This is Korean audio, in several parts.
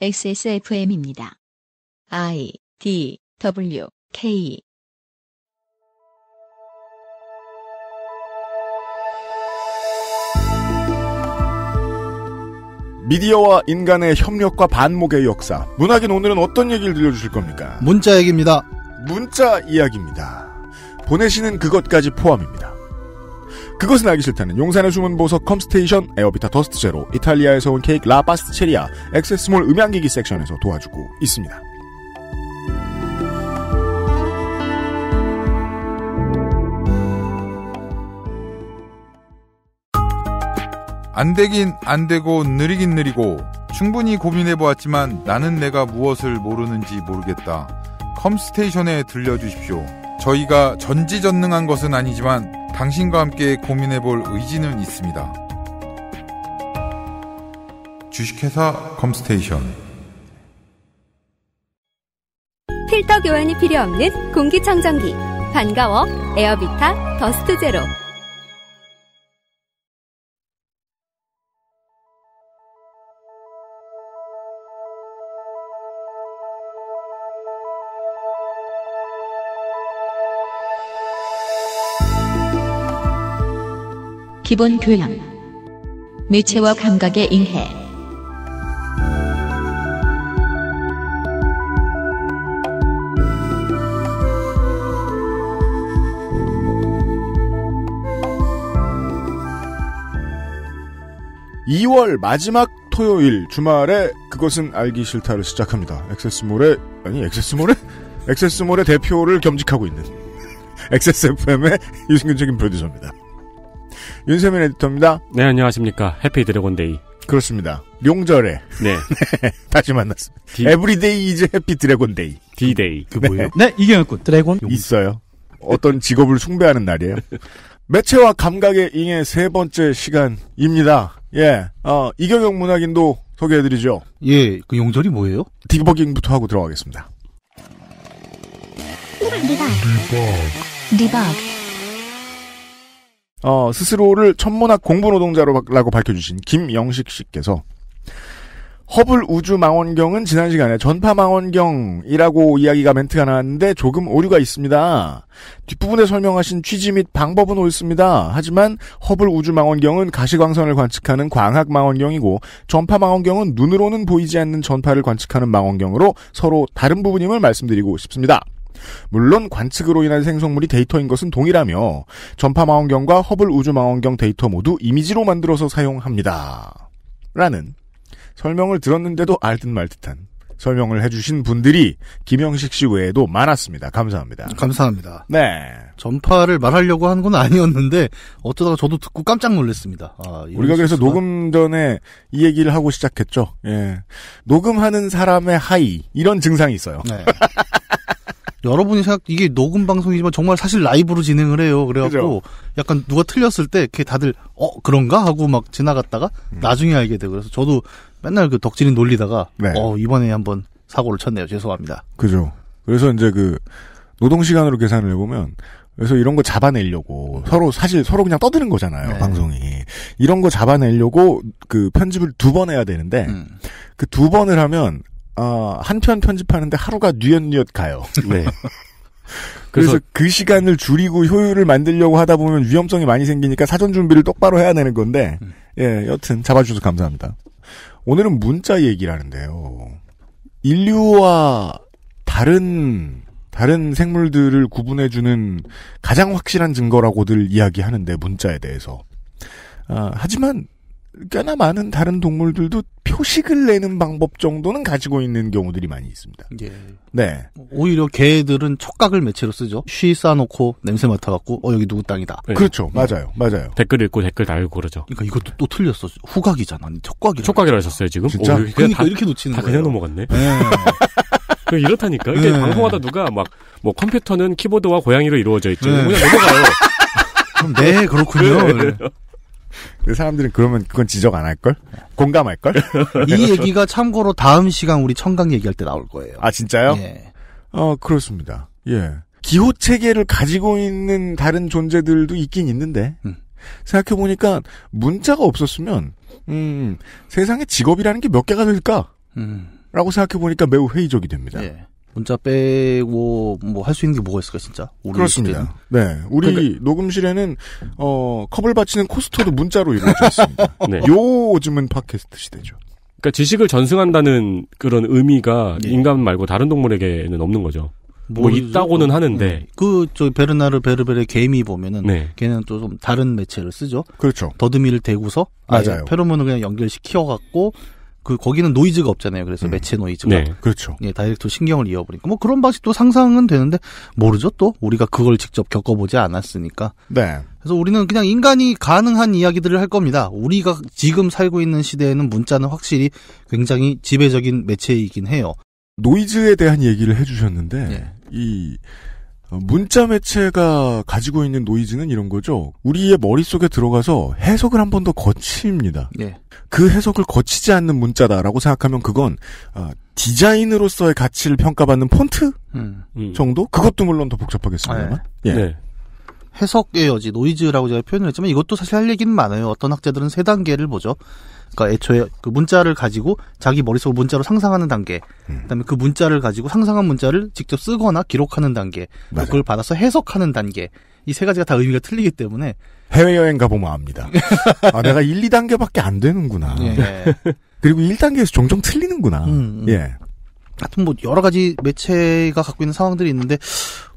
XSFM입니다. I D W K 미디어와 인간의 협력과 반목의 역사. 문학인 오늘은 어떤 얘기를 들려주실 겁니까? 문자 얘기입니다. 문자 이야기입니다. 보내시는 그것까지 포함입니다. 그것은 알기 싫다는 용산의 숨은 보석 컴스테이션 에어비타 더스트 제로 이탈리아에서 온 케이크 라파스트 체리아 액세스몰 음향기기 섹션에서 도와주고 있습니다. 안 되긴 안 되고 느리긴 느리고 충분히 고민해 보았지만 나는 내가 무엇을 모르는지 모르겠다. 컴스테이션에 들려주십시오. 저희가 전지전능한 것은 아니지만 당신과 함께 고민해 볼 의지는 있습니다. 주식회사 컴스테이션 필터 교환이 필요 없는 공기청정기 반가워 에어비타 더스트 제로 기본 교양, 매체와 감각에 인해 2월 마지막 토요일 주말에 그것은 알기 싫다를 시작합니다. 엑세스몰의 아니 엑세스몰의엑세스몰의 대표를 겸직하고 있는 엑세스 f m 의 유승균 적인 프로듀서입니다. 윤세민 에디터입니다. 네, 안녕하십니까. 해피 드래곤데이. 그렇습니다. 용절에. 네. 다시 만났습니다. D... 에브리데이 이제 해피 드래곤데이. 디데이. 그 뭐예요? 네, 네 이경혁군. 드래곤? 있어요. 어떤 직업을 숭배하는 날이에요. 매체와 감각의 잉의 세 번째 시간입니다. 예, 어, 이경혁 문학인도 소개해드리죠. 예, 그 용절이 뭐예요? 디버깅부터 하고 들어가겠습니다. 디버그. 디버 어, 스스로를 천문학 공부 노동자로라고 밝혀주신 김영식 씨께서 허블 우주 망원경은 지난 시간에 전파 망원경이라고 이야기가 멘트가 나왔는데 조금 오류가 있습니다. 뒷부분에 설명하신 취지 및 방법은 옳습니다. 하지만 허블 우주 망원경은 가시광선을 관측하는 광학 망원경이고 전파 망원경은 눈으로는 보이지 않는 전파를 관측하는 망원경으로 서로 다른 부분임을 말씀드리고 싶습니다. 물론 관측으로 인한 생성물이 데이터인 것은 동일하며 전파 망원경과 허블 우주 망원경 데이터 모두 이미지로 만들어서 사용합니다. 라는 설명을 들었는데도 알듯 말듯한 설명을 해주신 분들이 김영식 씨 외에도 많았습니다. 감사합니다. 감사합니다. 네. 전파를 말하려고 한건 아니었는데 어쩌다가 저도 듣고 깜짝 놀랐습니다. 아, 우리가 그래서 녹음 전에 이 얘기를 하고 시작했죠. 예. 녹음하는 사람의 하이 이런 증상이 있어요. 네. 여러분이 생각 이게 녹음 방송이지만 정말 사실 라이브로 진행을 해요. 그래갖고 그죠? 약간 누가 틀렸을 때 이렇게 다들 어 그런가 하고 막 지나갔다가 음. 나중에 알게 되고 그래서 저도 맨날 그 덕질인 놀리다가 네. 어 이번에 한번 사고를 쳤네요. 죄송합니다. 그죠. 그래서 이제 그 노동 시간으로 계산을 해보면 그래서 이런 거 잡아내려고 서로 사실 서로 그냥 떠드는 거잖아요 네. 방송이 이런 거 잡아내려고 그 편집을 두 번 해야 되는데 음. 그두 번을 하면 어, 한편 편집하는데 하루가 뉘엿뉘엿 가요. 네. 그래서, 그래서, 그 시간을 줄이고 효율을 만들려고 하다 보면 위험성이 많이 생기니까 사전 준비를 똑바로 해야 되는 건데, 음. 예, 여튼 잡아주셔서 감사합니다. 오늘은 문자 얘기를하는데요 인류와 다른, 다른 생물들을 구분해주는 가장 확실한 증거라고들 이야기하는데, 문자에 대해서. 아, 하지만 꽤나 많은 다른 동물들도 표식을 내는 방법 정도는 가지고 있는 경우들이 많이 있습니다. 예. 네. 오히려 개들은 촉각을 매체로 쓰죠. 쉬 쌓아놓고 냄새 맡아갖고 어 여기 누구 땅이다. 네. 그렇죠. 음. 맞아요. 맞아요. 댓글 읽고 댓글 달고 그러죠. 그러니까 이것도 또 틀렸어. 후각이잖아. 촉각이. 촉각이라 하셨어요 지금. 진짜. 오, 어, 그러니까 다, 이렇게 놓치는 다 거예요. 그냥 넘어갔네. 네. 이렇다니까. 이게 네. 방송하다 누가 막 뭐 컴퓨터는 키보드와 고양이로 이루어져 있죠. 네. 그냥 넘어가요. 네 그렇군요. 네. 네. 근데 사람들은 그러면 그건 지적 안 할걸? 공감할걸? 이 얘기가 참고로 다음 시간 우리 청강 얘기할 때 나올 거예요. 아, 진짜요? 예. 어, 그렇습니다. 예. 기호 체계를 가지고 있는 다른 존재들도 있긴 있는데, 음. 생각해보니까 문자가 없었으면, 음, 세상에 직업이라는 게 몇 개가 될까? 음. 라고 생각해보니까 매우 회의적이 됩니다. 예. 문자 빼고 뭐 할 수 있는 게 뭐가 있을까 진짜. 그렇습니다. 네, 우리 그러니까... 녹음실에는 어 컵을 받치는 코스터도 문자로 이루어졌습니다 네. 요즘은 팟캐스트 시대죠. 그러니까 지식을 전승한다는 그런 의미가 예. 인간 말고 다른 동물에게는 없는 거죠. 뭐, 뭐 있다고는 어, 하는데 네. 그저 베르나르 베르베르의 개미 보면은 네. 걔는 또좀 다른 매체를 쓰죠. 그렇죠. 더듬이를 대고서 맞아요. 페로몬을 그냥 연결시켜 갖고 그 거기는 노이즈가 없잖아요. 그래서 음. 매체 노이즈가 네, 그렇죠. 예, 다이렉트로 신경을 이어버리니까 뭐 그런 방식도 상상은 되는데 모르죠. 또 우리가 그걸 직접 겪어보지 않았으니까. 네. 그래서 우리는 그냥 인간이 가능한 이야기들을 할 겁니다. 우리가 지금 살고 있는 시대에는 문자는 확실히 굉장히 지배적인 매체이긴 해요. 노이즈에 대한 얘기를 해주셨는데 네. 이 어, 문자 매체가 가지고 있는 노이즈는 이런 거죠. 우리의 머릿속에 들어가서 해석을 한 번 더 거칩니다. 네. 그 해석을 거치지 않는 문자다라고 생각하면 그건 아, 디자인으로서의 가치를 평가받는 폰트 음. 음. 정도? 그것도 물론 더 복잡하겠습니다만. 네. 예. 네. 해석의 여지, 노이즈라고 제가 표현을 했지만 이것도 사실 할 얘기는 많아요. 어떤 학자들은 세 단계를 보죠. 그러니까 애초에 그 문자를 가지고 자기 머릿속으로 문자로 상상하는 단계. 음. 그다음에 그 문자를 가지고 상상한 문자를 직접 쓰거나 기록하는 단계. 그러니까 맞아요. 그걸 받아서 해석하는 단계. 이 세 가지가 다 의미가 틀리기 때문에 해외여행 가보면 압니다. 아, 내가 1, 2단계밖에 안 되는구나. 예. 예. 그리고 1단계에서 종종 틀리는구나. 음, 음. 예. 하여튼 뭐 여러 가지 매체가 갖고 있는 상황들이 있는데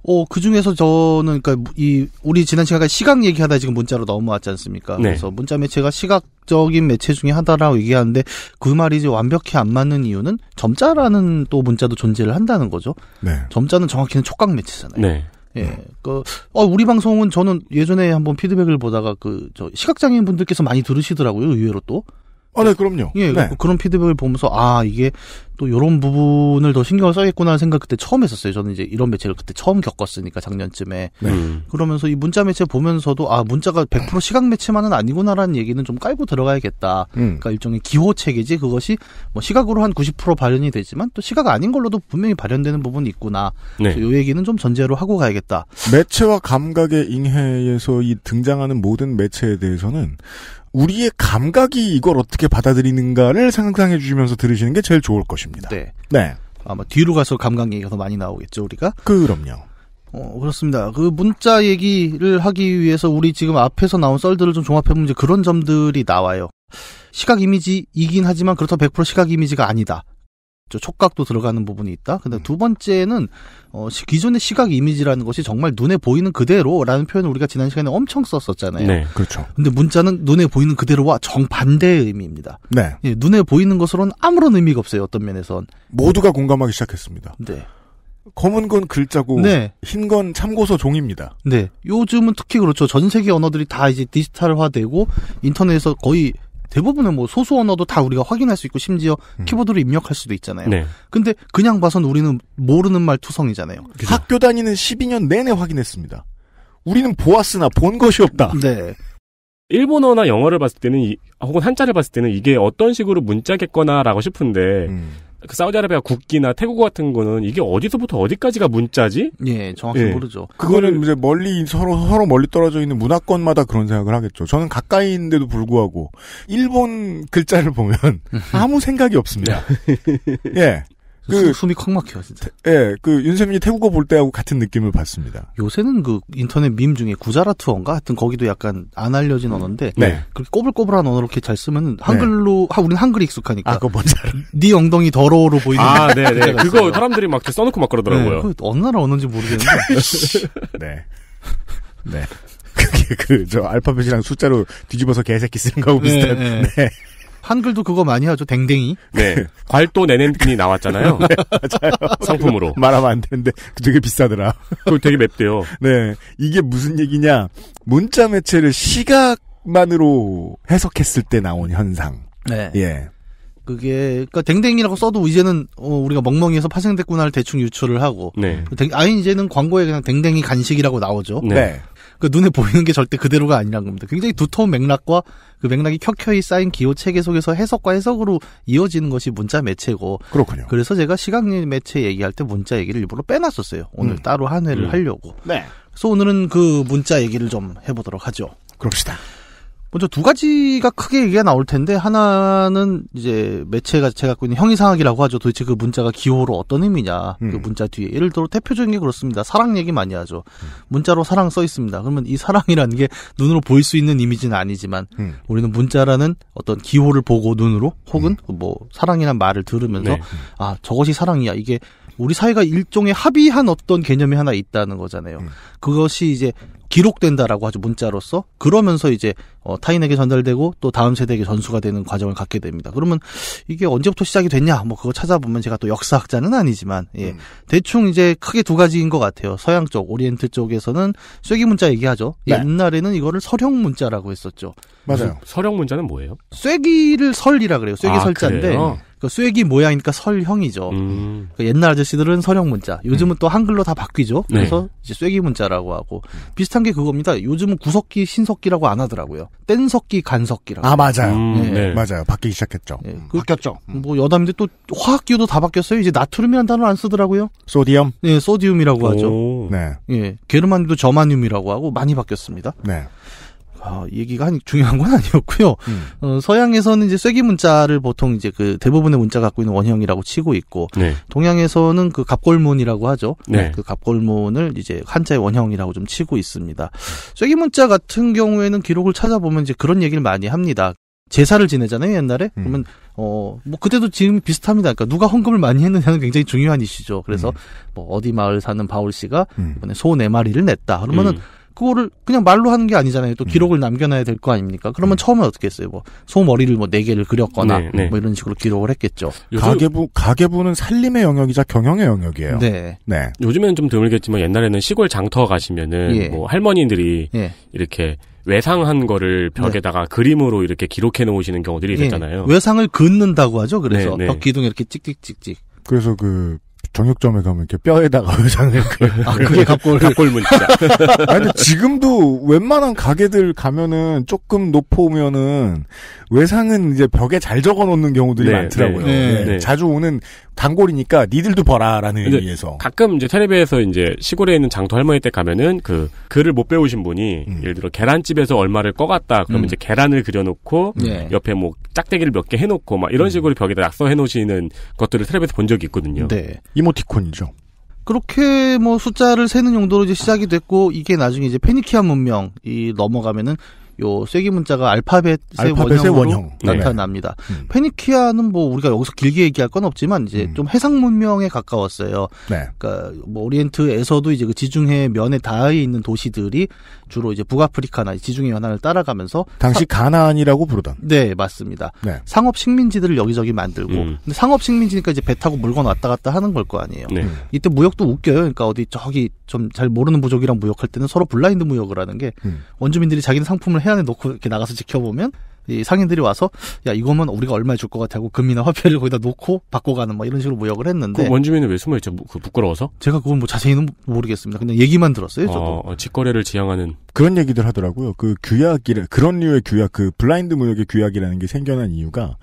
어, 그 중에서 저는, 그니까, 이, 우리 지난 시간에 시각 얘기하다 지금 문자로 넘어왔지 않습니까? 네. 그래서 문자 매체가 시각적인 매체 중에 하나라고 얘기하는데 그 말이 이제 완벽히 안 맞는 이유는 점자라는 또 문자도 존재를 한다는 거죠. 네. 점자는 정확히는 촉각 매체잖아요. 네. 예. 그, 어, 우리 방송은 저는 예전에 한번 피드백을 보다가 그, 저, 시각장애인 분들께서 많이 들으시더라고요, 의외로 또. 아, 네, 그럼요. 예, 네. 그, 그런 피드백을 보면서 아 이게 또 이런 부분을 더 신경을 써야겠구나 생각 그때 처음 했었어요. 저는 이제 이런 매체를 그때 처음 겪었으니까 작년쯤에 네. 그러면서 이 문자 매체 보면서도 아 문자가 100% 시각 매체만은 아니구나라는 얘기는 좀 깔고 들어가야겠다. 음. 그러니까 일종의 기호책이지 그것이 뭐 시각으로 한 90% 발현이 되지만 또 시각 아닌 걸로도 분명히 발현되는 부분이 있구나. 네. 요 얘기는 좀 전제로 하고 가야겠다. 매체와 감각의 잉해에서 이 등장하는 모든 매체에 대해서는 우리의 감각이 이걸 어떻게 받아들이는가를 상상해 주시면서 들으시는 게 제일 좋을 것입니다. 네. 네. 아마 뒤로 가서 감각 얘기가 더 많이 나오겠죠, 우리가? 그럼요. 어, 그렇습니다. 그 문자 얘기를 하기 위해서 우리 지금 앞에서 나온 썰들을 좀 종합해보면 이제 그런 점들이 나와요. 시각 이미지이긴 하지만 그렇다고 100% 시각 이미지가 아니다. 촉각도 들어가는 부분이 있다. 근데 음. 두 번째는 어, 기존의 시각 이미지라는 것이 정말 눈에 보이는 그대로라는 표현을 우리가 지난 시간에 엄청 썼었잖아요. 네, 그렇죠. 근데 문자는 눈에 보이는 그대로와 정반대의 의미입니다. 네. 예, 눈에 보이는 것으로는 아무런 의미가 없어요. 어떤 면에선 모두가 공감하기 시작했습니다. 네. 검은 건 글자고 네. 흰건 참고서 종입니다. 네. 요즘은 특히 그렇죠. 전 세계 언어들이 다 이제 디지털화되고 인터넷에서 거의 대부분의 뭐 소수 언어도 다 우리가 확인할 수 있고 심지어 음. 키보드로 입력할 수도 있잖아요. 네. 근데 그냥 봐선 우리는 모르는 말 투성이잖아요. 그죠. 학교 다니는 12년 내내 확인했습니다. 우리는 보았으나 본 것이 없다. 네. 일본어나 영어를 봤을 때는 혹은 한자를 봤을 때는 이게 어떤 식으로 문자겠거나라고 싶은데 음. 그 사우디아라비아 국기나 태국어 같은 거는 이게 어디서부터 어디까지가 문자지? 예, 정확히 예. 모르죠. 그거는 이제 멀리 서로 서로 멀리 떨어져 있는 문화권마다 그런 생각을 하겠죠. 저는 가까이 있는데도 불구하고 일본 글자를 보면 음. 아무 생각이 없습니다. 네. 예. 그 숨이 콱 막혀 진짜. 예, 그 윤세민이 태국어 볼 때하고 같은 느낌을 받습니다. 요새는 그 인터넷 밈 중에 구자라트언가 하여튼 거기도 약간 안 알려진 언어인데 네. 그 꼬불꼬불한 언어로 이렇게 잘 쓰면은 한글로 네. 하 우리는 한글이 익숙하니까. 아, 그거 뭔지 알아. 네 엉덩이 더러워로 보이는. 아, 네, 네. 그거 사람들이 막 써놓고 막 그러더라고요. 네, 어느 나라 언어인지 모르겠는데. 네. 네. 그게 그 저 알파벳이랑 숫자로 뒤집어서 개새끼 쓰는 거하고 네, 비슷한. 네. 네. 한글도 그거 많이 하죠. 댕댕이. 네. 괄도 내냄이 나왔잖아요. 네, 상품으로. 말하면 안 되는데 되게 비싸더라. 그 되게 맵대요. 네. 이게 무슨 얘기냐? 문자 매체를 시각만으로 해석했을 때 나온 현상. 네. 예. 그게 그러니까 댕댕이라고 써도 이제는 어, 우리가 멍멍이에서 파생됐구나를 대충 유추를 하고 네. 아니 이제는 광고에 그냥 댕댕이 간식이라고 나오죠. 네. 네. 그 눈에 보이는 게 절대 그대로가 아니란 겁니다. 굉장히 두터운 맥락과 그 맥락이 켜켜이 쌓인 기호 체계 속에서 해석과 해석으로 이어지는 것이 문자 매체고 그렇군요. 그래서 제가 시각리 매체 얘기할 때 문자 얘기를 일부러 빼놨었어요. 오늘 음. 따로 한 회를 음. 하려고. 네. 그래서 오늘은 그 문자 얘기를 좀 해보도록 하죠. 그럽시다. 먼저 두 가지가 크게 얘기가 나올 텐데 하나는 이제 매체가 제가 갖고 있는 형이상학이라고 하죠. 도대체 그 문자가 기호로 어떤 의미냐. 그 음. 그 문자 뒤에 예를 들어 대표적인 게 그렇습니다. 사랑 얘기 많이 하죠. 음. 문자로 사랑 써 있습니다. 그러면 이 사랑이라는 게 눈으로 보일 수 있는 이미지는 아니지만 음. 우리는 문자라는 어떤 기호를 보고 눈으로 혹은 음. 뭐 사랑이란 말을 들으면서 네. 아 저것이 사랑이야. 이게 우리 사회가 일종의 합의한 어떤 개념이 하나 있다는 거잖아요. 음. 그것이 이제 기록된다라고 하죠 문자로서 그러면서 이제 어, 타인에게 전달되고 또 다음 세대에게 전수가 되는 과정을 갖게 됩니다. 그러면 이게 언제부터 시작이 됐냐? 뭐 그거 찾아보면 제가 또 역사학자는 아니지만 예. 음. 대충 이제 크게 두 가지인 것 같아요. 서양 쪽, 오리엔트 쪽에서는 쐐기 문자 얘기하죠. 네. 옛날에는 이거를 서령 문자라고 했었죠. 맞아요. 서령 문자는 뭐예요? 쐐기를 설이라 그래요. 쐐기 아, 설자인데. 그래요? 그 쐐기 모양이니까 설형이죠. 음. 그 옛날 아저씨들은 설형 문자. 요즘은 음. 또 한글로 다 바뀌죠. 네. 그래서 네. 이제 쐐기 문자라고 하고 비슷한 게 그겁니다. 요즘은 구석기, 신석기라고 안 하더라고요. 뗀석기, 간석기라고. 아 맞아요. 음, 네. 네. 맞아요. 바뀌기 시작했죠. 네. 음, 그, 바뀌었죠. 음. 뭐 여담인데 또화학기도다 바뀌었어요. 이제 나트륨이라는 단어 안 쓰더라고요. 소디움. 네, 소디움이라고 오. 하죠. 네. 예, 게르만도 저마늄이라고 하고 많이 바뀌었습니다. 네. 아, 얘기가 한, 중요한 건 아니었고요. 음. 어, 서양에서는 이제 쐐기 문자를 보통 이제 그 대부분의 문자 갖고 있는 원형이라고 치고 있고, 네. 동양에서는 그 갑골문이라고 하죠. 네. 그 갑골문을 이제 한자의 원형이라고 좀 치고 있습니다. 쐐기 문자 같은 경우에는 기록을 찾아보면 이제 그런 얘기를 많이 합니다. 제사를 지내잖아요 옛날에 음. 그러면 어뭐 그때도 지금 비슷합니다 그러니까 누가 헌금을 많이 했느냐는 굉장히 중요한 이슈죠 그래서 음. 뭐 어디 마을 사는 바울 씨가 음. 이번에 소 네 마리를 냈다 그러면은 음. 그거를 그냥 말로 하는 게 아니잖아요. 또 음. 기록을 남겨놔야 될 거 아닙니까? 그러면 음. 처음에 어떻게 했어요? 뭐 소머리를 뭐 네 개를 그렸거나 네, 네. 뭐 이런 식으로 기록을 했겠죠. 가계부 가계부는 살림의 영역이자 경영의 영역이에요. 네. 네. 요즘에는 좀 드물겠지만 옛날에는 시골 장터 가시면은 예. 뭐 할머니들이 예. 이렇게 외상한 거를 벽에다가 네. 그림으로 이렇게 기록해 놓으시는 경우들이 예. 있잖아요 네. 외상을 긋는다고 하죠. 그래서 네, 네, 벽 기둥에 이렇게 찍찍찍찍. 그래서 그 정육점에 가면 이렇게 뼈에다가 의상을 아, 그게 갑골 갑골 문자. 아니 근데 지금도 웬만한 가게들 가면은 조금 높으면은 외상은 이제 벽에 잘 적어 놓는 경우들이 네, 많더라고요. 네, 네. 네, 네. 자주 오는 단골이니까 니들도 봐라라는 의미에서 가끔 이제 텔레비에서 이제 시골에 있는 장터 할머니 댁 가면은 그 글을 못 배우신 분이 음. 예를 들어 계란집에서 얼마를 꺼갔다 그러면 음. 이제 계란을 그려놓고 예. 옆에 뭐 짝대기를 몇 개 해놓고 막 이런 음. 식으로 벽에다 낙서해 놓으시는 것들을 텔레비에서 본 적이 있거든요. 네. 이모티콘이죠. 그렇게 뭐 숫자를 세는 용도로 이제 시작이 됐고 이게 나중에 이제 페니키아 문명 이 넘어가면은 요 쐐기 문자가 알파벳의, 알파벳의 원형 네. 나타납니다. 네. 음. 페니키아는 뭐 우리가 여기서 길게 얘기할 건 없지만 이제 음. 좀 해상 문명에 가까웠어요. 네. 그러니까 뭐 오리엔트에서도 이제 그 지중해 면에 닿아 있는 도시들이 주로 이제 북아프리카나 지중해 연안을 따라가면서 당시 사... 가나안이라고 부르던 네 맞습니다. 네. 상업 식민지들을 여기저기 만들고 음. 근데 상업 식민지니까 이제 배 타고 물건 왔다 갔다 하는 걸 거 아니에요. 네. 이때 무역도 웃겨요. 그러니까 어디 저기 좀 잘 모르는 부족이랑 무역할 때는 서로 블라인드 무역을 하는 게 음. 원주민들이 자기는 상품을 해안에 놓고 이렇게 나가서 지켜보면 이 상인들이 와서 야 이거면 우리가 얼마 에줄 것 같아 하고 금이나 화폐를 거기다 놓고 바꿔가는 막 뭐 이런 식으로 무역을 했는데 그 원주민은 왜 숨어있죠? 뭐, 그 부끄러워서? 제가 그건 뭐 자세히는 모르겠습니다. 그냥 얘기만 들었어요. 저도 어, 어, 직거래를 지향하는 그런 얘기들 하더라고요. 그 규약이라 그런 류의 규약 그 블라인드 무역의 규약이라는 게 생겨난 이유가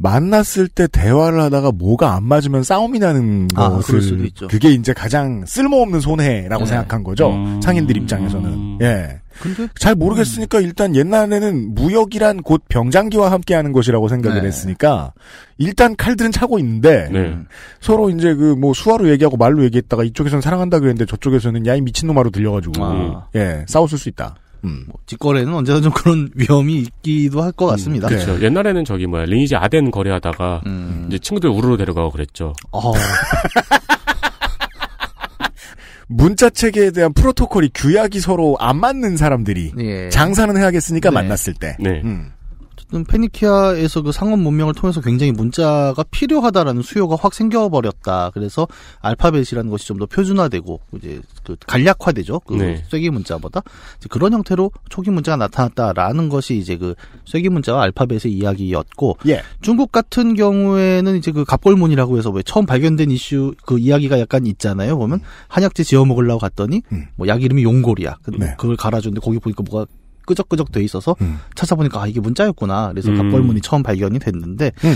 만났을 때 대화를 하다가 뭐가 안 맞으면 싸움이 나는 아, 것을 그게 이제 가장 쓸모없는 손해라고 네. 생각한 거죠 음... 상인들 입장에서는 음... 예. 근데 잘 음. 모르겠으니까 일단 옛날에는 무역이란 곧 병장기와 함께하는 것이라고 생각을 네. 했으니까 일단 칼들은 차고 있는데 네. 서로 이제 그 뭐 수화로 얘기하고 말로 얘기했다가 이쪽에서는 사랑한다 그랬는데 저쪽에서는 야이 미친놈아로 들려가지고 아. 예 싸웠을 수 있다. 음. 뭐 직거래는 언제나 좀 그런 위험이 있기도 할것 음, 같습니다. 음, 그렇죠. 네. 옛날에는 저기 뭐야 리니지 아덴 거래하다가 음. 이제 친구들 우르르 데려가고 그랬죠. 어. 문자 체계에 대한 프로토콜이 규약이 서로 안 맞는 사람들이 예. 장사는 해야겠으니까 네. 만났을 때. 네. 음. 페니키아에서 그 상업 문명을 통해서 굉장히 문자가 필요하다라는 수요가 확 생겨버렸다. 그래서 알파벳이라는 것이 좀 더 표준화되고 이제 그 간략화되죠. 그 네. 쐐기 문자보다 그런 형태로 초기 문자가 나타났다라는 것이 이제 그 쐐기 문자와 알파벳의 이야기였고 예. 중국 같은 경우에는 이제 그 갑골문이라고 해서 왜 처음 발견된 이슈 그 이야기가 약간 있잖아요. 보면 한약재 지어 먹으려고 갔더니 음. 뭐약 이름이 용골이야. 그 네. 그걸 갈아줬는데 거기 보니까 뭐가 끄적끄적 돼 있어서 음. 찾아보니까 아 이게 문자였구나. 그래서 갑골문이 음. 처음 발견이 됐는데 음.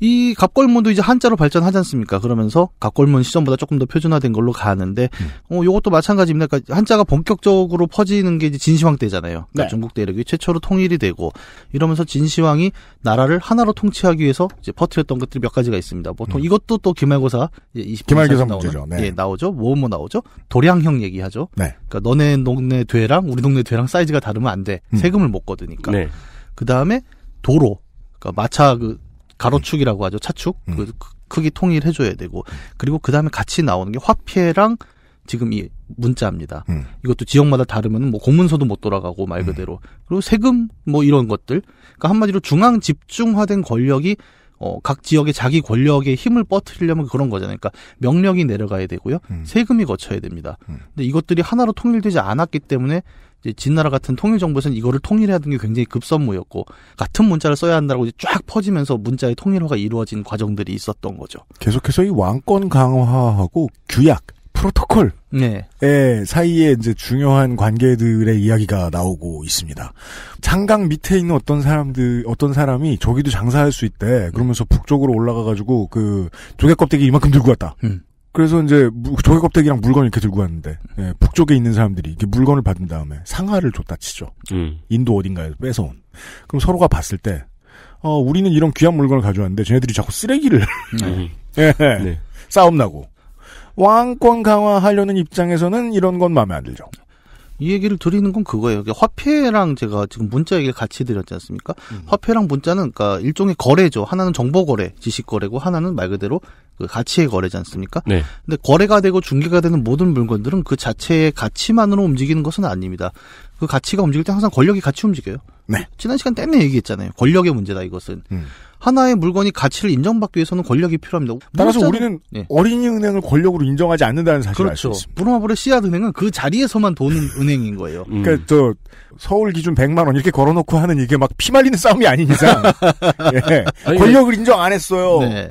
이 갑골문도 이제 한자로 발전하지 않습니까? 그러면서 갑골문 시점보다 조금 더 표준화된 걸로 가는데, 음. 어, 요것도 마찬가지입니다. 그러니까 한자가 본격적으로 퍼지는 게 이제 진시황 때잖아요. 그러니까 네. 중국 대륙이 최초로 통일이 되고, 이러면서 진시황이 나라를 하나로 통치하기 위해서 이제 퍼트렸던 것들이 몇 가지가 있습니다. 보통 음. 이것도 또 기말고사, 이제 기말고사 문제죠. 네. 예, 나오죠. 뭐뭐 나오죠? 도량형 얘기하죠. 네. 그러니까 너네 동네 되랑 우리 동네 되랑 사이즈가 다르면 안 돼. 음. 세금을 못 거두니까. 네. 그 다음에 도로. 그러니까 마차 그 가로축이라고 하죠. 차축. 음. 그, 그 크기 통일해 줘야 되고. 그리고 그다음에 같이 나오는 게 화폐랑 지금 이 문자입니다. 음. 이것도 지역마다 다르면 뭐 공문서도 못 돌아가고 말 음. 그대로. 그리고 세금 뭐 이런 것들. 그러니까 한마디로 중앙 집중화된 권력이 어, 각 지역의 자기 권력의 힘을 뻗으려면 그런 거잖아요. 그러니까 명령이 내려가야 되고요. 음. 세금이 거쳐야 됩니다. 음. 근데 이것들이 하나로 통일되지 않았기 때문에 이제 진나라 같은 통일 정부에서는 이거를 통일해야 하는 게 굉장히 급선무였고 같은 문자를 써야 한다고 이제 쫙 퍼지면서 문자의 통일화가 이루어진 과정들이 있었던 거죠. 계속해서 이 왕권 강화하고 규약 프로토콜 네. 사이에 이제 중요한 관계들의 이야기가 나오고 있습니다. 장강 밑에 있는 어떤 사람들 어떤 사람이 저기도 장사할 수 있대. 그러면서 북쪽으로 올라가 가지고 그 조개 껍데기 이만큼 들고 왔다. 음. 그래서 이제 조개 껍데기랑 물건 이렇게 들고 왔는데 예, 북쪽에 있는 사람들이 이렇게 물건을 받은 다음에 상하를 줬다 치죠. 음. 인도 어딘가에서 뺏어온. 그럼 서로가 봤을 때 어, 우리는 이런 귀한 물건을 가져왔는데 쟤네들이 자꾸 쓰레기를 음. 네. 예, 네. 싸움 나고 왕권 강화하려는 입장에서는 이런 건 마음에 안 들죠. 이 얘기를 드리는 건 그거예요. 그러니까 화폐랑 제가 지금 문자 얘기를 같이 드렸지 않습니까? 음. 화폐랑 문자는 그러니까 일종의 거래죠. 하나는 정보 거래, 지식 거래고 하나는 말 그대로 그 가치의 거래지 않습니까? 네. 근데 거래가 되고 중개가 되는 모든 물건들은 그 자체의 가치만으로 움직이는 것은 아닙니다. 그 가치가 움직일 때 항상 권력이 같이 움직여요. 네. 지난 시간 때문 얘기했잖아요. 권력의 문제다 이것은. 음. 하나의 물건이 가치를 인정받기 위해서는 권력이 필요합니다. 따라서 우리는 예. 어린이은행을 권력으로 인정하지 않는다는 사실을 그렇죠. 알수 있습니다. 브로마블의 씨앗은행은 그 자리에서만 돈 은행인 거예요. 음. 그러니까 저 서울 기준 100만 원 이렇게 걸어놓고 하는 이게 막 피말리는 싸움이 아닌 이상 예. 권력을 인정 안 했어요. 네.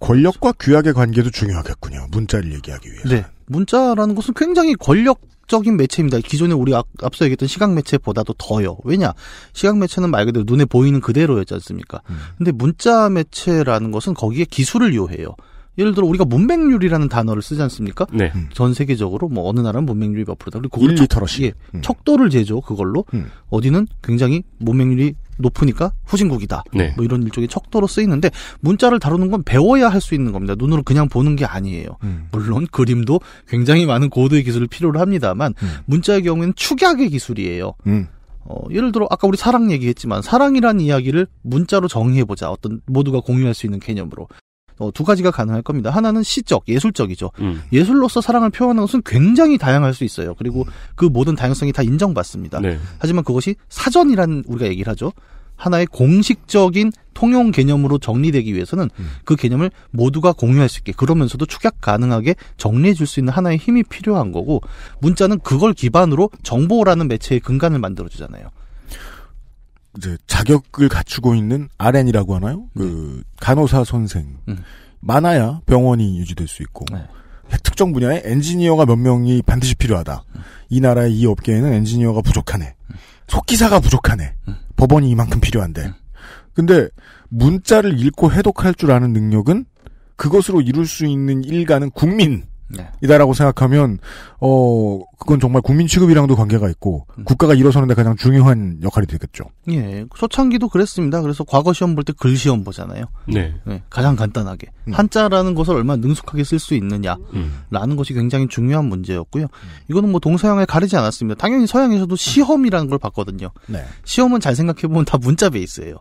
권력과 규약의 관계도 중요하겠군요. 문자를 얘기하기 위해서. 네. 문자라는 것은 굉장히 권력 적인 매체입니다. 기존에 우리 앞서 앞 얘기했던 시각 매체보다도 더요. 왜냐? 시각 매체는 말 그대로 눈에 보이는 그대로였지 않습니까? 음. 근데 문자 매체라는 것은 거기에 기술을 이용해요 예를 들어 우리가 문맹률이라는 단어를 쓰지 않습니까? 네. 음. 전 세계적으로 뭐 어느 나라는 문맹률이 몇 프로다. 그리고 그걸 척, 예, 음. 척도를 재죠. 그걸로 음. 어디는 굉장히 문맹률이 높으니까 후진국이다. 네. 뭐 이런 일종의 척도로 쓰이는데 문자를 다루는 건 배워야 할 수 있는 겁니다. 눈으로 그냥 보는 게 아니에요. 음. 물론 그림도 굉장히 많은 고도의 기술을 필요로 합니다만 음. 문자의 경우에는 축약의 기술이에요. 음. 어, 예를 들어 아까 우리 사랑 얘기했지만 사랑이란 이야기를 문자로 정의해 보자. 어떤 모두가 공유할 수 있는 개념으로 어, 두 가지가 가능할 겁니다. 하나는 시적, 예술적이죠. 음. 예술로서 사랑을 표현하는 것은 굉장히 다양할 수 있어요. 그리고 그 모든 다양성이 다 인정받습니다. 네. 하지만 그것이 사전이라는 우리가 얘기를 하죠. 하나의 공식적인 통용 개념으로 정리되기 위해서는 음. 그 개념을 모두가 공유할 수 있게 그러면서도 축약 가능하게 정리해 줄 수 있는 하나의 힘이 필요한 거고 문자는 그걸 기반으로 정보라는 매체의 근간을 만들어 주잖아요. 이제 자격을 갖추고 있는 RN이라고 하나요? 그 네. 그 간호사 선생 음. 많아야 병원이 유지될 수 있고 네. 특정 분야에 엔지니어가 몇 명이 반드시 필요하다. 음. 이 나라의 이 업계에는 엔지니어가 부족하네. 음. 속기사가 부족하네. 음. 법원이 이만큼 필요한데. 음. 근데 문자를 읽고 해독할 줄 아는 능력은 그것으로 이룰 수 있는 일가는 국민 네. 이다라고 생각하면 어 그건 정말 국민 취급이랑도 관계가 있고 음. 국가가 일어서는데 가장 중요한 역할이 되겠죠. 예, 초창기도 그랬습니다. 그래서 과거 시험 볼 때 글 시험 보잖아요. 네. 네. 가장 간단하게 음. 한자라는 것을 얼마나 능숙하게 쓸 수 있느냐라는 음. 것이 굉장히 중요한 문제였고요. 음. 이거는 뭐 동서양에 가리지 않았습니다. 당연히 서양에서도 시험이라는 걸 봤거든요. 네. 시험은 잘 생각해 보면 다 문자 베이스예요.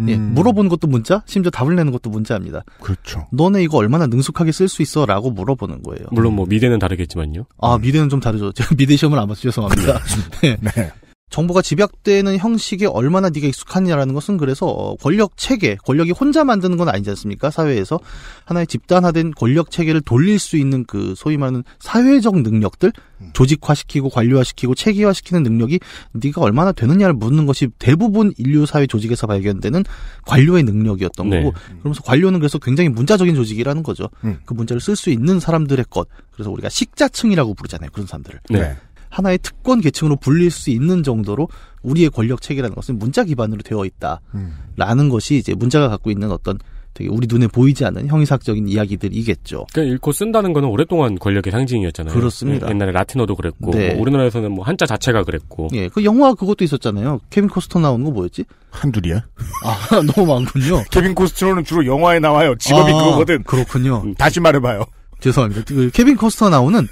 예, 음. 예, 물어보는 것도 문자, 심지어 답을 내는 것도 문자입니다. 그렇죠. 너네 이거 얼마나 능숙하게 쓸 수 있어라고 물어보는 거예요. 물론 뭐 미대는 다르겠지만요. 아 미대는 좀 다르죠. 제가 미대 시험을 안 봐서 죄송합니다. 네. 네. 네. 정보가 집약되는 형식에 얼마나 네가 익숙하냐라는 것은 그래서 권력 체계, 권력이 혼자 만드는 건 아니지 않습니까? 사회에서 하나의 집단화된 권력 체계를 돌릴 수 있는 그 소위 말하는 사회적 능력들, 음. 조직화시키고 관료화시키고 체계화시키는 능력이 네가 얼마나 되느냐를 묻는 것이 대부분 인류 사회 조직에서 발견되는 관료의 능력이었던 네. 거고 그러면서 관료는 그래서 굉장히 문자적인 조직이라는 거죠. 음. 그 문자를 쓸 수 있는 사람들의 것. 그래서 우리가 식자층이라고 부르잖아요. 그런 사람들을. 네. 네. 하나의 특권 계층으로 불릴 수 있는 정도로 우리의 권력 체계라는 것은 문자 기반으로 되어 있다라는 음. 것이 이제 문자가 갖고 있는 어떤 되게 우리 눈에 보이지 않는 형이상적인 이야기들이겠죠. 그러니까 읽고 쓴다는 거는 오랫동안 권력의 상징이었잖아요. 그렇습니다. 예, 옛날에 라틴어도 그랬고 네. 뭐 우리나라에서는 뭐 한자 자체가 그랬고. 예, 그 영화 그것도 있었잖아요. 케빈 코스터 나오는 거 뭐였지? 한둘이야? 아 너무 많군요. 케빈 코스터는 주로 영화에 나와요. 직업이 아, 그거거든. 그렇군요. 음, 다시 말해봐요. 죄송합니다. 그 케빈 코스터 나오는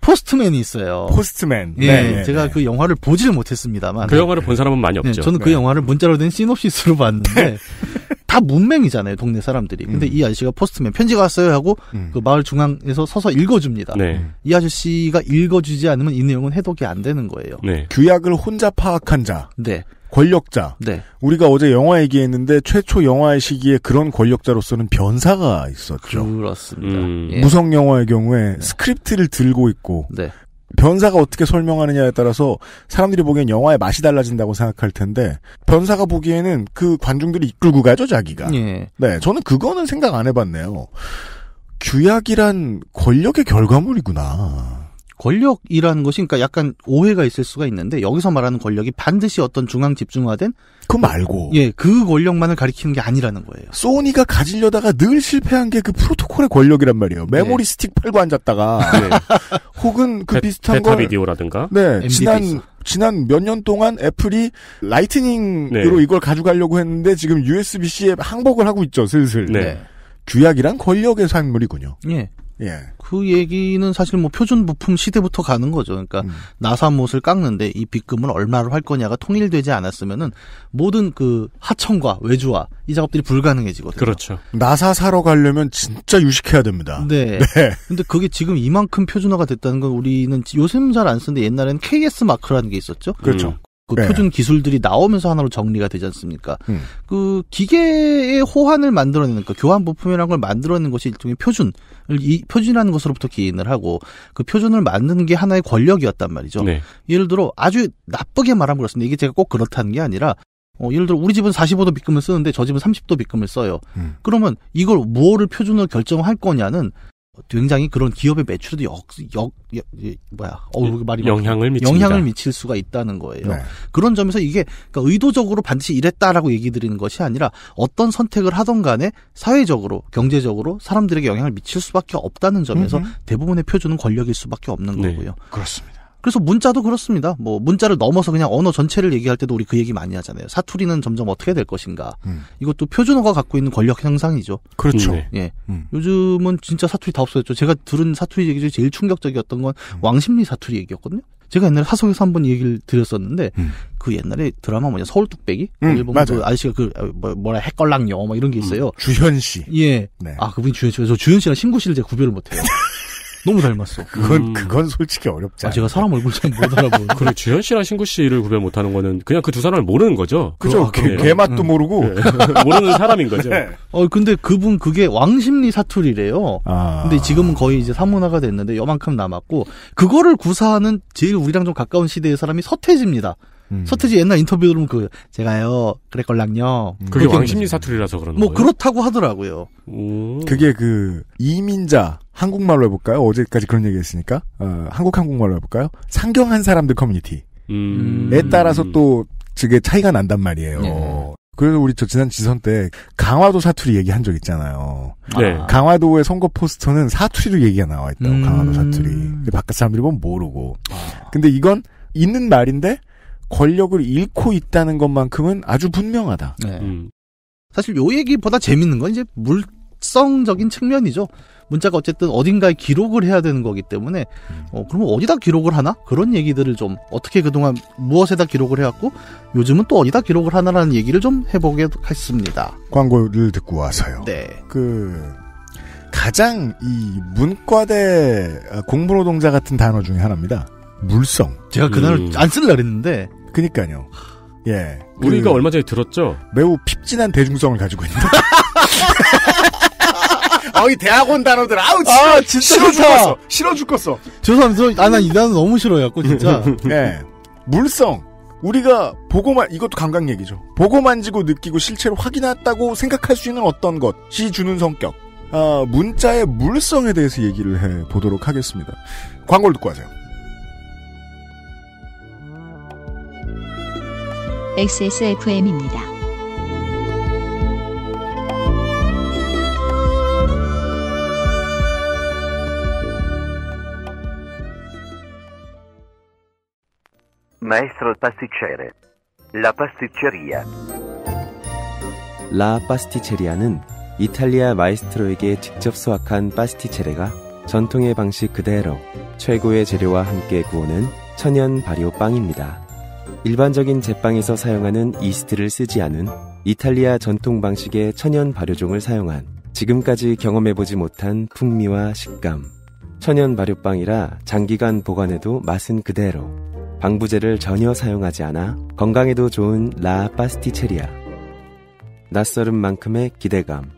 포스트맨이 있어요. 포스트맨. 예, 네, 네 제가 네. 그 영화를 보질 못했습니다만. 그 영화를 본 사람은 많이 네, 없죠. 네, 저는 그 영화를 문자로 된 시놉시스로 봤는데 다 문맹이잖아요, 동네 사람들이. 근데 음. 이 아저씨가 포스트맨 편지가 왔어요 하고 음. 그 마을 중앙에서 서서 읽어줍니다. 이 아저씨가 읽어주지 않으면 이 내용은 해독이 안 되는 거예요. 규약을 혼자 파악한 자. 네. 권력자. 네. 우리가 어제 영화 얘기했는데 최초 영화의 시기에 그런 권력자로서는 변사가 있었죠. 그렇습니다. 음. 예. 무성 영화의 경우에 네. 스크립트를 들고 있고 네. 변사가 어떻게 설명하느냐에 따라서 사람들이 보기엔 영화의 맛이 달라진다고 생각할 텐데 변사가 보기에는 그 관중들이 이끌고 가죠 자기가. 예. 네, 저는 그거는 생각 안 해봤네요. 규약이란 권력의 결과물이구나. 권력이라는 것이 그러니까 약간 오해가 있을 수가 있는데 여기서 말하는 권력이 반드시 어떤 중앙 집중화된 그 말고 예 그 권력만을 가리키는 게 아니라는 거예요. 소니가 가지려다가 늘 실패한 게 그 프로토콜의 권력이란 말이에요. 메모리 네. 스틱 팔고 앉았다가 네. 혹은 그 데, 비슷한 데타 걸 비디오라든가 네 지난 지난 몇 년 동안 애플이 라이트닝으로 네. 이걸 가져가려고 했는데 지금 USB-C에 항복을 하고 있죠 슬슬. 네. 주약이란 네. 권력의 산물이군요. 예. 예. 그 얘기는 사실 뭐 표준 부품 시대부터 가는 거죠. 그러니까 음. 나사못을 깎는데 이빚금을 얼마로 할 거냐가 통일되지 않았으면은 모든 그 하청과 외주화이 작업들이 불가능해지거든요. 그렇죠. 나사 사러 가려면 진짜 유식해야 됩니다. 네. 네. 근데 그게 지금 이만큼 표준화가 됐다는 건 우리는 요새는잘 안 쓰는데 옛날에는 KS 마크라는 게 있었죠. 그렇죠. 음. 그 네. 표준 기술들이 나오면서 하나로 정리가 되지 않습니까? 음. 그 기계의 호환을 만들어내는 그 교환 부품이라는 걸 만들어내는 것이 일종의 표준을 이 표준이라는 것으로부터 기인을 하고 그 표준을 만드는 게 하나의 권력이었단 말이죠. 네. 예를 들어 아주 나쁘게 말하면 그렇습니다. 이게 제가 꼭 그렇다는 게 아니라 어, 예를 들어 우리 집은 45도 빗금을 쓰는데 저 집은 30도 빗금을 써요. 음. 그러면 이걸 무엇을 표준으로 결정할 거냐는 뭐 굉장히 그런 기업의 매출에도 역, 역, 역 뭐야, 어 말이 영향을 미칩 영향을 미칠 수가 있다는 거예요. 네. 그런 점에서 이게 그러니까 의도적으로 반드시 이랬다라고 얘기 드리는 것이 아니라 어떤 선택을 하던 간에 사회적으로, 경제적으로 사람들에게 영향을 미칠 수밖에 없다는 점에서 음흠. 대부분의 표준은 권력일 수밖에 없는 네. 거고요. 그렇습니다. 그래서 문자도 그렇습니다. 뭐 문자를 넘어서 그냥 언어 전체를 얘기할 때도 우리 그 얘기 많이 하잖아요. 사투리는 점점 어떻게 될 것인가. 음. 이것도 표준어가 갖고 있는 권력 향상이죠. 그렇죠. 음, 네. 예. 음. 요즘은 진짜 사투리 다 없어졌죠. 제가 들은 사투리 얘기 중에 제일 충격적이었던 건 음. 왕십리 사투리 얘기였거든요. 제가 옛날에 사석에서한 번 얘기를 드렸었는데 음. 그 옛날에 드라마 뭐냐 서울 뚝배기 일본 음, 맞아요. 그 아저씨가 그 아, 뭐, 뭐라 해걸랑요 뭐 이런 게 있어요. 주현 씨. 예. 네. 아 그분이 주현 씨가 저 주현 씨랑 신구 씨를 제가 구별을 못해요. 너무 닮았어. 그건 음. 그건 솔직히 어렵지. 아, 제가 사람 얼굴 잘못 알아보고. 그래 주현 씨랑 신구 씨를 구별 못하는 거는 그냥 그 두 사람을 모르는 거죠. 그죠. 어, 개, 네. 개 맛도 응. 음. 모르고 네. 모르는 사람인 거죠. 네. 어 근데 그분 그게 왕심리 사투리래요. 아. 근데 지금은 거의 이제 사문화가 됐는데 요만큼 남았고 그거를 구사하는 제일 우리랑 좀 가까운 시대의 사람이 서태지입니다. 음. 서태지 옛날 인터뷰 들으면 그 제가요 그랬걸랑요 음. 그게 왕심리 사투리라서 그런 뭐 거예요? 그렇다고 하더라고요. 오. 그게 그 이민자 한국말로 해볼까요? 어제까지 그런 얘기 했으니까. 어, 한국 한국말로 해볼까요? 상경한 사람들 커뮤니티에 음. 따라서 또 그게 차이가 난단 말이에요. 네. 그래서 우리 저 지난 지선 때 강화도 사투리 얘기한 적 있잖아요. 네. 아. 강화도의 선거 포스터는 사투리로 얘기가 나와 있다고 음. 강화도 사투리. 근데 바깥 사람들이 보면 모르고. 아. 근데 이건 있는 말인데 권력을 잃고 있다는 것만큼은 아주 분명하다. 네. 음. 사실 요 얘기보다 재밌는 건 이제 물성적인 측면이죠. 문자가 어쨌든 어딘가에 기록을 해야 되는 거기 때문에 음. 어, 그러면 어디다 기록을 하나? 그런 얘기들을 좀 어떻게 그동안 무엇에다 기록을 해왔고 요즘은 또 어디다 기록을 하나라는 얘기를 좀 해보게 했습니다. 광고를 듣고 와서요. 네. 그 가장 이 문과대 아, 공부노동자 같은 단어 중에 하나입니다. 물성. 제가 그날 음. 안 쓸라 그랬는데. 그니까요. 예. 우리가 그 얼마 전에 들었죠? 매우 핍진한 대중성을 가지고 있는 거의 대학원 단어들 아우 싫어, 아, 진짜 싫어 좋다. 죽겠어 싫어 죽겠어 죄송합니다 아 난이 단어 너무 싫어갖고 진짜 네 물성 우리가 보고만 이것도 감각 얘기죠 보고 만지고 느끼고 실체로 확인했다고 생각할 수 있는 어떤 것이 주는 성격 아, 문자의 물성에 대해서 얘기를 해 보도록 하겠습니다 광고를 듣고 하세요 XSFM입니다 maestro pasticcere. La pasticceria. 라 파스티체리아는 이탈리아 마이스트로에게 직접 수확한 파스티체레가 전통의 방식 그대로 최고의 재료와 함께 구워는 천연 발효 빵입니다. 일반적인 제빵에서 사용하는 이스트를 쓰지 않은 이탈리아 전통 방식의 천연 발효종을 사용한 지금까지 경험해보지 못한 풍미와 식감. 천연 발효빵이라 장기간 보관해도 맛은 그대로 방부제를 전혀 사용하지 않아 건강에도 좋은 라 파스티체리아. 낯설은 만큼의 기대감.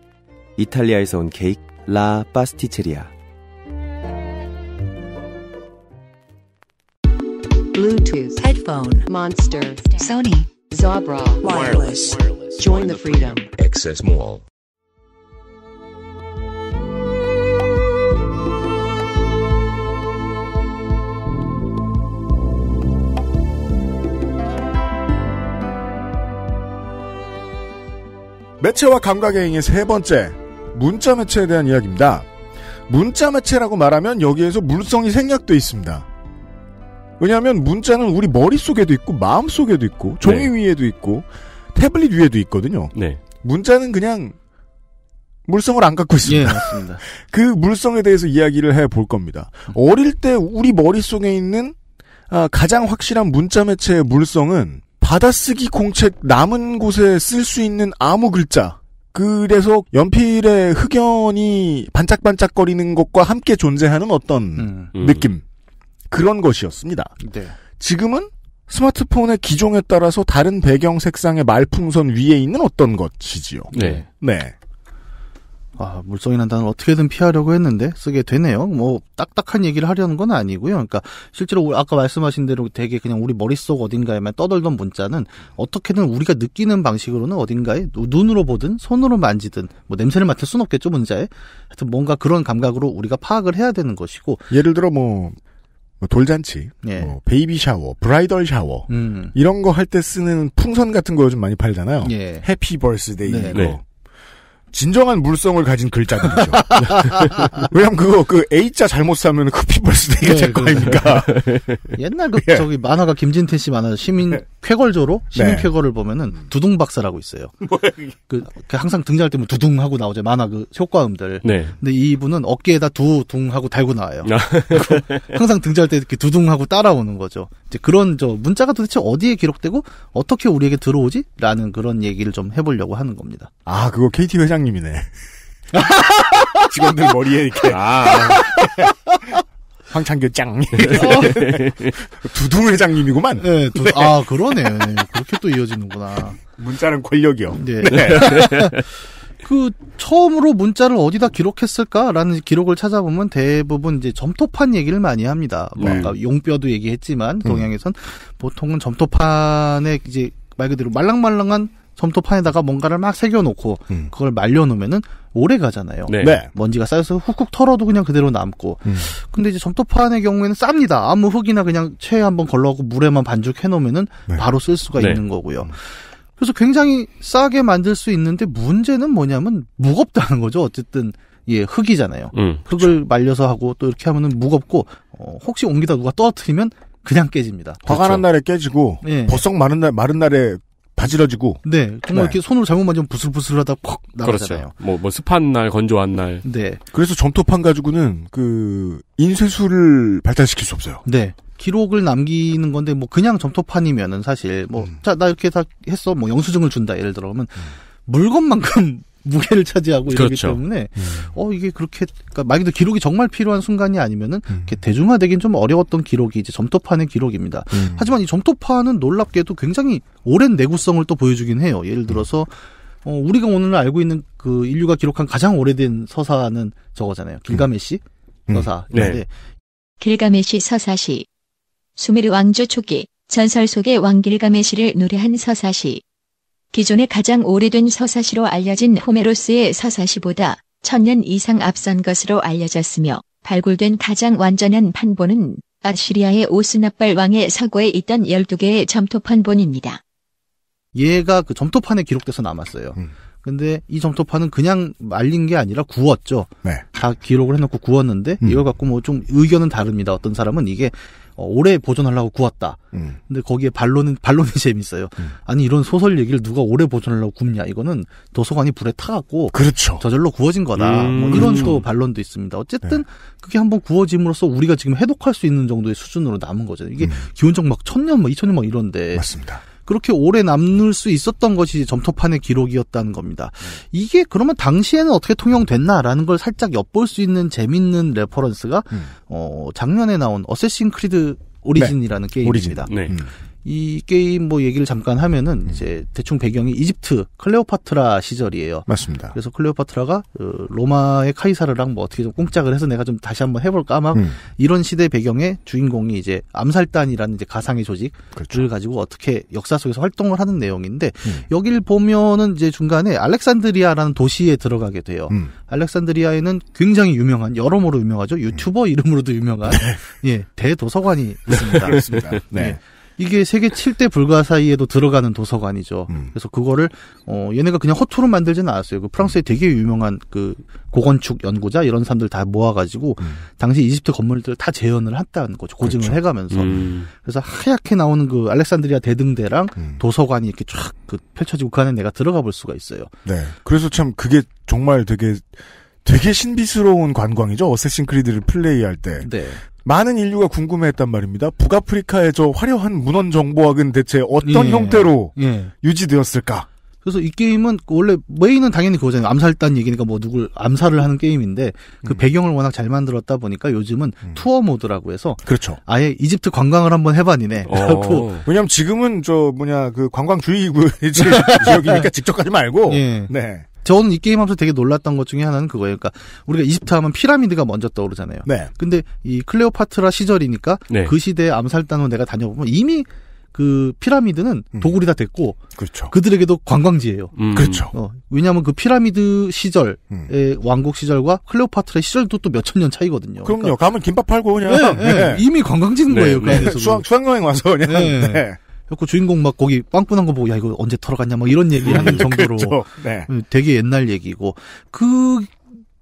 이탈리아에서 온 케이크 라 파스티체리아. Bluetooth, headphone, monster, Sony, Zabra, wireless. Join the freedom. Access Mall. 매체와 감각의행의 세 번째 문자 매체에 대한 이야기입니다. 문자 매체라고 말하면 여기에서 물성이 생략돼 있습니다. 왜냐하면 문자는 우리 머릿속에도 있고 마음속에도 있고 종이 네. 위에도 있고 태블릿 위에도 있거든요. 네. 문자는 그냥 물성을 안 갖고 있습니다. 예, 맞습니다. 그 물성에 대해서 이야기를 해 볼 겁니다. 어릴 때 우리 머릿속에 있는 아, 가장 확실한 문자 매체의 물성은 받아쓰기 공책 남은 곳에 쓸 수 있는 아무 글자. 그래서 연필의 흑연이 반짝반짝거리는 것과 함께 존재하는 어떤 음. 음. 느낌. 그런 것이었습니다. 네. 지금은 스마트폰의 기종에 따라서 다른 배경 색상의 말풍선 위에 있는 어떤 것이지요. 네. 네. 아, 물성이란 단어 어떻게든 피하려고 했는데 쓰게 되네요. 뭐 딱딱한 얘기를 하려는 건 아니고요. 그러니까 실제로 아까 말씀하신 대로 되게 그냥 우리 머릿속 어딘가에만 떠돌던 문자는 어떻게든 우리가 느끼는 방식으로는 어딘가에 눈으로 보든 손으로 만지든 뭐 냄새를 맡을 순 없겠죠, 문자에. 하여튼 뭔가 그런 감각으로 우리가 파악을 해야 되는 것이고 예를 들어 뭐, 뭐 돌잔치, 예. 뭐 베이비 샤워, 브라이덜 샤워 음. 이런 거 할 때 쓰는 풍선 같은 거 요즘 많이 팔잖아요. 예. 해피 벌스데이 네. 이거. 네. 진정한 물성을 가진 글자들이죠. 왜냐면 그거 그 A자 잘못 사면 커피 벌스 되게 될거 아닙니까? 옛날 그 예. 저기 만화가 김진태 씨 만화 시민 네. 쾌걸조로 네. 시민 네. 쾌걸을 보면은 두둥 박사라고 있어요. 그, 그 항상 등장할 때면 뭐 두둥 하고 나오죠. 만화 그 효과음들. 네. 근데 이분은 어깨에다 두둥 하고 달고 나와요. 아. 항상 등장할 때 이렇게 두둥 하고 따라오는 거죠. 이제 그런 저 문자가 도대체 어디에 기록되고 어떻게 우리에게 들어오지? 라는 그런 얘기를 좀 해보려고 하는 겁니다. 아 그거 KT 회장 사장님이네. 직원들 머리에 이렇게. 아. 황창규 짱. 두두 회장님이구만. 네, 두, 네. 아, 그러네. 그렇게 또 이어지는구나. 문자는 권력이요. 네. 네. 그, 처음으로 문자를 어디다 기록했을까라는 기록을 찾아보면 대부분 이제 점토판 얘기를 많이 합니다. 뭐 네. 아까 용뼈도 얘기했지만, 음. 동양에선 음. 보통은 점토판에 이제 말 그대로 말랑말랑한 점토판에다가 뭔가를 막 새겨놓고 음. 그걸 말려놓으면은 오래 가잖아요. 네. 네. 먼지가 쌓여서 훅훅 털어도 그냥 그대로 남고. 음. 근데 이제 점토판의 경우에는 쌉니다. 아무 흙이나 그냥 체에 한번 걸러갖고 물에만 반죽해놓으면은 네. 바로 쓸 수가 네. 있는 거고요. 그래서 굉장히 싸게 만들 수 있는데 문제는 뭐냐면 무겁다는 거죠. 어쨌든 예, 흙이잖아요. 음, 그렇죠. 흙을 말려서 하고 또 이렇게 하면은 무겁고 어, 혹시 옮기다 누가 떨어뜨리면 그냥 깨집니다. 화가 난 그렇죠. 날에 깨지고 예. 벗썩 마른 날 마른 날에 바지러지고. 네. 정말 네. 이렇게 손으로 잘못 만지면 부슬부슬하다 퍽 나가잖아요. 그렇죠. 뭐, 뭐 습한 날, 건조한 날. 네. 그래서 점토판 가지고는 그 인쇄술을 발달시킬 수 없어요. 네. 기록을 남기는 건데 뭐 그냥 점토판이면은 사실 뭐 자나 음. 이렇게 다 했어 뭐 영수증을 준다 예를 들어 그러면 음. 물건만큼 무게를 차지하고 이러기 그렇죠. 때문에 음. 어 이게 그렇게 그러니까 말기도 기록이 정말 필요한 순간이 아니면은 음. 대중화되긴 좀 어려웠던 기록이 이제 점토판의 기록입니다. 음. 하지만 이 점토판은 놀랍게도 굉장히 오랜 내구성을 또 보여주긴 해요. 예를 들어서 음. 어, 우리가 오늘 알고 있는 그 인류가 기록한 가장 오래된 서사는 저거잖아요. 길가메시 음. 서사인데 네. 길가메시 서사시 수메르 왕조 초기 전설 속의 왕 길가메시를 노래한 서사시 기존의 가장 오래된 서사시로 알려진 호메로스의 서사시보다 천 년 이상 앞선 것으로 알려졌으며 발굴된 가장 완전한 판본은 아시리아의 오스나빨 왕의 서고에 있던 12개의 점토판본입니다. 얘가 그 점토판에 기록돼서 남았어요. 음. 근데 이 점토판은 그냥 말린 게 아니라 구웠죠. 네. 다 기록을 해놓고 구웠는데 음. 이걸 갖고 뭐 좀 의견은 다릅니다. 어떤 사람은 이게 어, 오래 보존하려고 구웠다. 음. 근데 거기에 반론은 반론이 재밌어요. 음. 아니 이런 소설 얘기를 누가 오래 보존하려고 굽냐? 이거는 도서관이 불에 타갖고 그렇죠. 저절로 구워진 거다. 뭐 음. 뭐 이런 그렇죠. 또 반론도 있습니다. 어쨌든 네. 그게 한번 구워짐으로써 우리가 지금 해독할 수 있는 정도의 수준으로 남은 거죠. 이게 음. 기온적 막 천년, 막 뭐 이천년 막 이런데 맞습니다. 그렇게 오래 남을 수 있었던 것이 점토판의 기록이었다는 겁니다. 음. 이게 그러면 당시에는 어떻게 통용됐나라는 걸 살짝 엿볼 수 있는 재밌는 레퍼런스가 음. 어, 작년에 나온 어쌔싱 크리드 오리진이라는 네. 게임입니다. 오리진. 네. 음. 음. 이 게임 뭐 얘기를 잠깐 하면은 음. 이제 대충 배경이 이집트 클레오파트라 시절이에요. 맞습니다. 그래서 클레오파트라가 어, 로마의 카이사르랑 뭐 어떻게 좀꼼짝을 해서 내가 좀 다시 한번 해볼까 막 음. 이런 시대 배경에 주인공이 이제 암살단이라는 이제 가상의 조직을 그렇죠. 가지고 어떻게 역사 속에서 활동을 하는 내용인데 음. 여길 보면은 이제 중간에 알렉산드리아라는 도시에 들어가게 돼요. 음. 알렉산드리아에는 굉장히 유명한 여러모로 유명하죠. 유튜버 음. 이름으로도 유명한 네. 예 대도서관이 있습니다. 그렇습니다. 네. 예. 이게 세계 7대 불가 사이에도 들어가는 도서관이죠. 음. 그래서 그거를 어 얘네가 그냥 허투루 만들지는 않았어요. 그프랑스에 되게 유명한 그 고건축 연구자 이런 사람들 다 모아가지고 음. 당시 이집트 건물들 다 재현을 했다는 거죠. 고증을 그렇죠. 해가면서 음. 그래서 하얗게 나오는 그 알렉산드리아 대등대랑 음. 도서관이 이렇게 쫙그 펼쳐지고 그 안에 내가 들어가 볼 수가 있어요. 네. 그래서 참 그게 정말 되게 되게 신비스러운 관광이죠. 어쌔신 크리드를 플레이할 때. 네. 많은 인류가 궁금해했단 말입니다. 북아프리카의 저 화려한 문헌 정보학은 대체 어떤 예. 형태로 예. 유지되었을까? 그래서 이 게임은 원래 메인은 당연히 그거잖아요. 암살단 얘기니까 뭐 누굴 암살을 하는 게임인데 그 음. 배경을 워낙 잘 만들었다 보니까 요즘은 음. 투어 모드라고 해서 그렇죠. 아예 이집트 관광을 한번 해봤니네. 어. 그렇고 왜냐면 지금은 저 뭐냐 그 관광 주의 지역이니까 직접 가지 말고 예. 네. 저는 이 게임 하면서 되게 놀랐던 것 중에 하나는 그거예요. 그러니까 우리가 이집트 하면 피라미드가 먼저 떠오르잖아요. 네. 근데 이 클레오파트라 시절이니까 네. 그 시대의 암살단으로 내가 다녀보면 이미 그 피라미드는 음. 도굴이 다 됐고 그렇죠. 그들에게도 관광지예요. 음. 그렇죠. 어, 왜냐하면 그 피라미드 시절의 음. 왕국 시절과 클레오파트라 시절도 또 몇천 년 차이거든요. 그럼요. 그러니까 가면 김밥 팔고 그냥 네, 네. 네. 이미 관광지인 네, 거예요. 네, 그 수학 수학여행 와서 그냥. 네. 네. 그래서 주인공 막 거기 빵꾸난 거 보고 야 이거 언제 털어갔냐 막 뭐 이런 얘기하는 정도로 그렇죠. 네. 음, 되게 옛날 얘기고 그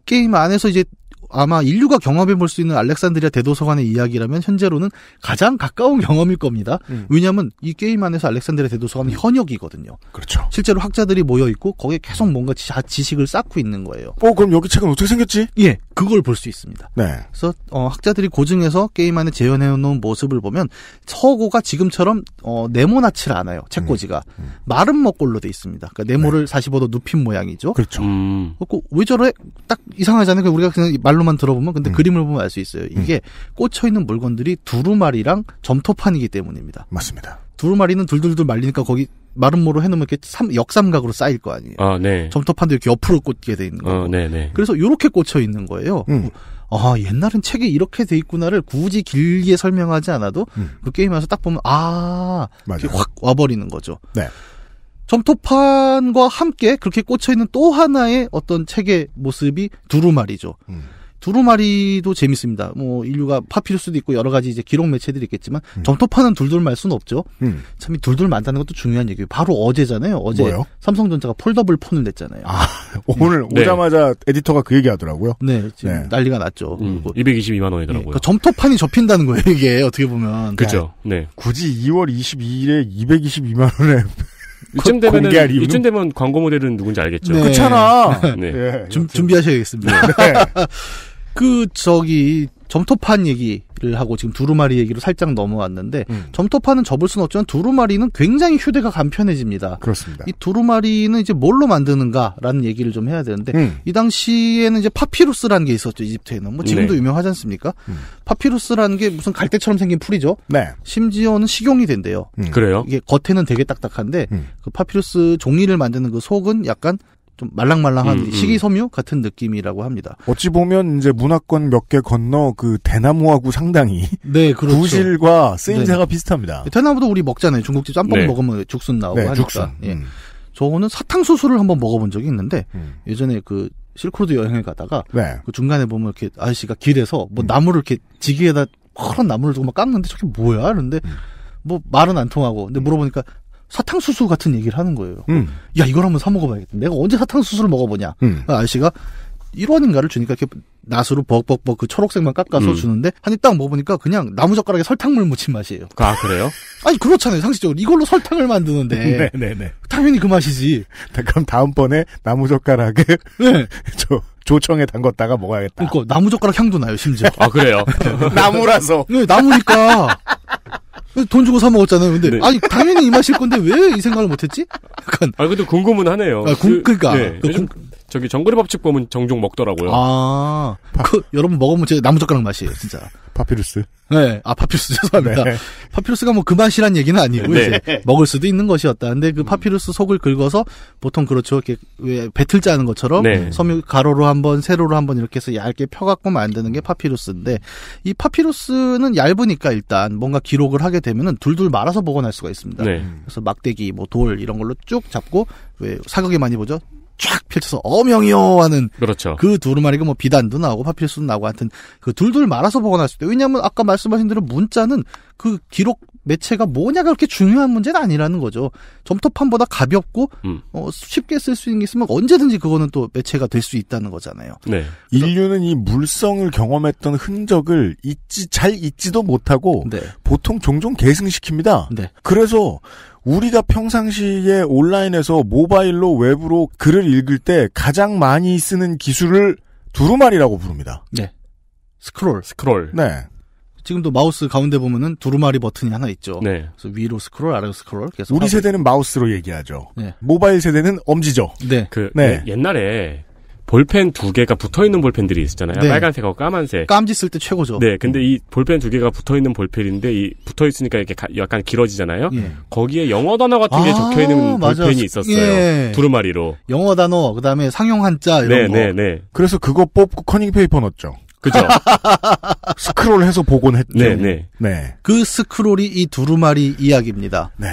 게임 안에서 이제 아마 인류가 경험해 볼 수 있는 알렉산드리아 대도서관의 이야기라면 현재로는 가장 가까운 경험일 겁니다. 음. 왜냐하면 이 게임 안에서 알렉산드리아 대도서관은 음. 현역이거든요. 그렇죠. 실제로 학자들이 모여 있고 거기에 계속 뭔가 지, 식을 쌓고 있는 거예요. 어 그럼 여기 책은 어떻게 생겼지? 예, 그걸 볼 수 있습니다. 네. 그래서 어, 학자들이 고증해서 게임 안에 재현해 놓은 모습을 보면 서고가 지금처럼 어, 네모나치를 않아요. 책꽂이가 음. 음. 마른 먹골로 돼 있습니다. 그러니까 네모를 네. 45도 눕힌 모양이죠. 그렇죠. 음. 왜 저래? 딱 이상하잖아요. 우리가 그냥 말로 말로만 들어보면 근데 음. 그림을 보면 알 수 있어요. 이게 음. 꽂혀 있는 물건들이 두루마리랑 점토판이기 때문입니다. 맞습니다. 두루마리는 둘둘둘 말리니까 거기 마름 모로 해놓으면 이렇게 삼, 역삼각으로 쌓일 거 아니에요. 아, 네. 점토판도 이렇게 옆으로 꽂게 돼 있는 아, 거고. 어, 네, 네네. 그래서 이렇게 꽂혀 있는 거예요. 음. 아옛날은 책이 이렇게 돼 있구나를 굳이 길게 설명하지 않아도 음. 그 게임에서 딱 보면 아확 와버리는 거죠. 네. 점토판과 함께 그렇게 꽂혀 있는 또 하나의 어떤 책의 모습이 두루마리죠. 음. 두루마리도 재밌습니다. 뭐 인류가 파피루스도 있고 여러 가지 이제 기록 매체들이 있겠지만 음. 점토판은 둘둘 말 수는 없죠. 음. 참이 둘둘 만다는 것도 중요한 얘기예요. 바로 어제잖아요. 어제 뭐요? 삼성전자가 폴더블 폰을 냈잖아요. 아, 오늘 네. 오자마자 에디터가 그 얘기하더라고요. 네, 지금 네. 난리가 났죠. 음, 222만 원이더라고요. 네, 그 점토판이 접힌다는 거예요. 이게 어떻게 보면 그죠. 네. 네. 굳이 2월 22일에 222만 원에 이쯤 그 되면 이쯤 되면 광고 모델은 누군지 알겠죠. 네. 그렇잖아. 네. 네. 준, 예, 준비하셔야겠습니다. 네. 그 저기 점토판 얘기를 하고 지금 두루마리 얘기로 살짝 넘어왔는데 음. 점토판은 접을 수는 없지만 두루마리는 굉장히 휴대가 간편해집니다. 그렇습니다. 이 두루마리는 이제 뭘로 만드는가라는 얘기를 좀 해야 되는데 음. 이 당시에는 이제 파피루스라는 게 있었죠 이집트에는 뭐 지금도 네. 유명하지 않습니까? 음. 파피루스라는 게 무슨 갈대처럼 생긴 풀이죠. 네. 심지어는 식용이 된대요. 음. 그래요? 이게 겉에는 되게 딱딱한데 음. 그 파피루스 종이를 만드는 그 속은 약간 좀 말랑말랑한 음, 음. 식이섬유 같은 느낌이라고 합니다. 어찌 보면 이제 문화권 몇 개 건너 그 대나무하고 상당히 네, 그렇죠. 구실과 쓰임새가 네. 비슷합니다. 대나무도 우리 먹잖아요. 중국집 짬뽕 네. 먹으면 죽순 나오고 네, 하니까. 죽순. 예. 음. 저는 사탕수수를 한번 먹어본 적이 있는데 음. 예전에 그실코드 여행을 가다가 네. 그 중간에 보면 이렇게 아저씨가 길에서 뭐 음. 나무를 이렇게 지게에다 커런 나무를 조금 막 깎는데 저게 뭐야? 그런데 음. 뭐 말은 안 통하고 근데 물어보니까 사탕수수 같은 얘기를 하는 거예요. 어, 음. 야, 이걸 한번 사먹어봐야겠다. 내가 언제 사탕수수를 먹어보냐. 음. 그 아저씨가 1원인가를 주니까 이렇게 낫으로 벅벅벅 그 초록색만 깎아서 음. 주는데 한 입 딱 먹어보니까 그냥 나무젓가락에 설탕물 묻힌 맛이에요. 아 그래요? 아니 그렇잖아요 상식적으로 이걸로 설탕을 만드는데 네네네 네, 네. 당연히 그 맛이지. 그럼 다음번에 나무젓가락에 네. 저 조청에 담궜다가 먹어야겠다. 그러니까 나무젓가락 향도 나요 심지어. 아 그래요? 나무라서. 네 나무니까. 돈 주고 사 먹었잖아요. 근데 네. 아니 당연히 이 맛일 건데 왜 이 생각을 못했지? 약간. 아 근데 궁금은 하네요. 아, 궁, 그, 러니까 네. 그, 궁, 저기 정글의 밥집 보면 정종 먹더라고요. 아, 파... 그 여러분 먹으면 제 나무젓가락 맛이에요, 진짜. 파피루스. 네, 아 파피루스 죄송합니다. 네. 파피루스가 뭐 그 맛이란 얘기는 아니고 네. 이제 네. 먹을 수도 있는 것이었다. 근데 그 음. 파피루스 속을 긁어서 보통 그렇죠, 이렇게 왜 배틀 짜는 것처럼 네. 섬유 가로로 한번 세로로 한번 이렇게 해서 얇게 펴갖고 만드는 게 파피루스인데 이 파피루스는 얇으니까 일단 뭔가 기록을 하게 되면은 둘둘 말아서 복원할 수가 있습니다. 네. 그래서 막대기, 뭐 돌 이런 걸로 쭉 잡고 왜 사극에 많이 보죠. 쫙 펼쳐서 어명이요 하는 그렇죠. 그 두루마리가 뭐 비단도 나오고 파필수도 나오고 하여튼 그 둘둘 말아서 보관할 수도 왜냐하면 아까 말씀하신 대로 문자는 그 기록 매체가 뭐냐가 그렇게 중요한 문제는 아니라는 거죠. 점토판보다 가볍고 음. 어, 쉽게 쓸 수 있는 게 있으면 언제든지 그거는 또 매체가 될 수 있다는 거잖아요. 네. 인류는 이 물성을 경험했던 흔적을 잊지 잘 잊지도 못하고 네. 보통 종종 계승시킵니다. 네. 그래서 우리가 평상시에 온라인에서 모바일로 웹으로 글을 읽을 때 가장 많이 쓰는 기술을 두루마리라고 부릅니다. 네. 스크롤. 스크롤. 네. 지금도 마우스 가운데 보면은 두루마리 버튼이 하나 있죠. 네. 그래서 위로 스크롤, 아래로 스크롤. 계속 우리 세대는 마우스로 얘기하죠. 네. 모바일 세대는 엄지죠. 네. 그 네. 옛날에 볼펜 두 개가 붙어 있는 볼펜들이 있었잖아요. 네. 빨간색하고 까만색. 깜지 쓸 때 최고죠. 네, 근데 이 볼펜 두 개가 붙어 있는 볼펜인데 이 붙어 있으니까 이렇게 가, 약간 길어지잖아요. 예. 거기에 영어 단어 같은 아, 게 적혀 있는 볼펜이 예. 있었어요. 예. 두루마리로. 영어 단어 그다음에 상용 한자 이런 네, 거. 네, 네. 그래서 그거 뽑고 커닝 페이퍼 넣었죠. 그죠. 스크롤해서 보곤 했죠 네, 네. 네. 그 스크롤이 이 두루마리 이야기입니다. 네.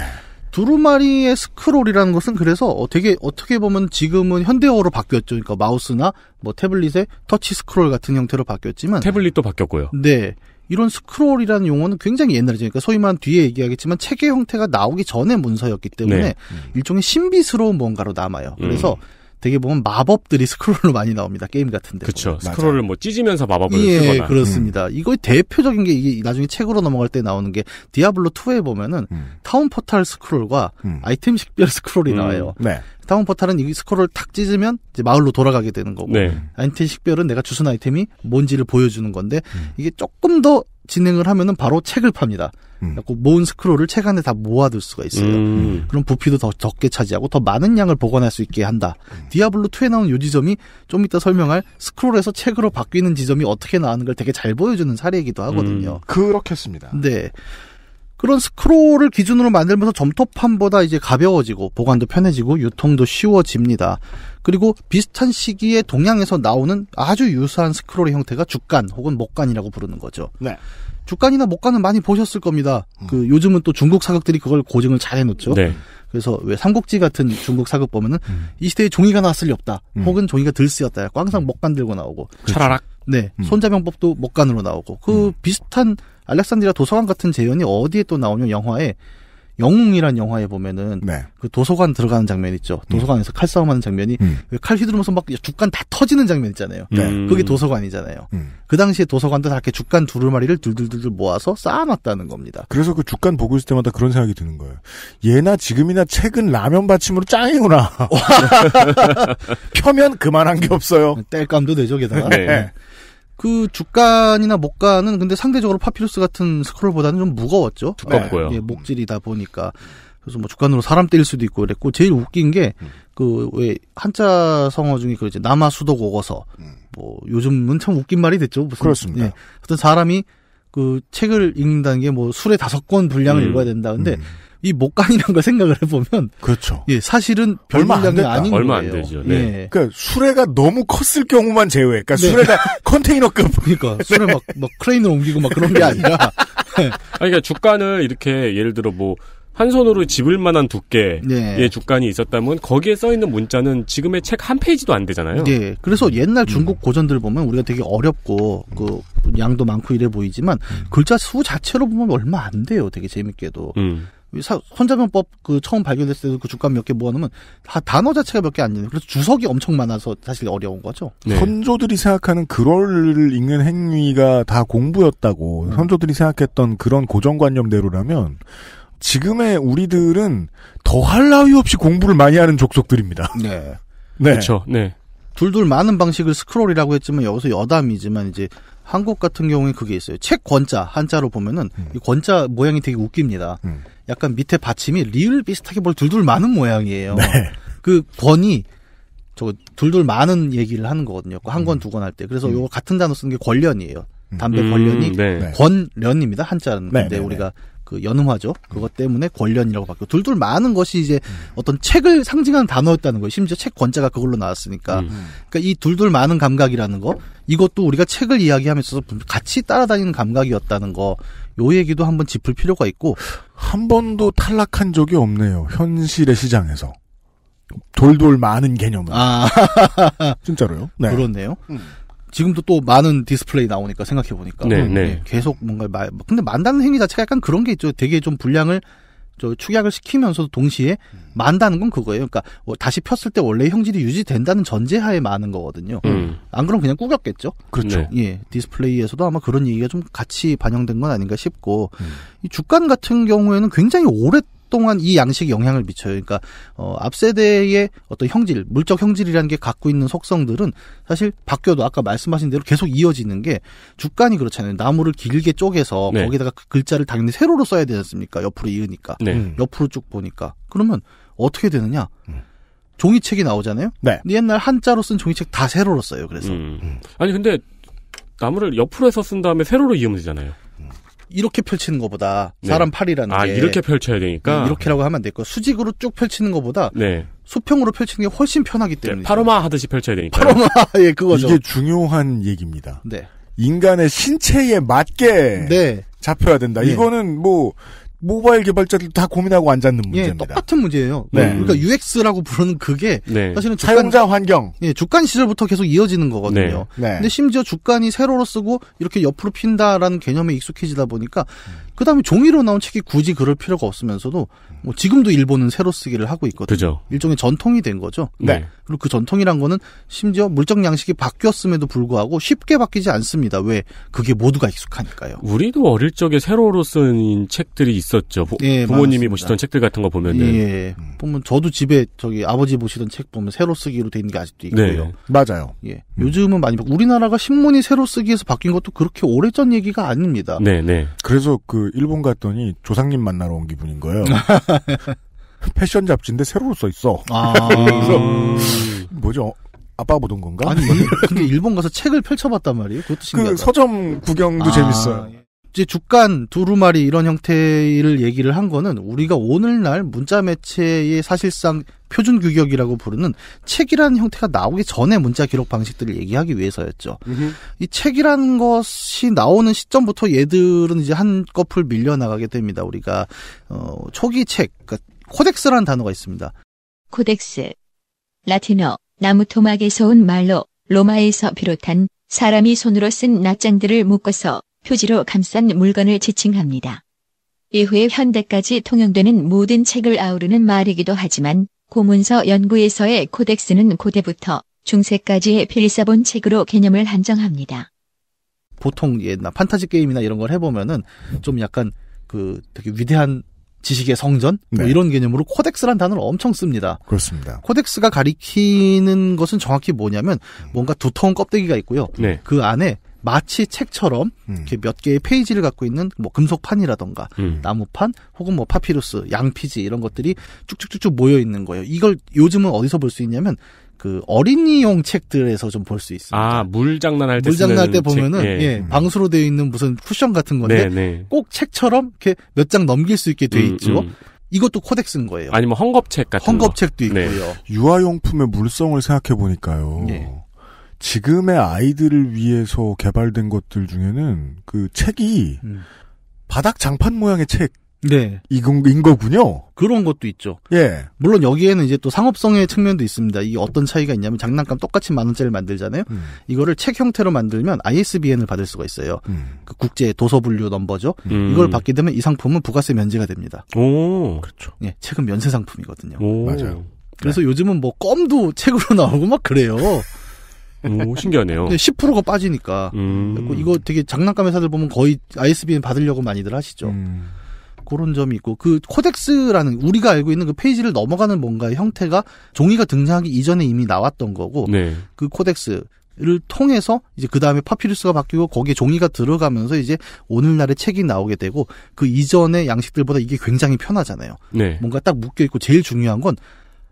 두루마리의 스크롤이라는 것은 그래서 어, 되게 어떻게 보면 지금은 현대어로 바뀌었죠. 그러니까 마우스나 뭐 태블릿의 터치 스크롤 같은 형태로 바뀌었지만 태블릿도 바뀌었고요. 네. 이런 스크롤이라는 용어는 굉장히 옛날이죠. 그러니까 소위 말한 뒤에 얘기하겠지만 책의 형태가 나오기 전에 문서였기 때문에 네. 음. 일종의 신비스러운 뭔가로 남아요. 그래서 음. 되게 보면 마법들이 스크롤로 많이 나옵니다. 게임 같은데. 그렇죠. 스크롤을 뭐 찢으면서 마법을 예, 쓰거나. 그렇습니다. 음. 이거 대표적인 게 이게 나중에 책으로 넘어갈 때 나오는 게 디아블로 2에 보면은 음. 타운 포탈 스크롤과 음. 아이템 식별 스크롤이 음. 나와요. 네. 타운 포탈은 이 스크롤을 탁 찢으면 이제 마을로 돌아가게 되는 거고 네. 아이템 식별은 내가 주순 아이템이 뭔지를 보여주는 건데 음. 이게 조금 더 진행을 하면은 바로 책을 팝니다. 음. 모은 스크롤을 책 안에 다 모아둘 수가 있어요. 음. 그럼 부피도 더 적게 차지하고 더 많은 양을 보관할 수 있게 한다. 음. 디아블로 2에 나온 요 지점이 좀 이따 설명할 스크롤에서 책으로 바뀌는 지점이 어떻게 나오는 걸 되게 잘 보여주는 사례이기도 하거든요. 음. 그렇겠습니다. 네. 그런 스크롤을 기준으로 만들면서 점토판보다 이제 가벼워지고 보관도 편해지고 유통도 쉬워집니다. 그리고 비슷한 시기에 동양에서 나오는 아주 유사한 스크롤의 형태가 주간 혹은 목간이라고 부르는 거죠. 네. 주간이나 목간은 많이 보셨을 겁니다. 그 음. 그 요즘은 또 중국 사극들이 그걸 고증을 잘 해놓죠. 네. 그래서 왜 삼국지 같은 중국 사극 보면은 음. 이 시대에 종이가 나왔을 리 없다. 음. 혹은 종이가 들쓰였다. 꽝상 음. 목간 들고 나오고. 차라락. 네. 음. 손자병법도 목간으로 나오고. 그 음. 비슷한 알렉산드리아 도서관 같은 재현이 어디에 또 나오냐 영화에 영웅이란 영화에 보면은 네. 그 도서관 들어가는 장면 있죠. 음. 도서관에서 음. 칼싸움하는 장면이 음. 그 칼 휘두르면서 막 죽간 다 터지는 장면 있잖아요. 네. 음. 그게 도서관이잖아요. 음. 그 당시에 도서관도 다 이렇게 죽간 두루마리를 둘둘둘둘 모아서 쌓아놨다는 겁니다. 그래서 그 죽간 보고 있을 때마다 그런 생각이 드는 거예요. 얘나 지금이나 책은 라면 받침으로 짱이구나. 펴면 그만한 게 없어요. 뗄감도 되죠, 게다가. 네. 그 주간이나 목간은 근데 상대적으로 파피루스 같은 스크롤보다는 좀 무거웠죠. 두껍고요. 네. 예, 목질이다 보니까. 그래서 뭐 주간으로 사람 때릴 수도 있고 그랬고 제일 웃긴 게 그왜 음. 한자 성어 중에 그 이제 남아 수도고거서 음. 뭐 요즘은 참 웃긴 말이 됐죠. 무슨 그렇습니다. 예. 어떤 사람이 그 책을 읽는다는 게 뭐 술에 다섯 권 분량을 음. 읽어야 된다. 근데 음. 이 목간이라는 걸 생각을 해보면 그렇죠. 예, 사실은 별 얼마 안 아닌 얼마 안 되죠. 네. 예. 그러니까 수레가 너무 컸을 경우만 제외. 그러니까 네. 수레가 컨테이너급. 그러니까 수레 막, 막 크레인을 옮기고 막 그런 게 아니라. 예. 아니, 그러니까 주간을 이렇게 예를 들어 뭐. 한 손으로 집을 만한 두께의 네. 주간이 있었다면 거기에 써 있는 문자는 지금의 책 한 페이지도 안 되잖아요. 네. 그래서 옛날 음. 중국 고전들 보면 우리가 되게 어렵고 그 양도 많고 이래 보이지만 음. 글자 수 자체로 보면 얼마 안 돼요. 되게 재밌게도. 음. 사, 손자병법 그 처음 발견됐을 때그 주간 몇개 모아놓으면 다 단어 자체가 몇 개 안 되는. 그래서 주석이 엄청 많아서 사실 어려운 거죠. 네. 선조들이 생각하는 그럴 읽는 행위가 다 공부였다고 음. 선조들이 생각했던 그런 고정관념대로라면 지금의 우리들은 더할 나위 없이 공부를 많이 하는 족속들입니다. 네. 네. 그렇죠. 네. 둘둘 많은 방식을 스크롤이라고 했지만 여기서 여담이지만 이제 한국 같은 경우에 그게 있어요. 책 권자 한자로 보면은 음. 이 권자 모양이 되게 웃깁니다. 음. 약간 밑에 받침이 리을 비슷하게 뭘 둘둘 많은 모양이에요. 네. 그 권이 저 둘둘 많은 얘기를 하는 거거든요. 그 한권 두 권할 음. 때. 그래서 음. 요거 같은 단어 쓰는 게 권련이에요. 담배 음, 권련이 네. 네. 권련입니다. 한자는 네, 근데 네, 우리가 네. 그 연음화죠. 그것 때문에 권련이라고 바뀌고 둘둘 많은 것이 이제 음. 어떤 책을 상징하는 단어였다는 거예요. 심지어 책 권자가 그걸로 나왔으니까. 음. 그러니까 이 둘둘 많은 감각이라는 거 이것도 우리가 책을 이야기하면서 같이 따라다니는 감각이었다는 거요 얘기도 한번 짚을 필요가 있고 한 번도 탈락한 적이 없네요. 현실의 시장에서 돌돌 많은 개념은 아 진짜로요? 네. 그렇네요. 음. 지금도 또 많은 디스플레이 나오니까 생각해 보니까 네, 네. 예, 계속 뭔가 말 뭐, 근데 만다는 행위 자체가 약간 그런 게 있죠. 되게 좀 분량을 저 축약을 시키면서도 동시에 만다는 건 그거예요. 그러니까 뭐 다시 폈을 때 원래 형질이 유지된다는 전제하에 마는 거거든요. 음. 안 그럼 그냥 꾸겼겠죠. 그렇죠. 네. 예, 디스플레이에서도 아마 그런 얘기가 좀 같이 반영된 건 아닌가 싶고 음. 이 주간 같은 경우에는 굉장히 오랫 동안 이 양식이 영향을 미쳐요. 그러니까 어, 앞 세대의 어떤 형질, 물적 형질이라는 게 갖고 있는 속성들은 사실 바뀌어도 아까 말씀하신 대로 계속 이어지는 게 주간이 그렇잖아요. 나무를 길게 쪼개서 네. 거기다가 그 글자를 당연히 세로로 써야 되지 않습니까? 옆으로 이으니까 네. 음. 옆으로 쭉 보니까 그러면 어떻게 되느냐? 음. 종이책이 나오잖아요. 네. 옛날 한자로 쓴 종이책 다 세로로 써요. 그래서 음. 아니 근데 나무를 옆으로 해서 쓴 다음에 세로로 이으면 되잖아요. 이렇게 펼치는 것보다 네. 사람 팔이라는 아, 게 이렇게 펼쳐야 되니까 음, 이렇게라고 하면 안될 거. 수직으로 쭉 펼치는 것보다 네. 수평으로 펼치는 게 훨씬 편하기 네, 때문에 파로마 하듯이 펼쳐야 되니까. 파로마 예 그거죠. 이게 중요한 얘기입니다. 네. 인간의 신체에 맞게 네. 잡혀야 된다. 네. 이거는 뭐 모바일 개발자들 다 고민하고 앉았는 예, 문제입니다. 예, 똑같은 문제예요. 네. 네. 그러니까 UX라고 부르는 그게 네. 사실은 주간, 사용자 환경. 예, 주간 시절부터 계속 이어지는 거거든요. 네. 네. 근데 심지어 주간이 세로로 쓰고 이렇게 옆으로 핀다라는 개념에 익숙해지다 보니까 음. 그 다음에 종이로 나온 책이 굳이 그럴 필요가 없으면서도 뭐 지금도 일본은 새로 쓰기를 하고 있거든요. 그죠. 일종의 전통이 된 거죠. 네. 그리고 그 전통이란 거는 심지어 물적 양식이 바뀌었음에도 불구하고 쉽게 바뀌지 않습니다. 왜? 그게 모두가 익숙하니까요. 우리도 어릴 적에 새로로 쓴 책들이 있었죠. 부, 예, 모님이 보시던 책들 같은 거 보면은. 예. 보면 저도 집에 저기 아버지 보시던 책 보면 새로 쓰기로 돼 있는 게 아직도 네. 있고요. 네. 맞아요. 예. 음. 요즘은 많이 우리나라가 신문이 새로 쓰기에서 바뀐 것도 그렇게 오래전 얘기가 아닙니다. 네, 네. 그래서 그 일본 갔더니 조상님 만나러 온 기분인 거예요. 패션 잡지인데 세로로 써 있어. 아~ 그래서 뭐죠? 아빠 보던 건가? 아니, 뭐, 근데 일본 가서 책을 펼쳐봤단 말이에요. 그것도 그 신기하다. 그 서점 구경도 아~ 재밌어요. 예. 이제 주간 두루마리 이런 형태를 얘기를 한 거는 우리가 오늘날 문자 매체의 사실상 표준 규격이라고 부르는 책이라는 형태가 나오기 전에 문자 기록 방식들을 얘기하기 위해서였죠. 으흠. 이 책이라는 것이 나오는 시점부터 얘들은 이제 한꺼풀 밀려나가게 됩니다. 우리가 어, 초기 책, 그러니까 코덱스라는 단어가 있습니다. 코덱스. 라틴어 나무토막에서 온 말로 로마에서 비롯한 사람이 손으로 쓴 낱장들을 묶어서 표지로 감싼 물건을 지칭합니다. 이후에 현대까지 통용되는 모든 책을 아우르는 말이기도 하지만 고문서 연구에서의 코덱스는 고대부터 중세까지의 필사본 책으로 개념을 한정합니다. 보통 옛날 판타지 게임이나 이런 걸 해보면은 좀 약간 그 되게 위대한 지식의 성전 뭐 네. 뭐 이런 개념으로 코덱스란 단어를 엄청 씁니다. 그렇습니다. 코덱스가 가리키는 것은 정확히 뭐냐면 뭔가 두터운 껍데기가 있고요. 네. 그 안에 마치 책처럼 음. 이렇게 몇 개의 페이지를 갖고 있는 뭐 금속판이라던가 음. 나무판 혹은 뭐 파피루스, 양피지 이런 것들이 쭉쭉쭉쭉 모여 있는 거예요. 이걸 요즘은 어디서 볼 수 있냐면 그 어린이용 책들에서 좀 볼 수 있습니다. 아, 물 장난할 때 물장난할 때 보면은 예. 예. 방수로 되어 있는 무슨 쿠션 같은 건데 네네. 네. 꼭 책처럼 이렇게 몇 장 넘길 수 있게 돼 음, 있죠. 음. 이것도 코덱스인 거예요. 아니면 헝겁책 같은 헝겊책도 있고요. 네. 유아용품의 물성을 생각해 보니까요. 예. 지금의 아이들을 위해서 개발된 것들 중에는 그 책이 음. 바닥 장판 모양의 책. 네. 이건, 인 거군요. 그런 것도 있죠. 예. 물론 여기에는 이제 또 상업성의 측면도 있습니다. 이 어떤 차이가 있냐면 장난감 똑같이 만원짜리를 만들잖아요. 음. 이거를 책 형태로 만들면 ISBN을 받을 수가 있어요. 음. 그 국제 도서분류 넘버죠. 음. 이걸 받게 되면 이 상품은 부가세 면제가 됩니다. 오. 그렇죠. 예. 책은 면세 상품이거든요. 오. 맞아요. 그래서 네. 요즘은 뭐 껌도 책으로 나오고 막 그래요. 오, 신기하네요. 근데 10%가 빠지니까. 음. 이거 되게 장난감 회사들 보면 거의 ISBN 받으려고 많이들 하시죠. 음. 그런 점이 있고 그 코덱스라는 우리가 알고 있는 그 페이지를 넘어가는 뭔가 의 형태가 종이가 등장하기 이전에 이미 나왔던 거고 네. 그 코덱스 를 통해서 이제 그 다음에 파피루스가 바뀌고 거기에 종이가 들어가면서 이제 오늘날의 책이 나오게 되고 그 이전의 양식들보다 이게 굉장히 편하잖아요. 네. 뭔가 딱 묶여 있고 제일 중요한 건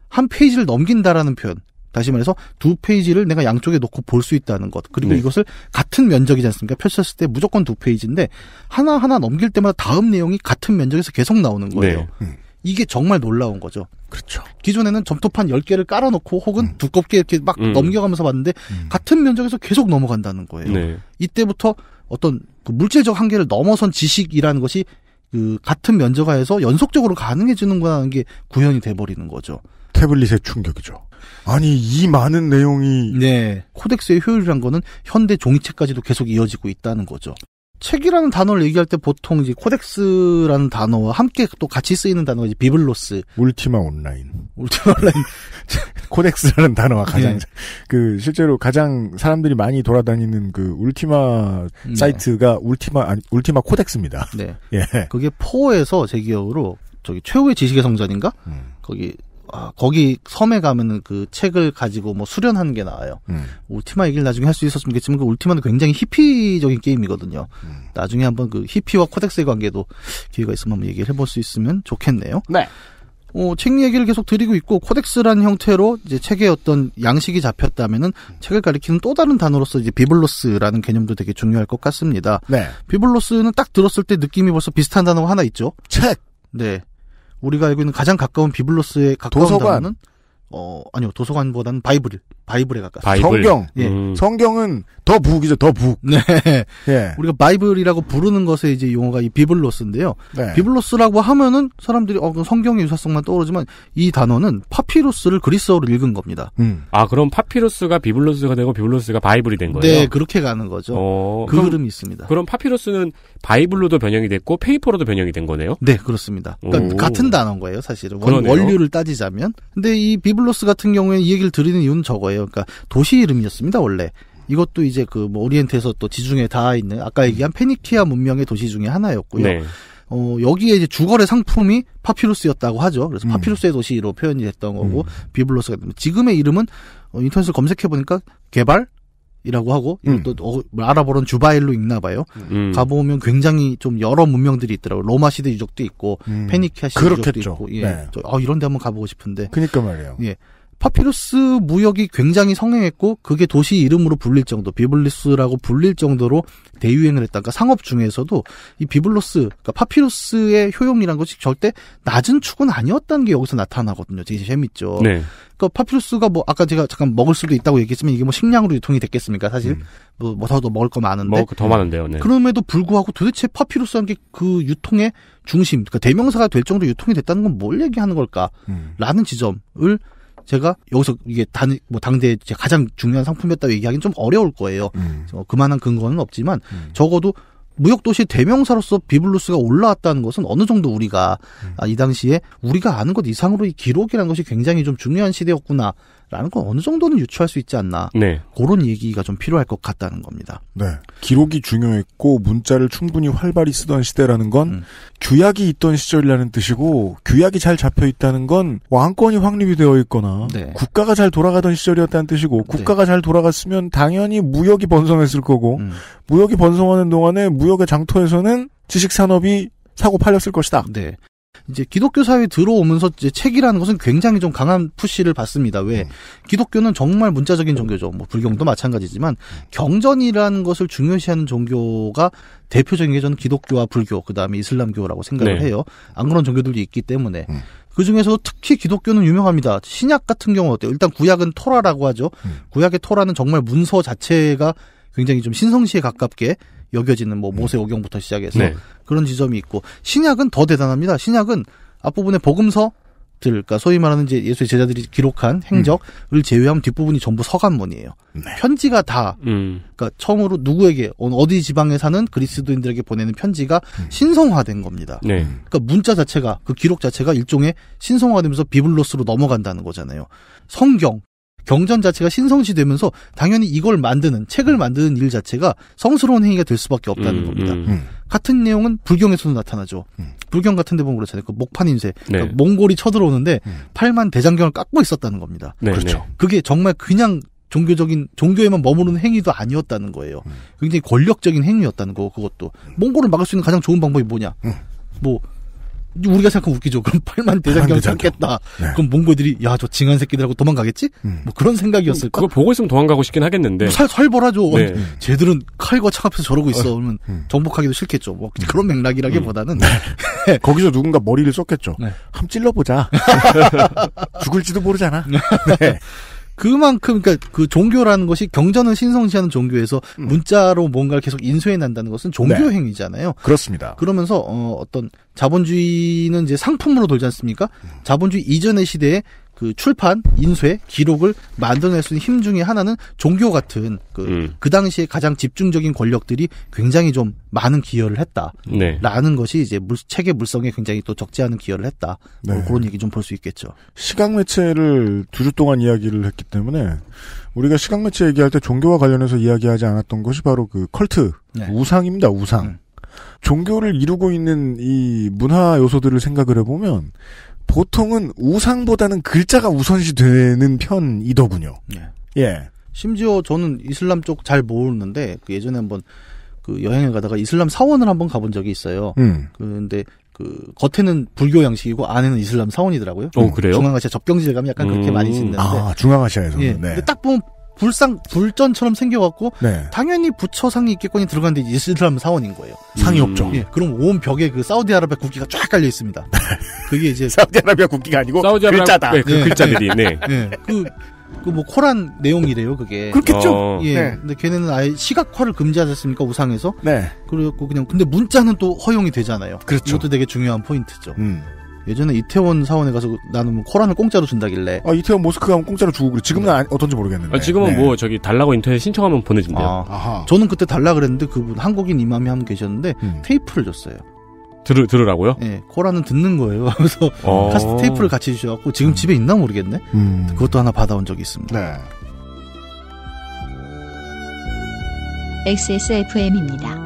한 페이지를 넘긴다라는 표현. 다시 말해서 두 페이지를 내가 양쪽에 놓고 볼 수 있다는 것. 그리고 네. 이것을 같은 면적이지 않습니까? 펼쳤을 때 무조건 두 페이지인데 하나하나 넘길 때마다 다음 내용이 같은 면적에서 계속 나오는 거예요. 네. 음. 이게 정말 놀라운 거죠. 그렇죠. 기존에는 점토판 10개를 깔아놓고 혹은 음. 두껍게 이렇게 막 음. 넘겨가면서 봤는데 음. 같은 면적에서 계속 넘어간다는 거예요. 네. 이때부터 어떤 그 물질적 한계를 넘어선 지식이라는 것이 그 같은 면적하에서 연속적으로 가능해지는거라는게 구현이 돼버리는 거죠. 태블릿의 충격이죠. 아니 이 많은 내용이 네 코덱스의 효율이란 거는 현대 종이책까지도 계속 이어지고 있다는 거죠. 책이라는 단어를 얘기할 때 보통 이제 코덱스라는 단어와 함께 또 같이 쓰이는 단어가 이제 비블로스, 울티마 온라인, 울티마 온라인, 코덱스라는 단어와 가장 네. 그 실제로 가장 사람들이 많이 돌아다니는 그 울티마 네. 사이트가 울티마 아니 울티마 코덱스입니다. 네, 예. 그게 포에서 제 기억으로 저기 최후의 지식의 성전인가 음. 거기 아, 거기 섬에 가면은 그 책을 가지고 뭐 수련하는 게 나와요. 음. 울티마 얘기를 나중에 할 수 있었으면 좋겠지만 그 울티마는 굉장히 히피적인 게임이거든요. 음. 나중에 한번 그 히피와 코덱스의 관계도 기회가 있으면 한번 얘기를 해볼 수 있으면 좋겠네요. 네. 어, 책 얘기를 계속 드리고 있고 코덱스라는 형태로 이제 책의 어떤 양식이 잡혔다면은 책을 가리키는 또 다른 단어로서 이제 비블로스라는 개념도 되게 중요할 것 같습니다. 네. 비블로스는 딱 들었을 때 느낌이 벌써 비슷한 단어가 하나 있죠. 책. 네. 우리가 알고 있는 가장 가까운 비블로스에 가까운 도서관. 단어는 어 아니요 도서관보다는 바이블 바이블에 가깝습니다. 바이블. 성경. 예. 음. 성경은 더 북이죠, 더 북. 네. 예. 우리가 바이블이라고 부르는 것에 이제 용어가 이 비블로스인데요. 네. 비블로스라고 하면은 사람들이 어, 성경의 유사성만 떠오르지만 이 단어는 파피루스를 그리스어로 읽은 겁니다. 음. 아, 그럼 파피루스가 비블로스가 되고 비블로스가 바이블이 된 거예요? 네, 그렇게 가는 거죠. 어, 그 그럼, 흐름이 있습니다. 그럼 파피루스는 바이블로도 변형이 됐고 페이퍼로도 변형이 된 거네요? 네, 그렇습니다. 그러니까 같은 단어인 거예요, 사실은. 그 원류를 따지자면. 근데 이 비블로스 같은 경우에 이 얘기를 드리는 이유는 저거예요. 거예요. 그러니까 도시 이름이었습니다 원래. 이것도 이제 그뭐 오리엔트에서 또 지중해 다 있는 아까 얘기한 페니키아 문명의 도시 중의 하나였고요. 네. 어, 여기에 이제 주거래 상품이 파피루스였다고 하죠. 그래서 음. 파피루스의 도시로 표현이 됐던 음. 거고, 음. 비블로스가, 지금의 이름은 어, 인터넷을 검색해보니까 개발? 이라고 하고, 음. 또 어, 뭐 아보는 주바일로 읽나 봐요. 음. 가보면 굉장히 좀 여러 문명들이 있더라고요. 로마 시대 유적도 있고, 페니키아 시대 그렇겠죠. 유적도 있고, 예. 네. 저, 어, 이런 데 한번 가보고 싶은데. 그니까 말이에요. 예. 파피루스 무역이 굉장히 성행했고 그게 도시 이름으로 불릴 정도 비블리스라고 불릴 정도로 대유행을 했다. 그러니까 상업 중에서도 이 비블로스, 그러니까 파피루스의 효용이란 것이 절대 낮은 축은 아니었다는 게 여기서 나타나거든요. 되게 재밌죠. 네. 그러니까 파피루스가 뭐 아까 제가 잠깐 먹을 수도 있다고 얘기했지만 이게 뭐 식량으로 유통이 됐겠습니까? 사실 음. 뭐, 뭐 더도 먹을 거 많은데 먹을 거더 많은데요. 네. 그럼에도 불구하고 도대체 파피루스라는게 그 유통의 중심, 그러니까 대명사가 될 정도로 유통이 됐다는 건 뭘 얘기하는 걸까라는 음. 지점을 제가 여기서 이게 단, 뭐 당대 가장 중요한 상품이었다고 얘기하기는 좀 어려울 거예요. 음. 그만한 근거는 없지만 음. 적어도 무역도시 대명사로서 비블루스가 올라왔다는 것은 어느 정도 우리가 음. 아, 이 당시에 우리가 아는 것 이상으로 이 기록이라는 것이 굉장히 좀 중요한 시대였구나 라는 건 어느 정도는 유추할 수 있지 않나. 네. 그런 얘기가 좀 필요할 것 같다는 겁니다. 네. 기록이 중요했고 문자를 충분히 활발히 쓰던 시대라는 건 음. 규약이 있던 시절이라는 뜻이고 규약이 잘 잡혀 있다는 건 왕권이 확립이 되어 있거나 네. 국가가 잘 돌아가던 시절이었다는 뜻이고 네. 국가가 네. 잘 돌아갔으면 당연히 무역이 번성했을 거고 음. 무역이 번성하는 동안에 무역의 장터에서는 지식 산업이 사고 팔렸을 것이다. 네. 이제 기독교 사회에 들어오면서 이제 책이라는 것은 굉장히 좀 강한 푸시를 받습니다. 왜? 네. 기독교는 정말 문자적인 종교죠. 뭐 불경도 마찬가지지만 경전이라는 것을 중요시하는 종교가 대표적인 게 저는 기독교와 불교, 그다음에 이슬람교라고 생각을 네. 해요. 안 그런 종교들도 있기 때문에. 음. 그중에서 특히 기독교는 유명합니다. 신약 같은 경우는 어때요? 일단 구약은 토라라고 하죠. 음. 구약의 토라는 정말 문서 자체가 굉장히 좀 신성시에 가깝게 여겨지는 뭐 모세오경부터 음. 시작해서 네. 그런 지점이 있고 신약은 더 대단합니다. 신약은 앞부분에 복음서 들, 그러니까 소위 말하는 이제 예수의 제자들이 기록한 행적을 음. 제외하면 뒷부분이 전부 서간문이에요. 네. 편지가 다, 음. 그러니까 처음으로 누구에게 어디 지방에 사는 그리스도인들에게 보내는 편지가 음. 신성화된 겁니다. 네. 그러니까 문자 자체가 그 기록 자체가 일종의 신성화되면서 비블로스로 넘어간다는 거잖아요. 성경 경전 자체가 신성시되면서 당연히 이걸 만드는 책을 만드는 일 자체가 성스러운 행위가 될 수밖에 없다는 음, 겁니다. 음. 음. 같은 내용은 불경에서도 나타나죠. 음. 불경 같은 데 보면 그렇잖아요. 그 목판 인쇄. 네. 그러니까 몽골이 쳐들어오는데 음. 팔만 대장경을 깎고 있었다는 겁니다. 네, 그렇죠. 네. 그게 정말 그냥 종교적인 종교에만 머무르는 행위도 아니었다는 거예요. 음. 굉장히 권력적인 행위였다는 거 그것도 몽골을 막을 수 있는 가장 좋은 방법이 뭐냐? 뭐 우리가 생각하면 웃기죠. 그럼 팔만 대장경 삼겠다. 네. 그럼 몽골들이 야 저 징한 새끼들하고 도망가겠지? 음. 뭐 그런 생각이었을 까 그걸 보고 있으면 도망가고 싶긴 하겠는데. 살 설벌하죠. 네. 쟤들은 칼과 창 앞에서 저러고 있어. 어, 그러면 음. 정복하기도 싫겠죠. 뭐 음. 그런 맥락이라기보다는 음. 네. 거기서 누군가 머리를 썼겠죠. 네. 함 찔러보자. 죽을지도 모르잖아. 네. 네. 그만큼 그러니까 그 종교라는 것이 경전을 신성시하는 종교에서 음. 문자로 뭔가를 계속 인수해 난다는 것은 종교 네. 행위잖아요. 그렇습니다. 그러면서 어, 어떤 자본주의는 이제 상품으로 돌지 않습니까? 음. 자본주의 이전의 시대에 그 출판, 인쇄, 기록을 만들어낼 수 있는 힘 중에 하나는 종교 같은 그, 음. 그 당시에 가장 집중적인 권력들이 굉장히 좀 많은 기여를 했다. 네. 라는 것이 이제 물, 책의 물성에 굉장히 또 적지 않은 기여를 했다. 뭐 네. 뭐 그런 얘기 좀 볼 수 있겠죠. 시각 매체를 두 주 동안 이야기를 했기 때문에 우리가 시각 매체 얘기할 때 종교와 관련해서 이야기하지 않았던 것이 바로 그 컬트, 네. 우상입니다, 우상. 음. 종교를 이루고 있는 이 문화 요소들을 생각을 해보면 보통은 우상보다는 글자가 우선시 되는 편이더군요. 예. 예. 심지어 저는 이슬람 쪽 잘 모르는데 그 예전에 한번 그 여행을 가다가 이슬람 사원을 한번 가본 적이 있어요. 음. 런데그 겉에는 불교 양식이고 안에는 이슬람 사원이더라고요. 어, 그래요? 중앙아시아 접경지 가면 약간 음. 그렇게 많이 짓는데. 아, 중앙아시아에서. 예. 네. 근데 딱 보면 불상 불전처럼 생겨갖고 네. 당연히 부처 상이 있겠거니 들어갔는데 이슬람 사원인 거예요. 상이 음. 없죠. 예, 그럼 온 벽에 그 사우디아라비아 국기가 쫙 깔려 있습니다. 네. 그게 이제 사우디아라비아 국기가 아니고 사우디아라비아, 글자다. 네, 그 네. 글자들이. 네. 네. 그, 그 뭐 코란 내용이래요 그게 그렇겠죠. 어. 예. 네. 근데 걔네는 아예 시각화를 금지하셨습니까 우상에서. 네. 그래갖고 그냥 근데 문자는 또 허용이 되잖아요. 그렇죠. 이것도 되게 중요한 포인트죠. 음. 예전에 이태원 사원에 가서 나는 코란을 공짜로 준다길래. 아 이태원 모스크 가면 공짜로 주고 그래. 지금은 네. 어떤지 모르겠는데. 아, 지금은 네. 뭐 저기 달라고 인터넷 신청하면 보내준대요. 아, 저는 그때 달라 그랬는데 그분 한국인 이맘이 한 분 계셨는데 음. 테이프를 줬어요. 들으, 들으라고요? 네, 코란은 듣는 거예요. 그래서 어. 카스 테이프를 같이 주셔갖고 지금 음. 집에 있나 모르겠네. 음. 그것도 하나 받아온 적이 있습니다. 네. XSFM입니다.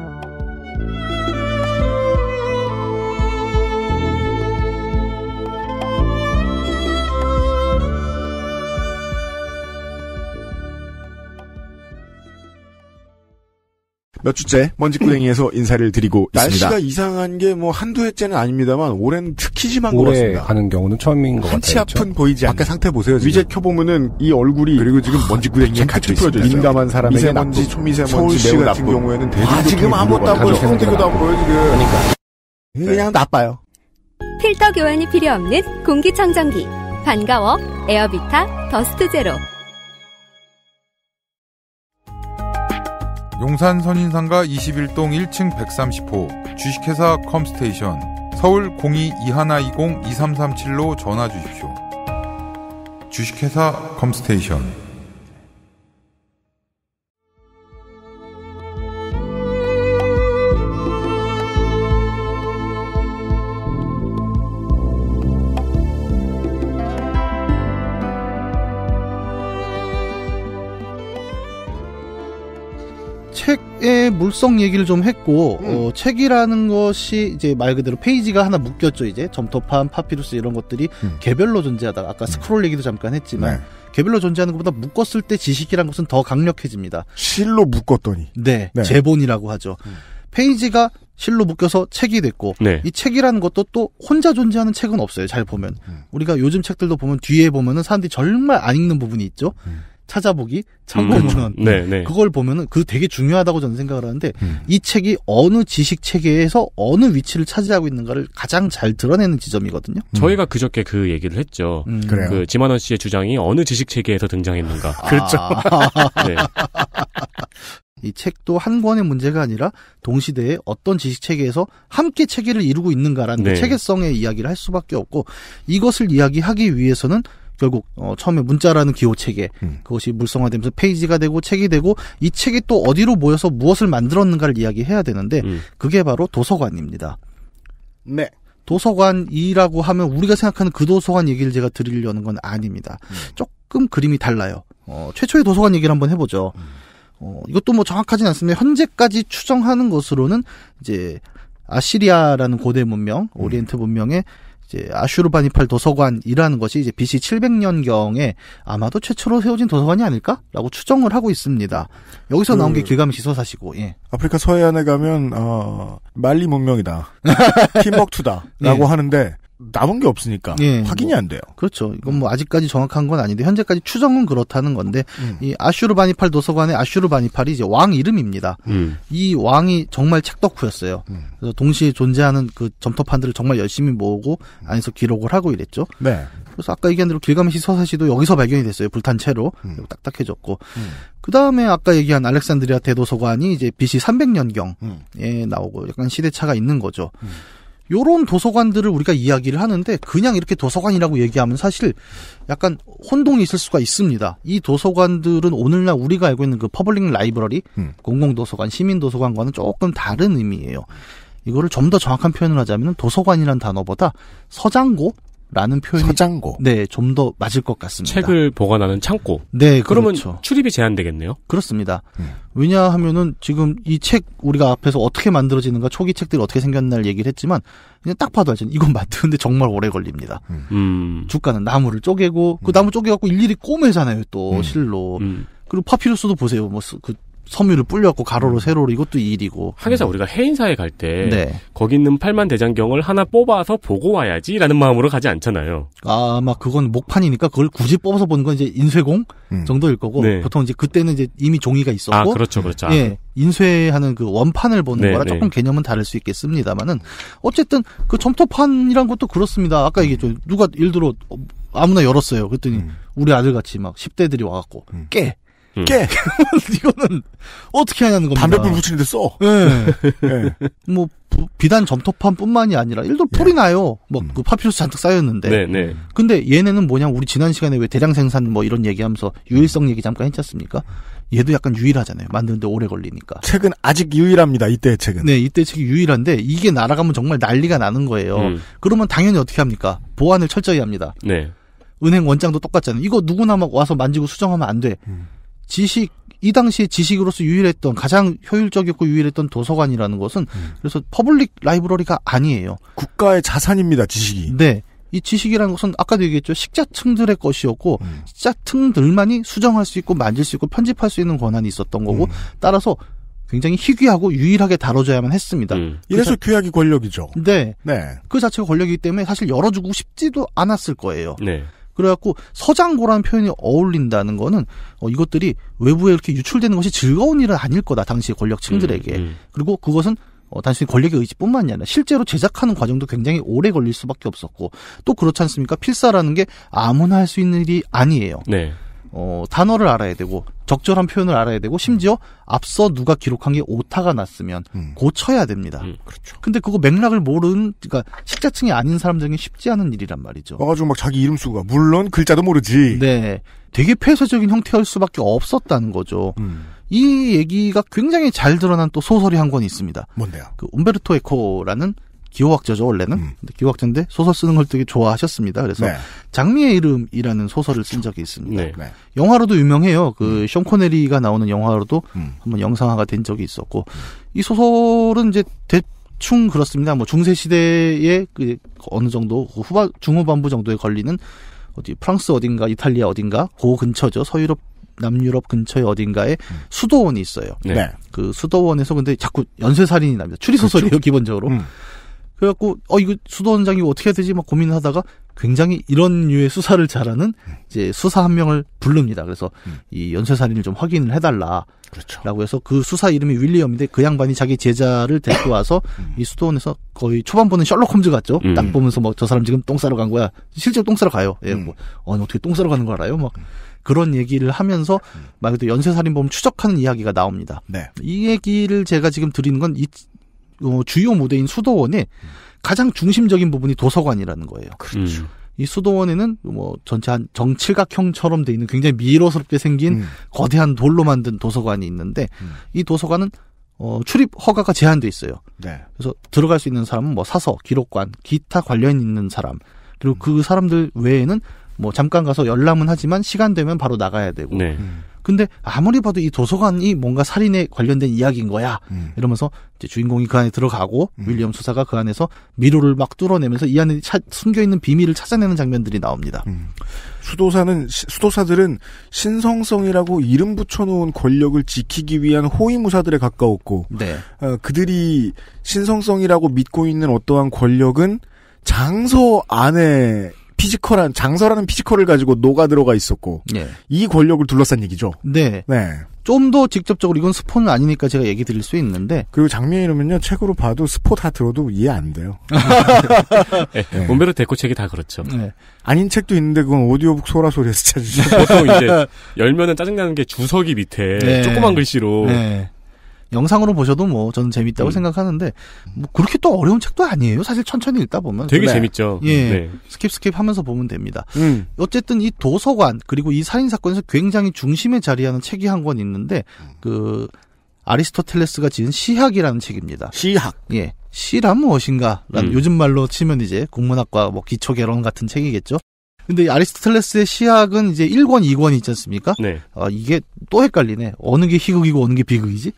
몇 주째 먼지구덩이에서 인사를 드리고 있습니다. 날씨가 이상한 게 뭐 한두 해째는 아닙니다만 올해는 특히 심한 것 같습니다. 가는 경우는 처음인 것 같아요. 한치 그렇죠? 아픈 보이지 않아요. 밖에 상태 보세요. 지금. 위제 켜보면은 이 얼굴이 그리고 지금 먼지구덩이에 같이 풀어져 있어요. 민감한 사람에게 미세먼지, 초미세먼지 서울시 매 같은 경우에는 대중 아, 지금 아무것도 안 보여. 서울대교 보여 지금. 그러니까. 네. 그냥 네. 나빠요. 필터 교환이 필요 없는 공기청정기. 반가워. 에어비타 더스트 제로. 용산 선인상가 21동 1층 130호 주식회사 컴스테이션 서울 02-2120-2337로 전화 주십시오. 주식회사 컴스테이션 물성 얘기를 좀 했고 음. 어, 책이라는 것이 이제 말 그대로 페이지가 하나 묶였죠 이제 점토판, 파피루스 이런 것들이 음. 개별로 존재하다가 아까 음. 스크롤 얘기도 잠깐 했지만 네. 개별로 존재하는 것보다 묶었을 때 지식이란 것은 더 강력해집니다. 실로 묶었더니 네, 네. 제본이라고 하죠. 음. 페이지가 실로 묶여서 책이 됐고 네. 이 책이라는 것도 또 혼자 존재하는 책은 없어요. 잘 보면 음. 우리가 요즘 책들도 보면 뒤에 보면은 사람들이 정말 안 읽는 부분이 있죠. 음. 찾아보기, 참고문헌. 음, 그렇 네, 네, 그걸 보면은 그 되게 중요하다고 저는 생각을 하는데 음. 이 책이 어느 지식 체계에서 어느 위치를 차지하고 있는가를 가장 잘 드러내는 지점이거든요. 음. 저희가 그저께 그 얘기를 했죠. 음. 그래요. 그 지만원 씨의 주장이 어느 지식 체계에서 등장했는가. 아. 그렇죠. 네. 이 책도 한 권의 문제가 아니라 동시대에 어떤 지식 체계에서 함께 체계를 이루고 있는가라는 네. 체계성의 이야기를 할 수밖에 없고 이것을 이야기하기 위해서는 결국 어, 처음에 문자라는 기호 체계 음. 그것이 물성화되면서 페이지가 되고 책이 되고 이 책이 또 어디로 모여서 무엇을 만들었는가를 이야기해야 되는데 음. 그게 바로 도서관입니다. 네. 도서관이라고 하면 우리가 생각하는 그 도서관 얘기를 제가 드리려는 건 아닙니다. 음. 조금 그림이 달라요. 어, 최초의 도서관 얘기를 한번 해보죠. 음. 어, 이것도 뭐 정확하진 않습니다. 현재까지 추정하는 것으로는 이제 아시리아라는 고대 문명, 음. 오리엔트 문명의 이제 아슈르바니팔 도서관이라는 것이 이제 BC 700년경에 아마도 최초로 세워진 도서관이 아닐까라고 추정을 하고 있습니다. 여기서 나온 그, 게 길가메시 소사시고 예. 아프리카 서해안에 가면 어, 말리 문명이다. 팀벅투다라고 예. 하는데 남은 게 없으니까 예, 확인이 뭐, 안 돼요. 그렇죠. 이건 뭐 음. 아직까지 정확한 건 아닌데 현재까지 추정은 그렇다는 건데 음. 이 아슈르바니팔 도서관의 아슈르바니팔이 이제 왕 이름입니다. 음. 이 왕이 정말 책덕후였어요. 음. 그래서 동시에 존재하는 그 점토판들을 정말 열심히 모으고 안에서 기록을 하고 이랬죠. 네. 그래서 아까 얘기한 대로 길가메시 서사시도 여기서 발견이 됐어요. 불탄 채로 음. 딱딱해졌고 음. 그 다음에 아까 얘기한 알렉산드리아 대도서관이 이제 BC 300년경에 나오고 약간 시대차가 있는 거죠. 요런 도서관들을 우리가 이야기를 하는데 그냥 이렇게 도서관이라고 얘기하면 사실 약간 혼동이 있을 수가 있습니다. 이 도서관들은 오늘날 우리가 알고 있는 그 퍼블릭 라이브러리, 음. 공공도서관, 시민도서관과는 조금 다른 의미예요. 이거를 좀 더 정확한 표현을 하자면 도서관이란 단어보다 서장고, 라는 표현이 서장고. 네, 좀 더 맞을 것 같습니다. 책을 보관하는 창고. 네, 그렇죠. 그러면 그렇죠. 출입이 제한되겠네요. 그렇습니다. 음. 왜냐하면은 지금 이 책 우리가 앞에서 어떻게 만들어지는가 초기 책들이 어떻게 생겼나를 얘기를 했지만 그냥 딱 봐도 알잖아 이건 만드는데 정말 오래 걸립니다. 음. 음. 주가는 나무를 쪼개고 그 음. 나무 쪼개갖고 일일이 꼬매잖아요. 또 음. 실로. 그리고 파피루스도 보세요. 뭐그 섬유를 뿔려갖고 가로로 음. 세로로 이것도 일이고. 하기사 우리가 해인사에 갈때 네. 거기 있는 팔만 대장경을 하나 뽑아서 보고 와야지라는 마음으로 가지 않잖아요. 아, 아마 그건 목판이니까 그걸 굳이 뽑아서 보는 건 이제 인쇄공 음. 정도일 거고 네. 보통 이제 그때는 이제 이미 종이가 있었고. 아, 그렇죠, 그렇죠. 아. 예, 인쇄하는 그 원판을 보는 네, 거라 네. 조금 개념은 다를 수 있겠습니다만은 어쨌든 그 점토판이란 것도 그렇습니다. 아까 이게 음. 좀 누가 일들어 아무나 열었어요. 그랬더니 음. 우리 아들 같이 막 10대들이 와갖고 음. 깨 음. 깨! 이거는 어떻게 하냐는 겁니다. 담배불 붙이는데 써. 네. 뭐 비단 점토판뿐만이 아니라 일도 풀이 나요. 뭐그 음. 파피루스 잔뜩 쌓였는데. 네, 네. 근데 얘네는 뭐냐 우리 지난 시간에 왜 대량 생산 뭐 이런 얘기하면서 유일성 얘기 잠깐 했지 않습니까? 얘도 약간 유일하잖아요. 만드는데 오래 걸리니까. 책은 아직 유일합니다. 이때 책은. 네, 이때 책이 유일한데 이게 날아가면 정말 난리가 나는 거예요. 음. 그러면 당연히 어떻게 합니까? 보안을 철저히 합니다. 네. 은행 원장도 똑같잖아요. 이거 누구나 막 와서 만지고 수정하면 안 돼. 음. 지식 이 당시에 지식으로서 유일했던 가장 효율적이었고 유일했던 도서관이라는 것은 음. 그래서 퍼블릭 라이브러리가 아니에요. 국가의 자산입니다, 지식이. 네. 이 지식이라는 것은 아까도 얘기했죠. 식자층들의 것이었고 음. 식자층들만이 수정할 수 있고 만질 수 있고 편집할 수 있는 권한이 있었던 거고 음. 따라서 굉장히 희귀하고 유일하게 다뤄져야만 했습니다. 음. 그 이래서 자... 규약이 권력이죠. 네. 네. 그 자체가 권력이기 때문에 사실 열어주고 싶지도 않았을 거예요. 네. 그래갖고 서장고라는 표현이 어울린다는 거는 어, 이것들이 외부에 이렇게 유출되는 것이 즐거운 일은 아닐 거다 당시 권력층들에게 음, 음. 그리고 그것은 어, 단순히 권력의 의지뿐만이 아니라 실제로 제작하는 과정도 굉장히 오래 걸릴 수밖에 없었고 또 그렇지 않습니까 필사라는 게 아무나 할 수 있는 일이 아니에요. 네. 어, 단어를 알아야 되고 적절한 표현을 알아야 되고 심지어 앞서 누가 기록한 게 오타가 났으면 음. 고쳐야 됩니다. 음, 그렇죠. 근데 그거 맥락을 모르는 그러니까 식자층이 아닌 사람들에게 쉽지 않은 일이란 말이죠. 와가지고 막 자기 이름 쓰고 가. 물론 글자도 모르지. 네, 되게 폐쇄적인 형태일 수밖에 없었다는 거죠. 음. 이 얘기가 굉장히 잘 드러난 또 소설이 한 권 있습니다. 뭔데요? 그 움베르토 에코라는 기호학자죠 원래는 음. 근데 기호학자인데 소설 쓰는 걸 되게 좋아하셨습니다. 그래서 네. 장미의 이름이라는 소설을 쓴 적이 있습니다. 네. 네. 영화로도 유명해요. 그션 음. 코네리가 나오는 영화로도 음. 한번 영상화가 된 적이 있었고 이 소설은 이제 대충 그렇습니다. 뭐 중세 시대에그 어느 정도 후반 중후반부 정도에 걸리는 어디 프랑스 어딘가 이탈리아 어딘가 고그 근처죠 서유럽 남유럽 근처에 어딘가에 음. 수도원이 있어요. 네. 그 수도원에서 근데 자꾸 연쇄살인이 납니다. 추리소설이에요, 그렇죠. 기본적으로. 음. 그래갖고 어 이거 수도원장이 어떻게 해야 되지 막 고민하다가 굉장히 이런 류의 수사를 잘하는 이제 수사 한 명을 부릅니다. 그래서 음. 이 연쇄살인을 좀 확인을 해달라. 그렇죠. 라고 해서 그 수사 이름이 윌리엄인데 그 양반이 자기 제자를 데리고 와서 음. 이 수도원에서 거의 초반부는 셜록 홈즈 같죠. 음. 딱 보면서 막 저 사람 지금 똥 싸러 간 거야. 실제로 똥 싸러 가요. 예, 음. 뭐 아니 어, 어떻게 똥 싸러 가는 거 알아요? 막 음. 그런 얘기를 하면서 막그래도 음. 연쇄살인범 추적하는 이야기가 나옵니다. 네. 이 얘기를 제가 지금 드리는 건이 어, 주요 무대인 수도원이 음. 가장 중심적인 부분이 도서관이라는 거예요. 그렇죠. 음. 이 수도원에는 뭐 전체 한 정칠각형처럼 돼 있는 굉장히 미로스럽게 생긴 음. 거대한 돌로 만든 도서관이 있는데 음. 이 도서관은 어, 출입 허가가 제한돼 있어요. 네. 그래서 들어갈 수 있는 사람은 뭐 사서, 기록관, 기타 관련 있는 사람 그리고 그 음. 사람들 외에는 뭐 잠깐 가서 열람은 하지만 시간 되면 바로 나가야 되고 네. 음. 근데 아무리 봐도 이 도서관이 뭔가 살인에 관련된 이야기인 거야. 음. 이러면서 이제 주인공이 그 안에 들어가고 음. 윌리엄 수사가 그 안에서 미로를 막 뚫어내면서 이 안에 차, 숨겨 있는 비밀을 찾아내는 장면들이 나옵니다. 음. 수도사는 수도사들은 신성성이라고 이름 붙여놓은 권력을 지키기 위한 호위무사들에 가까웠고 네. 어, 그들이 신성성이라고 믿고 있는 어떠한 권력은 장소 안에 피지컬한 장서라는 피지컬을 가지고 녹아 들어가 있었고 네. 이 권력을 둘러싼 얘기죠. 네. 네. 좀 더 직접적으로 이건 스포는 아니니까 제가 얘기 드릴 수 있는데 그리고 장면의이러면요 책으로 봐도 스포 다 들어도 이해 안 돼요. 네. 네. 몸베르 데코 책이 다 그렇죠. 네. 아닌 책도 있는데 그건 오디오북 소라 소리에서 찾으시죠. 보통 이제 열면은 짜증나는 게 주석이 밑에 네. 조그만 글씨로 네. 영상으로 보셔도 뭐 저는 재밌다고 음. 생각하는데 뭐 그렇게 또 어려운 책도 아니에요. 사실 천천히 읽다 보면 되게 네. 재밌죠. 예, 네. 스킵 스킵 하면서 보면 됩니다. 음. 어쨌든 이 도서관 그리고 이 살인 사건에서 굉장히 중심에 자리하는 책이 한 권 있는데 그 아리스토텔레스가 지은 시학이라는 책입니다. 시학. 예. 시란 무엇인가라는 음. 요즘 말로 치면 이제 국문학과 뭐 기초 개론 같은 책이겠죠. 근데 아리스토텔레스의 시학은 이제 1권, 2권이 있지 않습니까? 네. 아, 이게 또 헷갈리네. 어느 게 희극이고 어느 게 비극이지?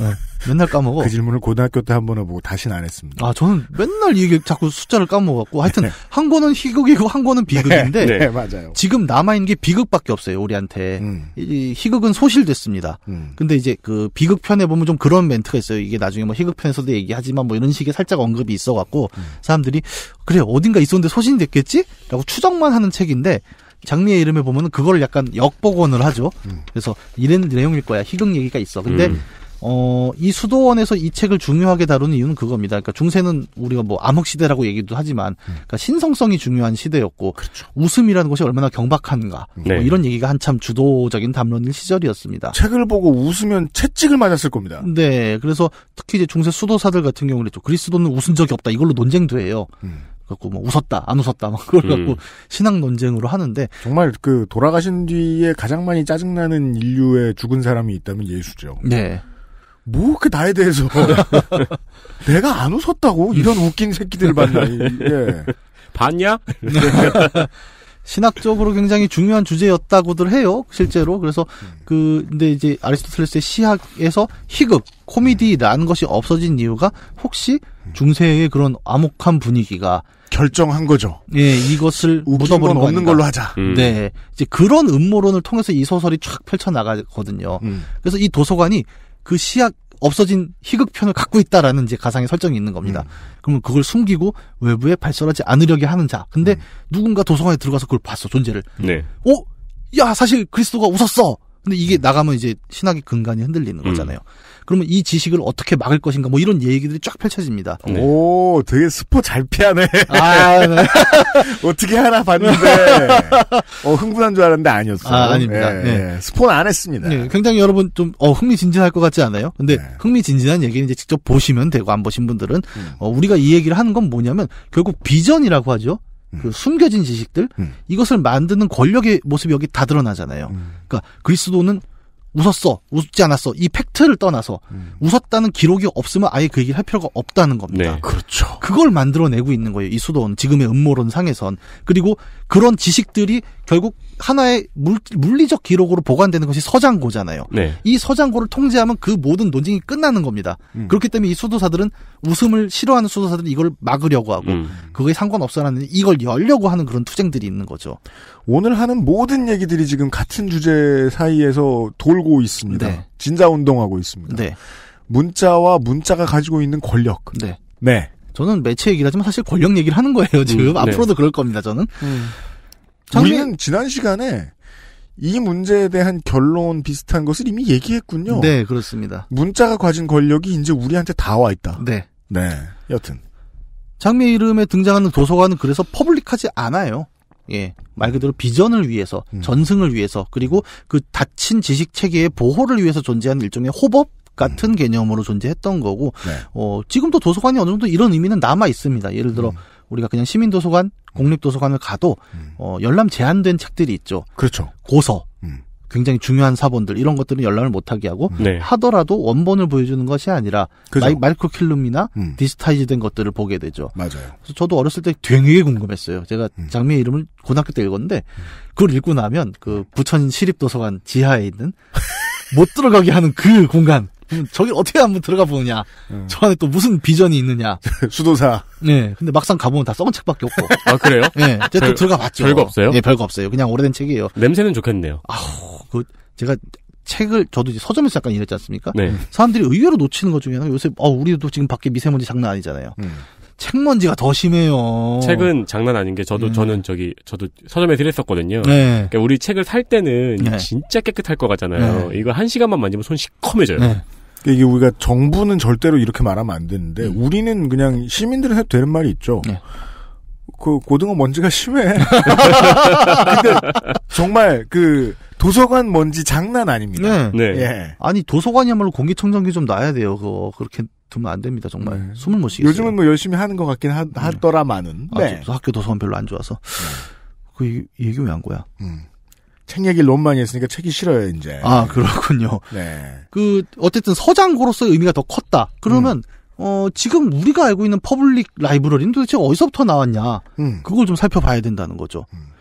네. 맨날 까먹어. 그 질문을 고등학교 때 한번 해보고 다시는 안 했습니다. 아, 저는 맨날 이게 자꾸 숫자를 까먹었고 하여튼 네. 한 권은 희극이고 한 권은 네. 비극인데 네, 네, 맞아요. 지금 남아있는 게 비극밖에 없어요. 우리한테. 음. 이, 희극은 소실됐습니다. 음. 근데 이제 그 비극편에 보면 좀 그런 멘트가 있어요. 이게 나중에 뭐 희극편에서도 얘기하지만 뭐 이런 식의 살짝 언급이 있어갖고 음. 사람들이 그래 어딘가 있었는데 소신이됐겠지 라고 추정만 하는 책인데 장미의 이름에 보면 그걸 약간 역복원을 하죠. 음. 그래서 이런 내용일 거야. 희극 얘기가 있어. 근데 음. 어, 이 수도원에서 이 책을 중요하게 다루는 이유는 그겁니다. 그러니까 중세는 우리가 뭐 암흑 시대라고 얘기도 하지만 음. 그러니까 신성성이 중요한 시대였고 그렇죠. 웃음이라는 것이 얼마나 경박한가 뭐 네. 뭐 이런 얘기가 한참 주도적인 담론일 시절이었습니다. 책을 보고 웃으면 채찍을 맞았을 겁니다. 네, 그래서 특히 이제 중세 수도사들 같은 경우는 그렇죠. 그리스도는 웃은 적이 없다 이걸로 논쟁도 해요. 음. 갖고 뭐 웃었다 안 웃었다 막 그걸 음. 갖고 음. 신앙 논쟁으로 하는데 정말 그 돌아가신 뒤에 가장 많이 짜증나는 인류의 죽은 사람이 있다면 예수죠. 네. 뭐그 나에 대해서 내가 안 웃었다고 이런 음. 웃긴 새끼들을 봤네. 예. 봤냐? 신학적으로 굉장히 중요한 주제였다고들 해요, 실제로. 그래서 음. 그 근데 이제 아리스토텔레스의 시학에서 희극, 코미디라는 것이 없어진 이유가 혹시 음. 중세의 그런 암흑한 분위기가 결정한 거죠. 예, 이것을 묻어버리 없는 걸로 하자. 음. 네, 이제 그런 음모론을 통해서 이 소설이 쫙 펼쳐 나가거든요. 음. 그래서 이 도서관이 그 시약 없어진 희극편을 갖고 있다라는 이제 가상의 설정이 있는 겁니다. 음. 그러면 그걸 숨기고 외부에 발설하지 않으려게 하는 자. 근데 음. 누군가 도서관에 들어가서 그걸 봤어 존재를. 네. 오, 어? 야 사실 그리스도가 웃었어. 근데 이게 나가면 이제 신학의 근간이 흔들리는 음. 거잖아요. 음. 그러면 이 지식을 어떻게 막을 것인가 뭐 이런 얘기들이 쫙 펼쳐집니다. 네. 오, 되게 스포 잘 피하네. 아, 네. 어떻게 하나 봤는데 어, 흥분한 줄 알았는데 아니었어요. 아, 아닙니다. 예, 네. 예. 스포는 안 했습니다. 네, 굉장히 여러분 좀 어, 흥미진진할 것 같지 않아요? 근데 네. 흥미진진한 얘기는 이제 직접 보시면 되고 안 보신 분들은 음. 어, 우리가 이 얘기를 하는 건 뭐냐면 결국 비전이라고 하죠. 그 숨겨진 지식들 음. 이것을 만드는 권력의 모습이 여기 다 드러나잖아요. 음. 그러니까 그리스도는 웃었어, 웃지 않았어 이 팩트를 떠나서 음. 웃었다는 기록이 없으면 아예 그 얘기를 할 필요가 없다는 겁니다. 네. 그렇죠. 그걸 만들어내고 있는 거예요. 이 수도원 지금의 음모론 상에선 그리고 그런 지식들이 결국 하나의 물, 물리적 기록으로 보관되는 것이 서장고잖아요. 네. 이 서장고를 통제하면 그 모든 논쟁이 끝나는 겁니다. 음. 그렇기 때문에 이 수도사들은 웃음을 싫어하는 수도사들은 이걸 막으려고 하고 음. 그거에 상관없어라는 이걸 열려고 하는 그런 투쟁들이 있는 거죠. 오늘 하는 모든 얘기들이 지금 같은 주제 사이에서 돌고 있습니다. 네. 진자 운동하고 있습니다. 네. 문자와 문자가 가지고 있는 권력. 네. 네. 저는 매체 얘기를 하지만 사실 권력 얘기를 하는 거예요, 지금. 음, 네. 앞으로도 그럴 겁니다, 저는. 음. 장미... 우리는 지난 시간에 이 문제에 대한 결론 비슷한 것을 이미 얘기했군요. 네, 그렇습니다. 문자가 가진 권력이 이제 우리한테 다 와 있다. 네. 네. 여튼. 장미 이름에 등장하는 도서관은 그래서 퍼블릭하지 않아요. 예. 말 그대로 비전을 위해서, 음. 전승을 위해서, 그리고 그 닫힌 지식 체계의 보호를 위해서 존재하는 일종의 호법 같은 음. 개념으로 존재했던 거고 네. 어, 지금도 도서관이 어느 정도 이런 의미는 남아 있습니다. 예를 들어 음. 우리가 그냥 시민 도서관, 공립 도서관을 가도 음. 어, 열람 제한된 책들이 있죠. 그렇죠. 고서. 음. 굉장히 중요한 사본들 이런 것들은 열람을 못하게 하고 음. 네. 하더라도 원본을 보여주는 것이 아니라 그죠. 마이, 마이크로킬룸이나 음. 디지타이즈된 것들을 보게 되죠. 맞아요. 그래서 저도 어렸을 때 되게 궁금했어요. 제가 음. 장미의 이름을 고등학교 때 읽었는데 음. 그걸 읽고 나면 그 부천 시립도서관 지하에 있는 못 들어가게 하는 그 공간 음, 저기 어떻게 한번 들어가 보느냐. 음. 저 안에 또 무슨 비전이 있느냐. 수도사. 네. 근데 막상 가보면 다 썩은 책밖에 없고. 아, 그래요? 네. 제가 또 들어가 봤죠. 별거 없어요? 네, 별거 없어요. 그냥 오래된 책이에요. 냄새는 좋겠네요. 아우, 그, 제가 책을 저도 이제 서점에서 잠깐 일했지 않습니까? 네. 사람들이 의외로 놓치는 것 중에 하나 요새 어 우리도 지금 밖에 미세먼지 장난 아니잖아요. 음. 책 먼지가 더 심해요. 책은 장난 아닌 게 저도 네. 저는 저기 저도 서점에 들였었거든요. 네. 그러니까 우리 책을 살 때는 네. 진짜 깨끗할 것 같잖아요. 네. 이거 한 시간만 만지면 손 시커매져요. 네. 이게 우리가 정부는 절대로 이렇게 말하면 안 되는데 음. 우리는 그냥 음. 시민들은 해도 되는 말이 있죠. 네. 그 고등어 먼지가 심해. 근데 정말 그 도서관 먼지 장난 아닙니다. 네. 네. 예. 아니 도서관이야말로 공기청정기 좀 놔야 돼요. 그거 그렇게 두면 안 됩니다. 정말 네. 숨을 못쉬겠요즘은뭐 열심히 하는 것 같긴 하, 더라마는 네. 아, 네. 학교 도서관 별로 안 좋아서. 네. 그 얘기, 얘기 왜한 거야? 음. 책 얘기를 너무 많이 했으니까 책이 싫어요, 이제. 아, 그렇군요. 네. 그, 어쨌든 서장고로서의 의미가 더 컸다. 그러면, 음. 어, 지금 우리가 알고 있는 퍼블릭 라이브러리는 도대체 어디서부터 나왔냐. 음. 그걸 좀 살펴봐야 된다는 거죠. 음.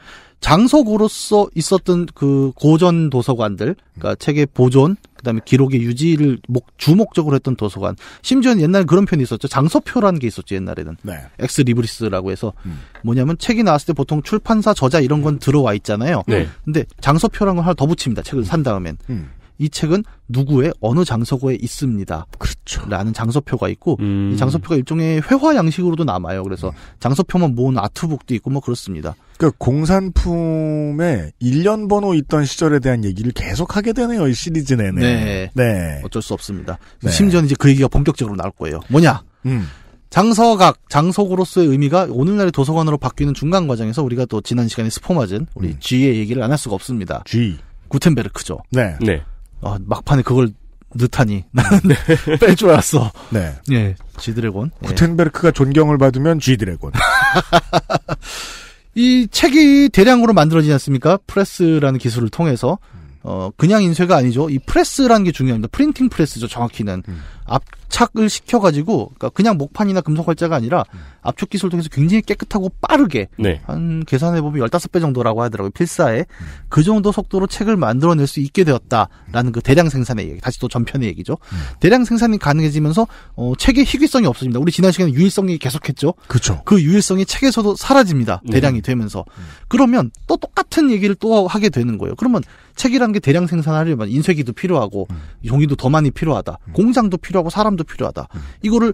장소고로서 있었던 그 고전 도서관들, 그러니까 책의 보존, 그다음에 기록의 유지를 목, 주목적으로 했던 도서관. 심지어는 옛날에 그런 편이 있었죠. 장서표라는 게 있었죠. 옛날에는 네. 엑스 리브리스라고 해서 음. 뭐냐면 책이 나왔을 때 보통 출판사 저자 이런 건 들어와 있잖아요. 네. 근데 장서표라는 걸 하나 더 붙입니다. 책을 음. 산 다음엔 음. 이 책은 누구의 어느 장서고에 있습니다. 그렇죠. 라는 장서표가 있고 음. 이 장서표가 일종의 회화 양식으로도 남아요. 그래서 음. 장서표만 모은 아트북도 있고 뭐 그렇습니다. 그러니까 공산품에 1년 번호 있던 시절에 대한 얘기를 계속 하게 되네요. 이 시리즈 내내. 네. 네. 어쩔 수 없습니다. 네. 심지어 이제 그 얘기가 본격적으로 나올 거예요. 뭐냐? 음. 장서각, 장속으로서의 의미가 오늘날의 도서관으로 바뀌는 중간 과정에서 우리가 또 지난 시간에 스포 맞은 우리 음. G의 얘기를 안 할 수가 없습니다. G. 구텐베르크죠. 네. 네. 아, 막판에 그걸 느타니 나는 네. 뺄줄 알았어. 네. 예, 지드래곤. 예. 구텐베르크가 존경을 받으면 지드래곤. 이 책이 대량으로 만들어지지 않습니까? 프레스라는 기술을 통해서 음. 어 그냥 인쇄가 아니죠. 이 프레스라는 게 중요합니다. 프린팅 프레스죠, 정확히는. 음. 앞 착을 시켜가지고 그러니까 그냥 목판이나 금속 활자가 아니라 압축 기술 통해서 굉장히 깨끗하고 빠르게 네. 한 계산해 보면 15배 정도라고 하더라고요 필사에 음. 그 정도 속도로 책을 만들어낼 수 있게 되었다라는 그 대량 생산의 얘기 다시 또 전편의 얘기죠 음. 대량 생산이 가능해지면서 어, 책의 희귀성이 없어집니다 우리 지난 시간에 유일성이 계속했죠 그쵸. 그렇죠. 그 유일성이 책에서도 사라집니다 네. 대량이 되면서 음. 그러면 또 똑같은 얘기를 또 하게 되는 거예요 그러면 책이라는 게 대량 생산하려면 인쇄기도 필요하고 음. 종이도 더 많이 필요하다. 음. 공장도 필요하고 사람도 필요하다. 음. 이거를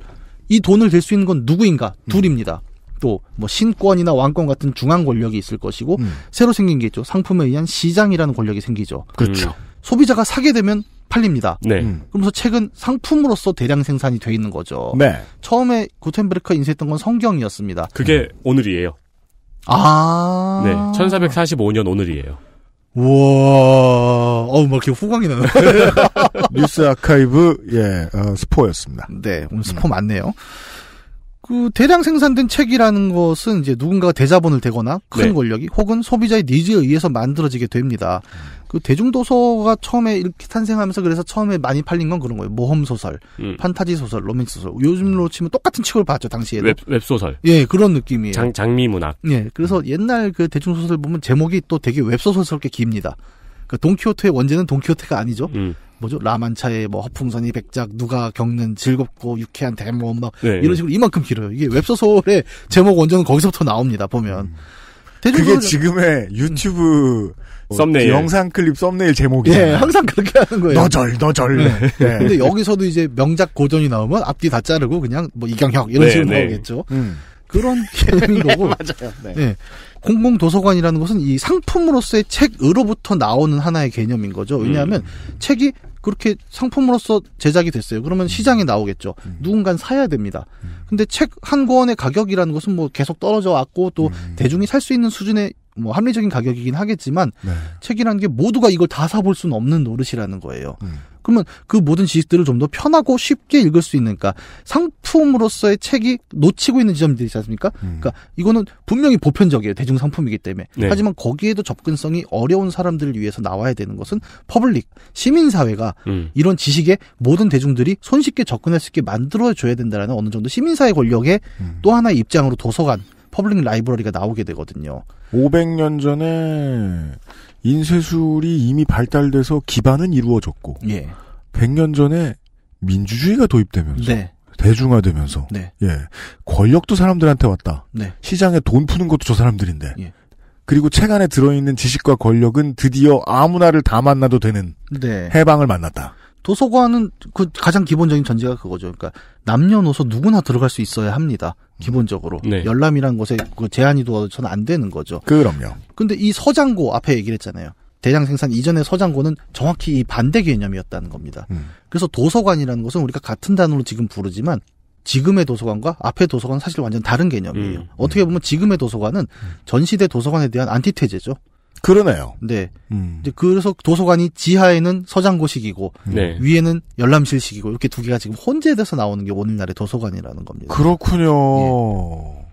이 돈을 댈 수 있는 건 누구인가? 음. 둘입니다. 또 뭐 신권이나 왕권 같은 중앙 권력이 있을 것이고 음. 새로 생긴 게 있죠. 상품에 의한 시장이라는 권력이 생기죠. 그렇죠. 음. 소비자가 사게 되면 팔립니다. 네. 그러면서 책은 상품으로서 대량 생산이 돼 있는 거죠. 네. 처음에 구텐베르크가 인쇄했던 건 성경이었습니다. 그게 오늘이에요. 아. 네. 1445년 오늘이에요. 우와, 어우, 막 이렇게 후광이 나는. 뉴스 아카이브, 예, 어, 스포였습니다. 네, 오늘 스포 많네요. 음. 그 대량 생산된 책이라는 것은 이제 누군가가 대자본을 대거나 큰 네. 권력이 혹은 소비자의 니즈에 의해서 만들어지게 됩니다. 음. 그 대중도서가 처음에 이렇게 탄생하면서 그래서 처음에 많이 팔린 건 그런 거예요. 모험 소설, 음. 판타지 소설, 로맨스 소설. 요즘으로 음. 치면 똑같은 책을 봤죠 당시에. 웹, 웹 소설. 예, 그런 느낌이에요. 장, 장미 문학. 예, 그래서 음. 옛날 그 대중 소설 보면 제목이 또 되게 웹 소설스럽게 깁니다. 그 그러니까 동키호테의 원제는 동키호테가 아니죠. 음. 뭐죠 라만차의 뭐 허풍선이 백작 누가 겪는 즐겁고 유쾌한 대모험 막 네. 이런 예. 식으로 이만큼 길어요. 이게 웹소설의 제목 원전은 거기서부터 나옵니다. 보면 음. 그게 지금의 유튜브 음. 어, 썸네일 영상 클립 썸네일 제목이 예, 항상 그렇게 하는 거예요. 너절 너절. 네. 네. 근데 여기서도 이제 명작 고전이 나오면 앞뒤 다 자르고 그냥 뭐 이경혁 이런 네, 식으로 네. 나오겠죠. 음. 그런 개념이고 맞아요. 네. 네. 공공 도서관이라는 것은 이 상품으로서의 책으로부터 나오는 하나의 개념인 거죠. 왜냐하면 음. 책이 그렇게 상품으로서 제작이 됐어요. 그러면 음. 시장에 나오겠죠. 음. 누군간 사야 됩니다. 음. 근데 책 한 권의 가격이라는 것은 뭐 계속 떨어져 왔고 또 음. 대중이 살 수 있는 수준의 뭐 합리적인 가격이긴 하겠지만 네. 책이라는 게 모두가 이걸 다 사볼 수는 없는 노릇이라는 거예요. 음. 그러면 그 모든 지식들을 좀 더 편하고 쉽게 읽을 수 있는, 그러니까 상품으로서의 책이 놓치고 있는 지점들이 있지 않습니까? 음. 그러니까 이거는 분명히 보편적이에요. 대중 상품이기 때문에. 네. 하지만 거기에도 접근성이 어려운 사람들을 위해서 나와야 되는 것은 퍼블릭, 시민사회가 음. 이런 지식에 모든 대중들이 손쉽게 접근할 수 있게 만들어줘야 된다라는 어느 정도 시민사회 권력의 음. 또 하나의 입장으로 도서관, 퍼블릭 라이브러리가 나오게 되거든요. 500년 전에 인쇄술이 이미 발달돼서 기반은 이루어졌고 예. 100년 전에 민주주의가 도입되면서 네. 대중화되면서 네. 예 권력도 사람들한테 왔다. 네. 시장에 돈 푸는 것도 저 사람들인데. 예. 그리고 책 안에 들어있는 지식과 권력은 드디어 아무나를 다 만나도 되는 네. 해방을 만났다. 도서관은 그 가장 기본적인 전제가 그거죠. 그러니까 남녀노소 누구나 들어갈 수 있어야 합니다. 기본적으로 네. 열람이란 것에 그 제한이 두어서는 안 되는 거죠. 그럼요. 근데 이 서장고 앞에 얘기를 했잖아요. 대량 생산 이전의 서장고는 정확히 이 반대 개념이었다는 겁니다. 음. 그래서 도서관이라는 것은 우리가 같은 단어로 지금 부르지만 지금의 도서관과 앞의 도서관은 사실 완전 다른 개념이에요. 음. 어떻게 보면 지금의 도서관은 전시대 도서관에 대한 안티테제죠. 그러네요. 네. 음. 그래서 도서관이 지하에는 서장고식이고 네. 위에는 열람실식이고 이렇게 두 개가 지금 혼재돼서 나오는 게 오늘날의 도서관이라는 겁니다. 그렇군요. 예.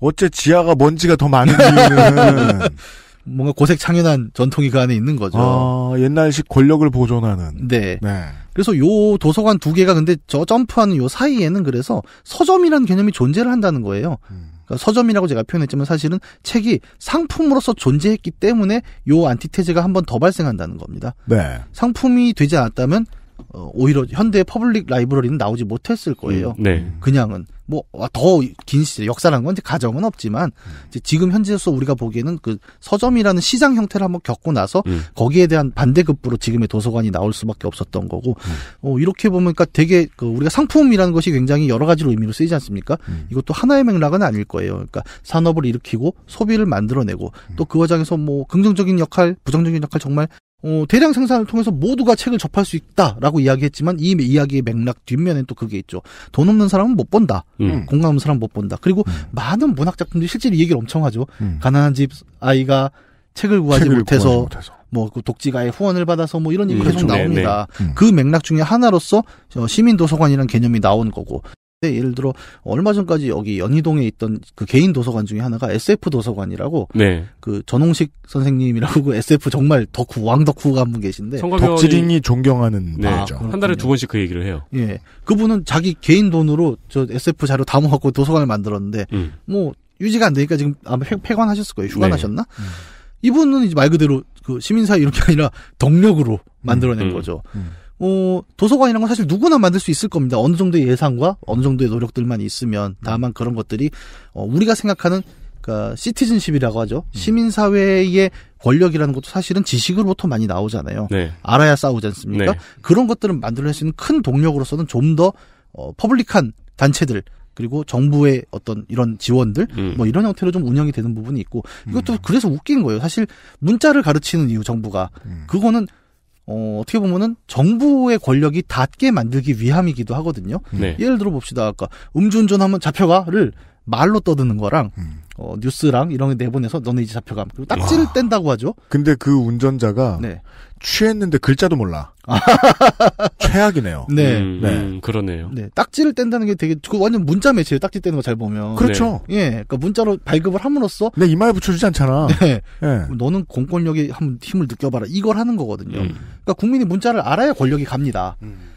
어째 지하가 먼지가 더 많은 지는 뭔가 고색 창연한 전통이 그 안에 있는 거죠. 아, 옛날식 권력을 보존하는. 네. 네. 그래서 요 도서관 두 개가 근데 저 점프하는 요 사이에는 그래서 서점이라는 개념이 존재를 한다는 거예요. 음. 그러니까 서점이라고 제가 표현했지만 사실은 책이 상품으로서 존재했기 때문에 요 안티테제가 한번더 발생한다는 겁니다. 네. 상품이 되지 않았다면 어, 오히려 현대 퍼블릭 라이브러리는 나오지 못했을 거예요. 음, 네. 그냥은 뭐 더긴 어, 시대 역사란 건 이제 가정은 없지만 이제 지금 현재로서 우리가 보기에는 그 서점이라는 시장 형태를 한번 겪고 나서 음. 거기에 대한 반대급부로 지금의 도서관이 나올 수밖에 없었던 거고 음. 어, 이렇게 보면 그니까 되게 그 우리가 상품이라는 것이 굉장히 여러 가지로 의미로 쓰이지 않습니까? 음. 이것도 하나의 맥락은 아닐 거예요. 그러니까 산업을 일으키고 소비를 만들어내고 음. 또그 과정에서 뭐 긍정적인 역할, 부정적인 역할 정말 어, 대량 생산을 통해서 모두가 책을 접할 수 있다라고 이야기했지만 이 이야기의 맥락 뒷면엔 또 그게 있죠. 돈 없는 사람은 못 본다. 음. 음. 공감 없는 사람 은못 본다. 그리고 음. 많은 문학 작품들이 실제로 이 얘기를 엄청 하죠. 음. 가난한 집 아이가 책을 구하지 책을 못해서, 못해서. 뭐그 독지가의 후원을 받아서 뭐 이런 얘기 가 음, 계속 그렇죠. 나옵니다. 네, 네. 음. 그 맥락 중에 하나로서 어, 시민 도서관이라는 개념이 나온 거고 예를 들어 얼마 전까지 여기 연희동에 있던 그 개인 도서관 중에 하나가 SF 도서관이라고 네. 그 전홍식 선생님이라고 그 SF 정말 덕후 왕 덕후가 한 분 계신데 덕질인이 존경하는 네. 아, 한 달에 두 번씩 그 얘기를 해요. 예, 그분은 자기 개인 돈으로 저 SF 자료 다 모아갖고 도서관을 만들었는데 음. 뭐 유지가 안 되니까 지금 아마 폐, 관하셨을 거예요. 네. 휴관하셨나? 네. 음. 이분은 이제 말 그대로 그 시민사회 이런 게 아니라 덕력으로 음. 만들어낸 음. 거죠. 음. 어, 도서관이라는건 사실 누구나 만들 수 있을 겁니다. 어느 정도의 예산과 어느 정도의 노력들만 있으면 다만 그런 것들이 어, 우리가 생각하는 그니까 시티즌십이라고 하죠. 음. 시민 사회의 권력이라는 것도 사실은 지식으로부터 많이 나오잖아요. 네. 알아야 싸우지 않습니까? 네. 그런 것들을 만들어낼 수 있는 큰 동력으로서는 좀더 어, 퍼블릭한 단체들 그리고 정부의 어떤 이런 지원들 음. 뭐 이런 형태로 좀 운영이 되는 부분이 있고 이것도 음. 그래서 웃긴 거예요. 사실 문자를 가르치는 이유 정부가 음. 그거는 어, 어떻게 보면은 정부의 권력이 닿게 만들기 위함이기도 하거든요. 네. 예를 들어 봅시다. 아까 음주운전하면 잡혀가를 말로 떠드는 거랑 음. 어, 뉴스랑 이런 게 내보내서 너네 이제 잡혀감. 그리고 딱지를 와. 뗀다고 하죠. 근데 그 운전자가 네. 취했는데 글자도 몰라. 최악이네요. 네. 음, 네. 음, 그러네요. 네. 딱지를 뗀다는 게 되게 그 완전 문자 매체예 딱지 떼는 거 잘 보면. 그렇죠. 네. 예. 그러니까 문자로 발급을 함으로써 내 이마에 붙여 주지 않잖아. 네. 네. 너는 공권력의 힘을 느껴 봐라. 이걸 하는 거거든요. 음. 그러니까 국민이 문자를 알아야 권력이 갑니다. 음.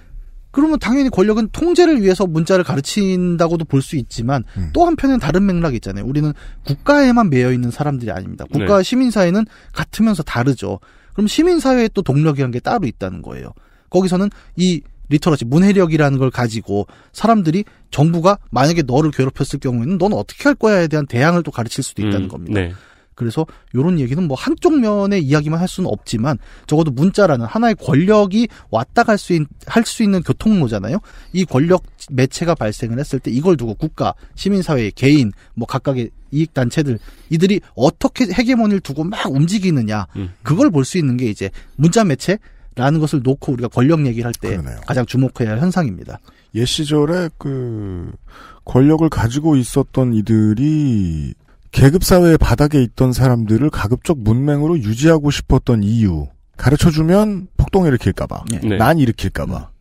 그러면 당연히 권력은 통제를 위해서 문자를 가르친다고도 볼 수 있지만 음. 또 한편은 다른 맥락이 있잖아요. 우리는 국가에만 매여 있는 사람들이 아닙니다. 네. 국가 네. 시민사회는 같으면서 다르죠. 그럼 시민사회에 또동력이란게 따로 있다는 거예요. 거기서는 이 리터러시 문해력이라는 걸 가지고 사람들이 정부가 만약에 너를 괴롭혔을 경우에는 넌 어떻게 할 거야에 대한 대항을 또 가르칠 수도 있다는 음, 겁니다. 네. 그래서 이런 얘기는 뭐 한쪽 면의 이야기만 할 수는 없지만 적어도 문자라는 하나의 권력이 왔다 갈수할수 있는 교통로잖아요. 이 권력 매체가 발생을 했을 때 이걸 두고 국가, 시민사회, 개인, 뭐 각각의 이익 단체들 이들이 어떻게 헤게모니를 두고 막 움직이느냐 음. 그걸 볼 수 있는 게 이제 문자 매체. 라는 것을 놓고 우리가 권력 얘기를 할 때 가장 주목해야 할 현상입니다. 예 시절에 그 권력을 가지고 있었던 이들이 계급사회의 바닥에 있던 사람들을 가급적 문맹으로 유지하고 싶었던 이유. 가르쳐주면 폭동 일으킬까봐. 네. 네. 난 일으킬까봐.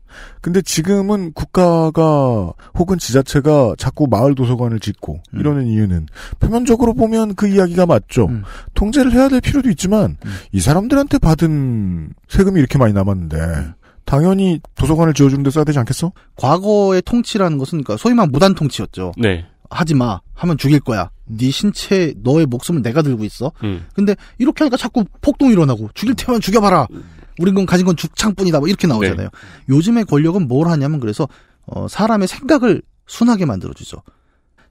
근데 지금은 국가가 혹은 지자체가 자꾸 마을 도서관을 짓고 음. 이러는 이유는 표면적으로 보면 그 이야기가 맞죠. 음. 통제를 해야 될 필요도 있지만 음. 이 사람들한테 받은 세금이 이렇게 많이 남았는데 음. 당연히 도서관을 지어주는데 써야 되지 않겠어? 과거의 통치라는 것은 그러니까 소위 말 무단 통치였죠. 네. 하지 마 하면 죽일 거야. 네 신체 너의 목숨을 내가 들고 있어. 음. 근데 이렇게 하니까 자꾸 폭동 이 일어나고 죽일 테면 죽여봐라. 우린 건 가진 건 죽창뿐이다. 뭐 이렇게 나오잖아요. 네. 요즘의 권력은 뭘 하냐면 그래서 어, 사람의 생각을 순하게 만들어주죠.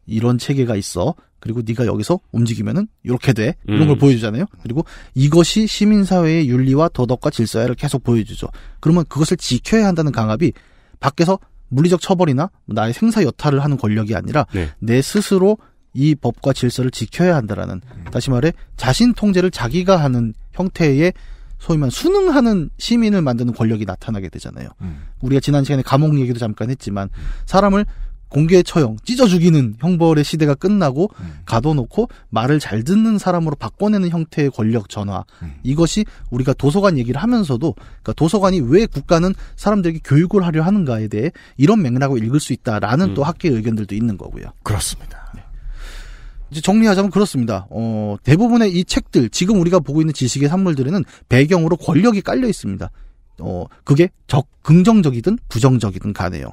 이런 체계가 있어. 그리고 네가 여기서 움직이면은 이렇게 돼. 이런 음. 걸 보여주잖아요. 그리고 이것이 시민사회의 윤리와 도덕과 질서야를 계속 보여주죠. 그러면 그것을 지켜야 한다는 강압이 밖에서 물리적 처벌이나 나의 생사 여탈을 하는 권력이 아니라 네. 내 스스로 이 법과 질서를 지켜야 한다라는 음. 다시 말해 자신 통제를 자기가 하는 형태의 소위 말 순응하는 시민을 만드는 권력이 나타나게 되잖아요. 음. 우리가 지난 시간에 감옥 얘기도 잠깐 했지만 사람을 공개 처형, 찢어 죽이는 형벌의 시대가 끝나고 음. 가둬놓고 말을 잘 듣는 사람으로 바꿔내는 형태의 권력 전화. 음. 이것이 우리가 도서관 얘기를 하면서도 그러니까 도서관이 왜 국가는 사람들에게 교육을 하려 하는가에 대해 이런 맥락을 읽을 수 있다라는 음. 또 학계의 의견들도 있는 거고요. 그렇습니다. 네. 이제 정리하자면 그렇습니다. 어, 대부분의 이 책들, 지금 우리가 보고 있는 지식의 산물들에는 배경으로 권력이 깔려 있습니다. 어, 그게 적, 긍정적이든 부정적이든 간에요.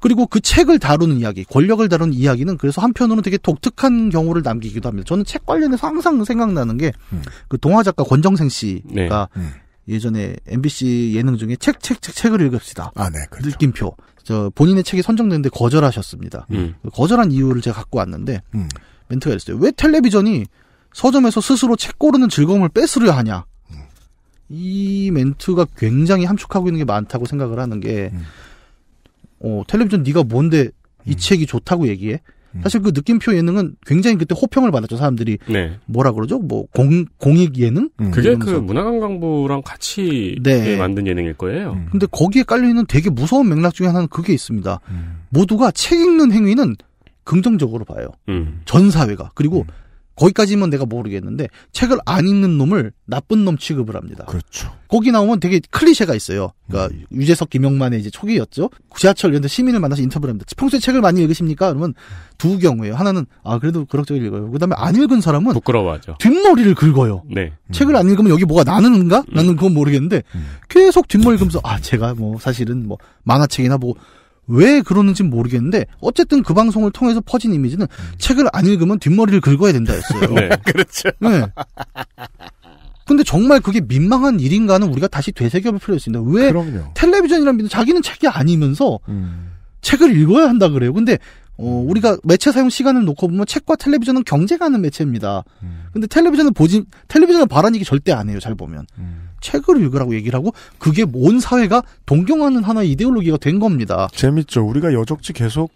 그리고 그 책을 다루는 이야기, 권력을 다루는 이야기는 그래서 한편으로는 되게 독특한 경우를 남기기도 합니다. 저는 책 관련해서 항상 생각나는 게그 음. 그 동화 작가 권정생 씨가 네. 그러니까 음. 예전에 MBC 예능 중에 책, 책, 책, 책을 읽읍시다. 아, 네. 그렇죠. 느낌표. 저 본인의 책이 선정되는데 거절하셨습니다. 음. 거절한 이유를 제가 갖고 왔는데, 음. 멘트가 있어요. 왜 텔레비전이 서점에서 스스로 책 고르는 즐거움을 뺏으려 하냐. 음. 이 멘트가 굉장히 함축하고 있는 게 많다고 생각을 하는 게, 음. 어, 텔레비전 네가 뭔데 이 음. 책이 좋다고 얘기해? 사실 그 느낌표 예능은 굉장히 그때 호평을 받았죠 사람들이 네. 뭐라 그러죠 뭐 공, 공익 예능 음. 그게 그 문화관광부랑 같이 네. 예, 만든 예능일 거예요 음. 근데 거기에 깔려 있는 되게 무서운 맥락 중에 하나는 그게 있습니다 음. 모두가 책 읽는 행위는 긍정적으로 봐요. 음. 전 사회가. 그리고 음. 거기까지면 내가 모르겠는데 책을 안 읽는 놈을 나쁜 놈 취급을 합니다. 그렇죠. 거기 나오면 되게 클리셰가 있어요. 그러니까 음. 유재석 김영만의 이제 초기였죠. 지하철 이런 데 시민을 만나서 인터뷰를 합니다. 평소에 책을 많이 읽으십니까? 그러면 두경우에요 하나는 아 그래도 그럭저럭 읽어요. 그다음에 안 읽은 사람은 부끄러워하죠. 뒷머리를 긁어요. 네. 음. 책을 안 읽으면 여기 뭐가 나는가? 나는 음. 그건 모르겠는데 음. 계속 뒷머리 긁면서아 제가 뭐 사실은 뭐 만화책이나 보고 뭐왜 그러는지 모르겠는데 어쨌든 그 방송을 통해서 퍼진 이미지는 책을 안 읽으면 뒷머리를 긁어야 된다였어요. 네, 그렇죠. 네. 근데 정말 그게 민망한 일인가는 우리가 다시 되새겨볼 필요가 있습니다. 왜 그럼요. 텔레비전이라는 게 자기는 책이 아니면서 음. 책을 읽어야 한다 그래요. 근데 어, 우리가 매체 사용 시간을 놓고 보면 책과 텔레비전은 경쟁하는 매체입니다. 음. 근데 텔레비전을 보지 텔레비전을 바라는 얘기 절대 안 해요. 잘 보면. 음. 책을 읽으라고 얘기를 하고 그게 온 사회가 동경하는 하나의 이데올로기가 된 겁니다. 재밌죠. 우리가 여적지 계속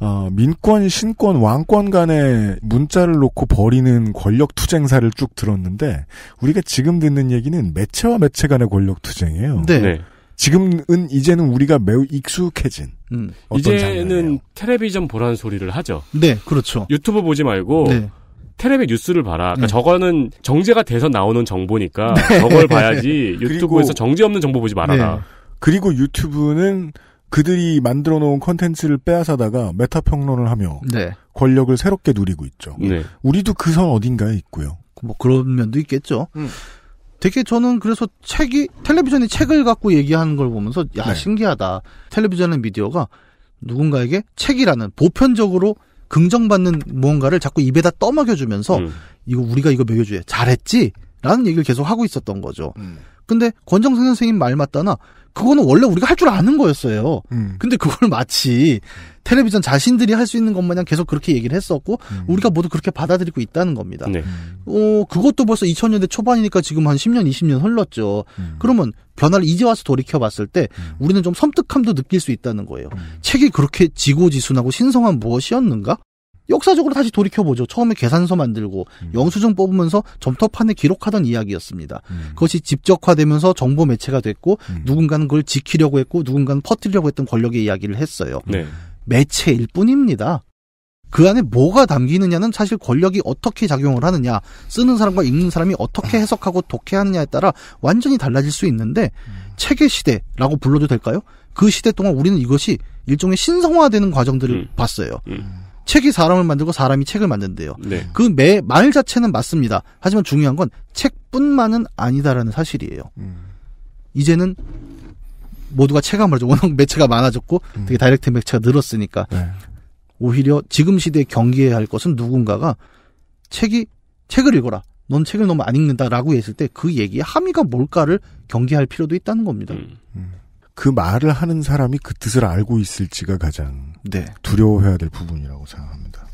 어, 민권, 신권, 왕권 간의 문자를 놓고 버리는 권력 투쟁사를 쭉 들었는데 우리가 지금 듣는 얘기는 매체와 매체 간의 권력 투쟁이에요. 네. 네. 지금은 이제는 우리가 매우 익숙해진 음. 이제는 장 텔레비전 보라는 소리를 하죠. 네, 그렇죠. 유튜브 보지 말고 네. 텔레비 뉴스를 봐라. 그러니까 네. 저거는 정제가 돼서 나오는 정보니까 네. 저걸 봐야지 유튜브에서 정제 없는 정보 보지 말아라. 네. 그리고 유튜브는 그들이 만들어 놓은 컨텐츠를 빼앗아다가 메타 평론을 하며 네. 권력을 새롭게 누리고 있죠. 네. 우리도 그선 어딘가에 있고요. 뭐 그런 면도 있겠죠. 음. 되게 저는 그래서 책이 텔레비전이 책을 갖고 얘기하는 걸 보면서 야 네. 신기하다. 텔레비전의 미디어가 누군가에게 책이라는 보편적으로 긍정받는 무언가를 자꾸 입에다 떠먹여주면서 음. 이거 우리가 이거 먹여줘야 잘했지? 라는 얘기를 계속 하고 있었던 거죠. 음. 근데 권정선 선생님 말 맞다나 그거는 원래 우리가 할 줄 아는 거였어요. 음. 근데 그걸 마치 텔레비전 자신들이 할 수 있는 것 마냥 계속 그렇게 얘기를 했었고 음. 우리가 모두 그렇게 받아들이고 있다는 겁니다. 네. 어, 그것도 벌써 2000년대 초반이니까 지금 한 10년, 20년 흘렀죠. 음. 그러면 변화를 이제 와서 돌이켜 봤을 때 음. 우리는 좀 섬뜩함도 느낄 수 있다는 거예요. 음. 책이 그렇게 지고지순하고 신성한 무엇이었는가? 역사적으로 다시 돌이켜보죠. 처음에 계산서 만들고 음. 영수증 뽑으면서 점터판에 기록하던 이야기였습니다. 음. 그것이 직접화되면서 정보 매체가 됐고 음. 누군가는 그걸 지키려고 했고 누군가는 퍼뜨리려고 했던 권력의 이야기를 했어요. 네. 매체일 뿐입니다. 그 안에 뭐가 담기느냐는 사실 권력이 어떻게 작용을 하느냐, 쓰는 사람과 읽는 사람이 어떻게 해석하고 독해하느냐에 따라 완전히 달라질 수 있는데 체계 음. 시대라고 불러도 될까요? 그 시대 동안 우리는 이것이 일종의 신성화되는 과정들을 음. 봤어요. 음. 책이 사람을 만들고 사람이 책을 만든대요. 네. 그말 자체는 맞습니다. 하지만 중요한 건 책뿐만은 아니다라는 사실이에요. 음. 이제는 모두가 체감을 하죠. 워낙 매체가 많아졌고 음. 되게 다이렉트 매체가 늘었으니까 네. 오히려 지금 시대에 경계해야 할 것은 누군가가 책이 책을 읽어라. 넌 책을 너무 안 읽는다라고 했을 때 그 얘기의 함의가 뭘까를 경계할 필요도 있다는 겁니다. 음. 음. 그 말을 하는 사람이 그 뜻을 알고 있을지가 가장 네. 두려워해야 될 부분이라고 생각합니다.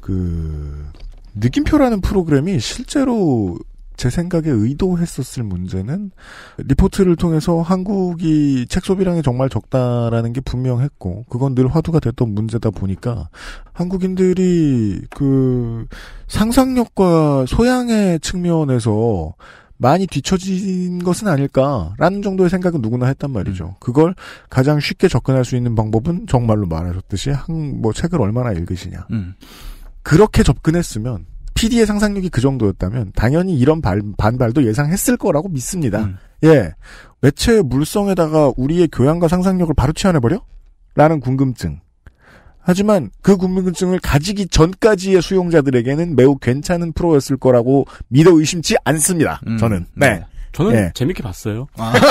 그 느낌표라는 프로그램이 실제로 제 생각에 의도했었을 문제는 리포트를 통해서 한국이 책 소비량이 정말 적다라는 게 분명했고 그건 늘 화두가 됐던 문제다 보니까 한국인들이 그 상상력과 소양의 측면에서 많이 뒤처진 것은 아닐까라는 정도의 생각은 누구나 했단 말이죠. 음. 그걸 가장 쉽게 접근할 수 있는 방법은 정말로 말하셨듯이 한 뭐 책을 얼마나 읽으시냐. 음. 그렇게 접근했으면 PD의 상상력이 그 정도였다면 당연히 이런 발, 반발도 예상했을 거라고 믿습니다. 음. 예. 매체의 물성에다가 우리의 교양과 상상력을 바로 치환해버려? 라는 궁금증. 하지만 그 군민증을 가지기 전까지의 수용자들에게는 매우 괜찮은 프로였을 거라고 믿어 의심치 않습니다. 음, 저는. 네. 네. 저는 네. 재밌게 봤어요. 아.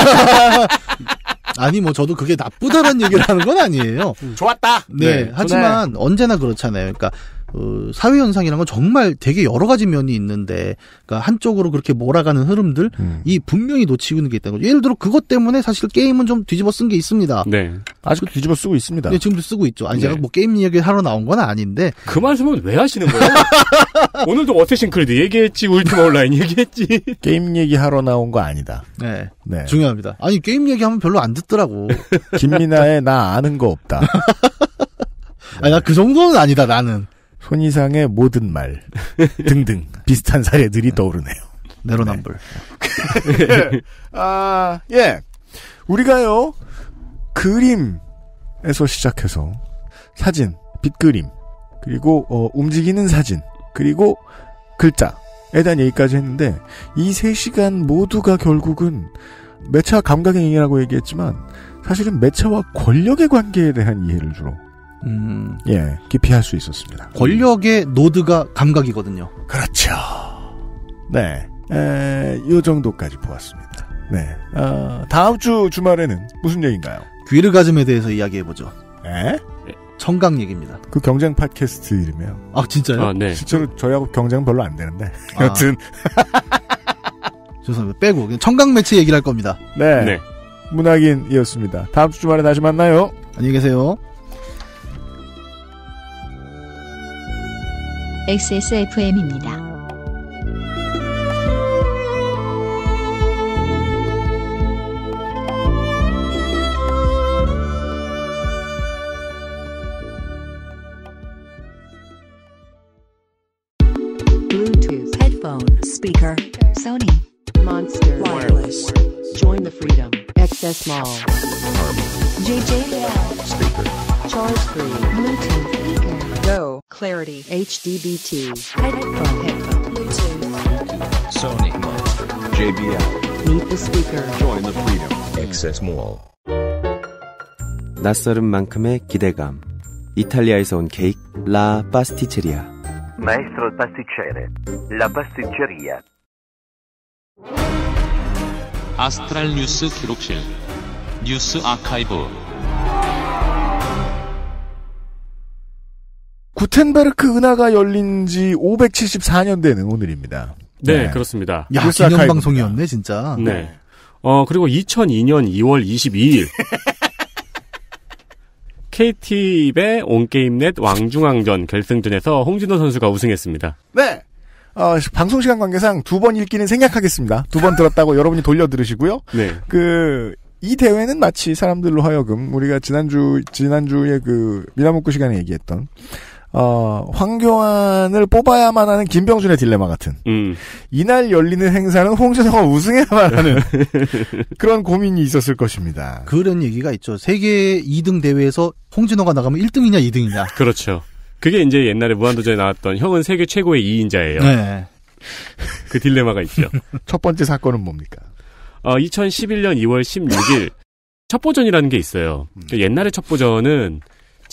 니뭐 저도 그게 나쁘다는 얘기를 하는 건 아니에요. 좋았다. 네. 네. 하지만 언제나 그렇잖아요. 그러니까 어, 사회 현상이란 건 정말 되게 여러 가지 면이 있는데 그러니까 한쪽으로 그렇게 몰아가는 흐름들 음. 이 분명히 놓치고 있는 게 있다는 거죠. 예를 들어 그것 때문에 사실 게임은 좀 뒤집어 쓴 게 있습니다. 네. 아직도 그 뒤집어 쓰고 있습니다. 네, 지금도 쓰고 있죠. 아니 네. 제가 뭐 게임 이야기 하러 나온 건 아닌데 그 말씀은 왜 하시는 거예요? 오늘도 어쌔신 크리드 얘기했지 울트라 온라인 얘기했지 게임 얘기 하러 나온 거 아니다. 네. 네. 중요합니다. 아니 게임 얘기하면 별로 안 듣더라고. 김민아의 나 아는 거 없다. 네. 아니, 나그 정도는 아니다, 나는. 손 이상의 모든 말 등등 비슷한 사례들이 떠오르네요. 내로남불. 네. 아, 예. 우리가요. 그림에서 시작해서 사진, 빛그림, 그리고 어, 움직이는 사진, 그리고 글자에 대한 얘기까지 했는데 이 세 시간 모두가 결국은 매체와 감각의 영이라고 얘기했지만 사실은 매체와 권력의 관계에 대한 이해를 주로 음. 예, 기피할 수 있었습니다. 권력의 노드가 감각이거든요. 그렇죠. 네, 에, 이 정도까지 보았습니다. 네, 어, 다음 주 주말에는 무슨 얘기인가요? 귀르가즘에 대해서 이야기해보죠. 에? 청각 얘기입니다. 그 경쟁 팟캐스트 이름이에요. 아, 진짜요? 아, 네. 실제로 저희하고 경쟁 별로 안 되는데. 아. 여튼. 죄송합니다. 빼고 그냥 청각 매치 얘기를 할 겁니다. 네. 네. 문학인이었습니다. 다음 주 주말에 다시 만나요. 안녕히 계세요. XSFM입니다. Bluetooth headphone speaker Sony Monster Wireless Join the Freedom XS Mall JJL speaker Charge free. Bluetooth Go Clarity HDBT headphone headphone Bluetooth Sony Monster JBL Meet the speaker Join the freedom Access Mall 낯설은 만큼의 기대감 이탈리아에서 온 케이크 라 파스티체리아 Maestro pasticcere La pasticceria 아스트랄 뉴스 기록실 뉴스 아카이브 구텐베르크 은하가 열린 지 574년 되는 오늘입니다. 네, 네. 그렇습니다. 야, 기념 방송이었네, 진짜. 네. 어, 그리고 2002년 2월 22일. KT의 온게임넷 왕중왕전 결승전에서 홍진호 선수가 우승했습니다. 네. 어, 방송 시간 관계상 두 번 읽기는 생략하겠습니다. 두 번 들었다고 여러분이 돌려 들으시고요. 네. 그, 이 대회는 마치 사람들로 하여금 우리가 지난주, 지난주에 그미나목구 시간에 얘기했던 어, 황교안을 뽑아야만 하는 김병준의 딜레마 같은. 음. 이날 열리는 행사는 홍준호가 우승해야만 하는 그런 고민이 있었을 것입니다. 그런 얘기가 있죠. 세계 2등 대회에서 홍준호가 나가면 1등이냐 2등이냐. 그렇죠. 그게 이제 옛날에 무한도전에 나왔던 형은 세계 최고의 2인자예요. 네. 그 딜레마가 있죠. 첫 번째 사건은 뭡니까? 어, 2011년 2월 16일 첩보전이라는 게 있어요. 음. 옛날의 첩보전은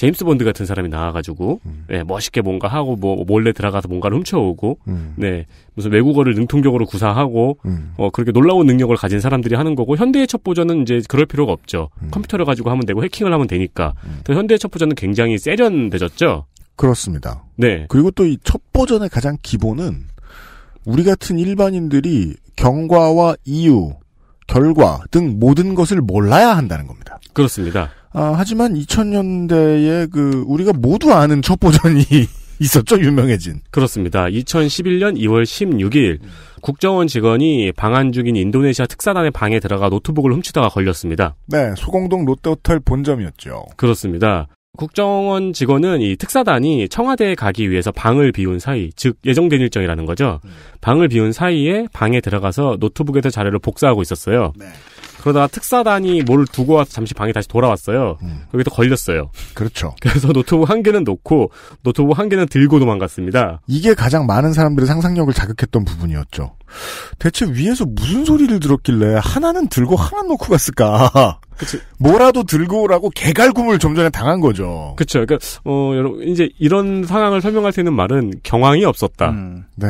제임스 본드 같은 사람이 나와가지고 음. 네, 멋있게 뭔가 하고 뭐 몰래 들어가서 뭔가를 훔쳐오고 음. 네 무슨 외국어를 능통적으로 구사하고 음. 어 그렇게 놀라운 능력을 가진 사람들이 하는 거고 현대의 첩보전은 이제 그럴 필요가 없죠 음. 컴퓨터를 가지고 하면 되고 해킹을 하면 되니까 또 음. 현대의 첩보전은 굉장히 세련되졌죠. 그렇습니다. 네 그리고 또 이 첩보전의 가장 기본은 우리 같은 일반인들이 경과와 이유 결과 등 모든 것을 몰라야 한다는 겁니다. 그렇습니다. 아, 하지만 2000년대에 그 우리가 모두 아는 첩보전이 있었죠 유명해진. 그렇습니다. 2011년 2월 16일 국정원 직원이 방한 중인 인도네시아 특사단의 방에 들어가 노트북을 훔치다가 걸렸습니다. 네, 소공동 롯데호텔 본점이었죠. 그렇습니다. 국정원 직원은 이 특사단이 청와대에 가기 위해서 방을 비운 사이, 즉 예정된 일정이라는 거죠. 음. 방을 비운 사이에 방에 들어가서 노트북에서 자료를 복사하고 있었어요. 네. 그러다가 특사단이 뭘 두고 와서 잠시 방에 다시 돌아왔어요. 음. 거기서 걸렸어요. 그렇죠. 그래서 노트북 한 개는 놓고 노트북 한 개는 들고 도망갔습니다. 이게 가장 많은 사람들의 상상력을 자극했던 부분이었죠. 대체 위에서 무슨 소리를 들었길래 하나는 들고 하나 놓고 갔을까? 그치. 뭐라도 들고 오라고 개갈굼을 좀 전에 당한 거죠. 그렇죠. 그러니까 어 여러분 이제 이런 상황을 설명할 수 있는 말은 경황이 없었다. 음. 네.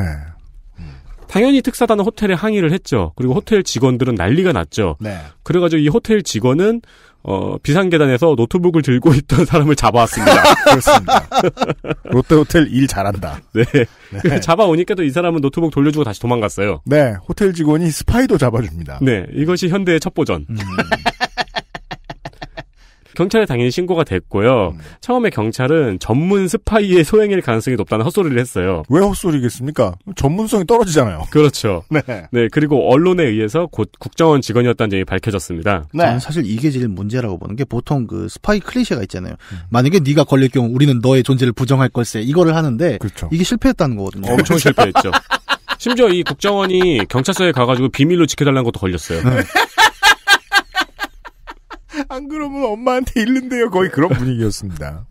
당연히 특사단은 호텔에 항의를 했죠. 그리고 호텔 직원들은 난리가 났죠. 네. 그래가지고 이 호텔 직원은 어, 비상계단에서 노트북을 들고 있던 사람을 잡아왔습니다. 그렇습니다. 롯데호텔 일 잘한다. 네. 네. 잡아오니까 또이 사람은 노트북 돌려주고 다시 도망갔어요. 네. 호텔 직원이 스파이도 잡아줍니다. 네. 이것이 현대의 첩보전. 음. 경찰에 당연히 신고가 됐고요. 음. 처음에 경찰은 전문 스파이의 소행일 가능성이 높다는 헛소리를 했어요. 왜 헛소리겠습니까? 전문성이 떨어지잖아요. 그렇죠. 네. 네, 그리고 언론에 의해서 곧 국정원 직원이었다는 점이 밝혀졌습니다. 네. 저는 사실 이게 제일 문제라고 보는 게 보통 그 스파이 클리셰가 있잖아요. 음. 만약에 네가 걸릴 경우 우리는 너의 존재를 부정할 걸세 이거를 하는데 그렇죠. 이게 실패했다는 거거든요. 엄청 그렇죠? 실패했죠. 심지어 이 국정원이 경찰서에 가가지고 비밀로 지켜달라는 것도 걸렸어요. 네. 안 그러면 엄마한테 잃는데요. 거의 그런 분위기였습니다.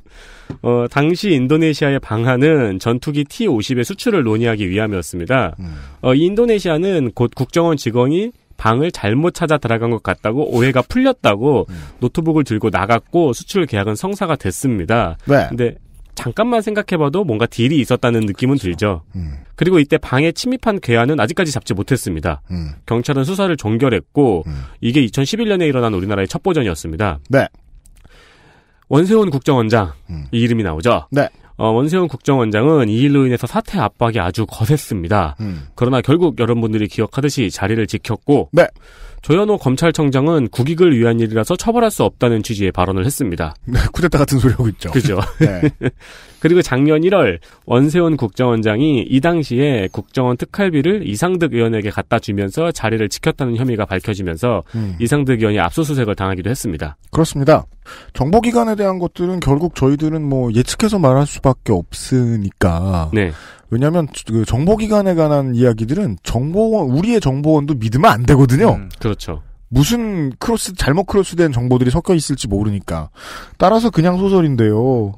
어, 당시 인도네시아의 방한은 전투기 T-50의 수출을 논의하기 위함이었습니다. 음. 어, 인도네시아는 곧 국정원 직원이 방을 잘못 찾아 들어간 것 같다고 오해가 풀렸다고 음. 노트북을 들고 나갔고 수출 계약은 성사가 됐습니다. 네. 근데 잠깐만 생각해봐도 뭔가 딜이 있었다는 느낌은 그렇죠. 들죠. 음. 그리고 이때 방에 침입한 괴한은 아직까지 잡지 못했습니다. 음. 경찰은 수사를 종결했고 음. 이게 2011년에 일어난 우리나라의 첫 보전이었습니다. 네. 원세훈 국정원장 음. 이 이름이 나오죠. 네. 어, 원세훈 국정원장은 이 일로 인해서 사태 압박이 아주 거셌습니다. 음. 그러나 결국 여러분들이 기억하듯이 자리를 지켰고 네. 조현호 검찰청장은 국익을 위한 일이라서 처벌할 수 없다는 취지의 발언을 했습니다. 네, 쿠데타 같은 소리 하고 있죠. 그죠. 네. 그리고 작년 1월 원세훈 국정원장이 이 당시에 국정원 특활비를 이상득 의원에게 갖다 주면서 자리를 지켰다는 혐의가 밝혀지면서 음. 이상득 의원이 압수수색을 당하기도 했습니다. 그렇습니다. 정보기관에 대한 것들은 결국 저희들은 뭐 예측해서 말할 수밖에 없으니까. 네. 왜냐하면 그 정보기관에 관한 이야기들은 정보원 우리의 정보원도 믿으면 안 되거든요. 음, 그렇죠. 무슨 크로스 잘못 크로스된 정보들이 섞여 있을지 모르니까 따라서 그냥 소설인데요.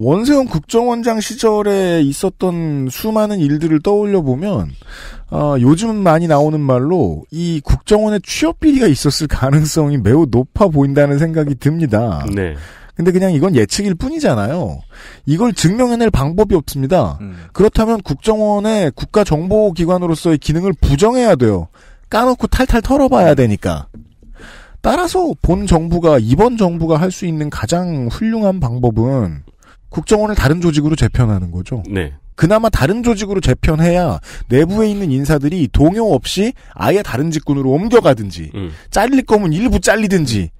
원세훈 국정원장 시절에 있었던 수많은 일들을 떠올려 보면 어, 아, 요즘 많이 나오는 말로 이 국정원의 취업 비리가 있었을 가능성이 매우 높아 보인다는 생각이 듭니다. 네. 근데 그냥 이건 예측일 뿐이잖아요. 이걸 증명해낼 방법이 없습니다. 음. 그렇다면 국정원의 국가정보기관으로서의 기능을 부정해야 돼요. 까놓고 탈탈 털어봐야 되니까. 따라서 본 정부가 이번 정부가 할 수 있는 가장 훌륭한 방법은 국정원을 다른 조직으로 재편하는 거죠. 네. 그나마 다른 조직으로 재편해야 내부에 있는 인사들이 동요 없이 아예 다른 직군으로 옮겨가든지 음. 잘릴 거면 일부 잘리든지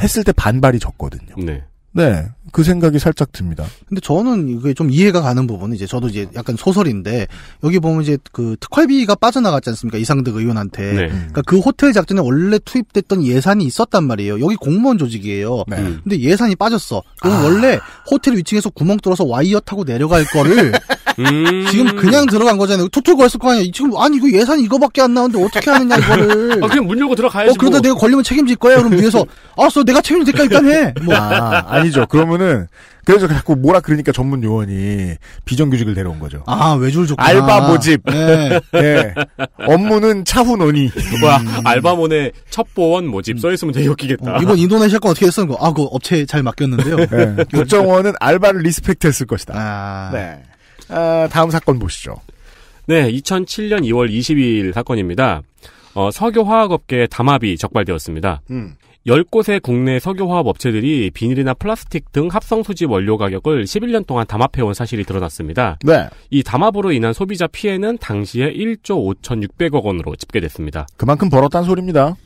했을 때 반발이 적거든요. 네. 네. 그 생각이 살짝 듭니다. 근데 저는 이게 좀 이해가 가는 부분은 이제 저도 이제 약간 소설인데 여기 보면 이제 그 특활비가 빠져나갔지 않습니까? 이상득 의원한테. 네. 그러니까 그 호텔 작전에 원래 투입됐던 예산이 있었단 말이에요. 여기 공무원 조직이에요. 네. 근데 예산이 빠졌어. 그럼 아. 원래 호텔 위층에서 구멍 뚫어서 와이어 타고 내려갈 거를 음. 지금 그냥 들어간 거잖아요. 토틀 걸었을 거 아니야. 지금 아니 이거 예산 이거밖에 안 나오는데 어떻게 하느냐 이거를. 아, 그냥 문 열고 들어가야지. 어 그러다 뭐. 내가 걸리면 책임질 거야. 그럼 위에서 알았어 내가 책임질 테니까 일단 해. 뭐. 아 아니죠. 그러면은 그래서 자꾸 뭐라 그러니까 전문 요원이 비정규직을 데려온 거죠. 아 외줄 좋구 알바 모집. 네. 네. 업무는 차후 논의. 음. 뭐야 음. 알바몬의 첩보원 모집 써 있으면 되게 웃기겠다. 어, 이건 인도네시아 건 어떻게 했어? 아그 업체 에잘 맡겼는데요. 네. 국정원은 알바를 리스펙트했을 것이다. 아. 네. 아, 다음 사건 보시죠. 네, 2007년 2월 22일 사건입니다. 어, 석유화학업계의 담합이 적발되었습니다. 음. 10곳의 국내 석유화학 업체들이 비닐이나 플라스틱 등 합성 소지 원료 가격을 11년 동안 담합해온 사실이 드러났습니다. 네. 이 담합으로 인한 소비자 피해는 당시에 1조 5,600억 원으로 집계됐습니다. 그만큼 벌었다는 소리입니다.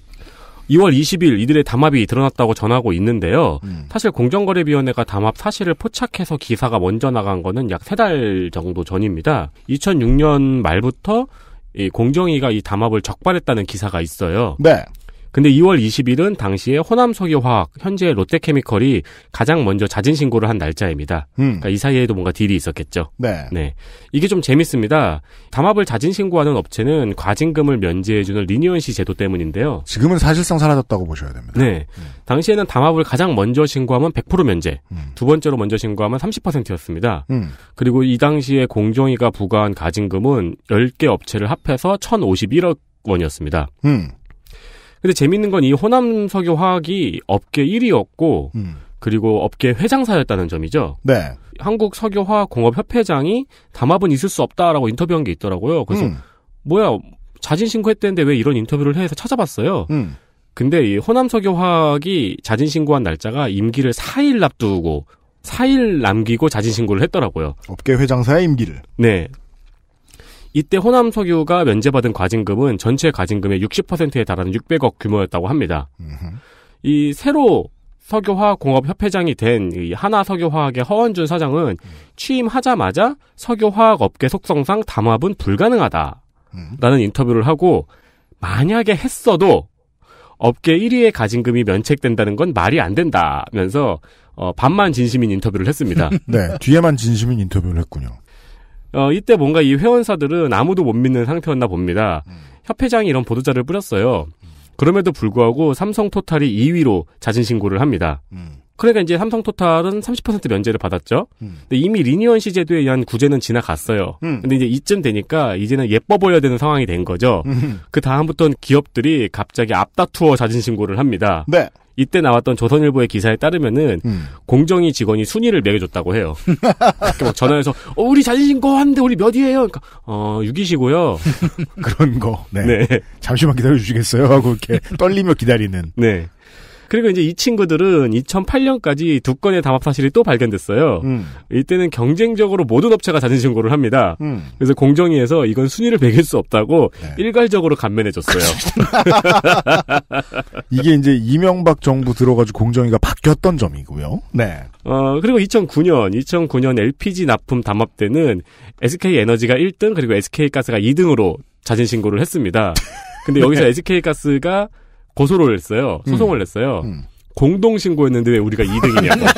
2월 20일 이들의 담합이 드러났다고 전하고 있는데요. 음. 사실 공정거래위원회가 담합 사실을 포착해서 기사가 먼저 나간 거는 약세 달 정도 전입니다. 2006년 말부터 이 공정위가 이 담합을 적발했다는 기사가 있어요. 네. 근데 2월 20일은 당시에 호남 석유화학 현재 롯데케미컬이 가장 먼저 자진 신고를 한 날짜입니다. 음. 그러니까 이 사이에도 뭔가 딜이 있었겠죠. 네. 네. 이게 좀 재밌습니다. 담합을 자진 신고하는 업체는 과징금을 면제해주는 리니언시 제도 때문인데요. 지금은 사실상 사라졌다고 보셔야 됩니다. 네. 음. 당시에는 담합을 가장 먼저 신고하면 100% 면제, 음. 두 번째로 먼저 신고하면 30%였습니다. 음. 그리고 이 당시에 공정위가 부과한 과징금은 10개 업체를 합해서 1,051억 원이었습니다. 음. 근데 재밌는 건 이 호남 석유화학이 업계 1위였고 음. 그리고 업계 회장사였다는 점이죠. 네. 한국 석유화학공업협회장이 담합은 있을 수 없다라고 인터뷰한 게 있더라고요. 그래서 음. 뭐야 자진 신고했대는데 왜 이런 인터뷰를 해서 찾아봤어요. 음. 근데 이 호남 석유화학이 자진 신고한 날짜가 임기를 4일 앞두고 4일 남기고 자진 신고를 했더라고요. 업계 회장사의 임기를. 네. 이때 호남 석유가 면제받은 과징금은 전체 과징금의 60%에 달하는 600억 규모였다고 합니다. 으흠. 이 새로 석유화학공업협회장이 된 이 하나석유화학의 허원준 사장은 음. 취임하자마자 석유화학 업계 속성상 담합은 불가능하다라는 음. 인터뷰를 하고 만약에 했어도 업계 1위의 가진금이 면책된다는 건 말이 안 된다면서 어, 반만 진심인 인터뷰를 했습니다. 네, 뒤에만 진심인 인터뷰를 했군요. 어, 이때 뭔가 이 회원사들은 아무도 못 믿는 상태였나 봅니다. 음. 협회장이 이런 보도자를 뿌렸어요. 그럼에도 불구하고 삼성토탈이 2위로 자진신고를 합니다. 음. 그러니까 이제 삼성토탈은 30% 면제를 받았죠. 근데 이미 리니언시 제도에 의한 구제는 지나갔어요. 근데 이제 이쯤 되니까 이제는 예뻐 보여야 되는 상황이 된 거죠. 음. 그 다음부터는 기업들이 갑자기 앞다투어 자진신고를 합니다. 네. 이때 나왔던 조선일보의 기사에 따르면은 음. 공정위 직원이 순위를 매겨줬다고 해요. 막 전화해서 어, 우리 자진신고하는데 우리 몇이에요? 그러니까 어 6이시고요. 그런 거. 네. 네. 잠시만 기다려 주시겠어요? 하고 이렇게 떨리며 기다리는. 네. 그리고 이제 이 친구들은 2008년까지 두 건의 담합 사실이 또 발견됐어요. 음. 이때는 경쟁적으로 모든 업체가 자진 신고를 합니다. 음. 그래서 공정위에서 이건 순위를 매길 수 없다고 네. 일괄적으로 감면해줬어요. 이게 이제 이명박 정부 들어가지고 공정위가 바뀌었던 점이고요. 네. 어, 그리고 2009년, 2009년 LPG 납품 담합 때는 SK 에너지가 1등 그리고 SK 가스가 2등으로 자진 신고를 했습니다. 근데 여기서 네. SK 가스가 고소를 했어요. 소송을 음. 냈어요. 음. 공동 신고했는데 왜 우리가 2등이냐고.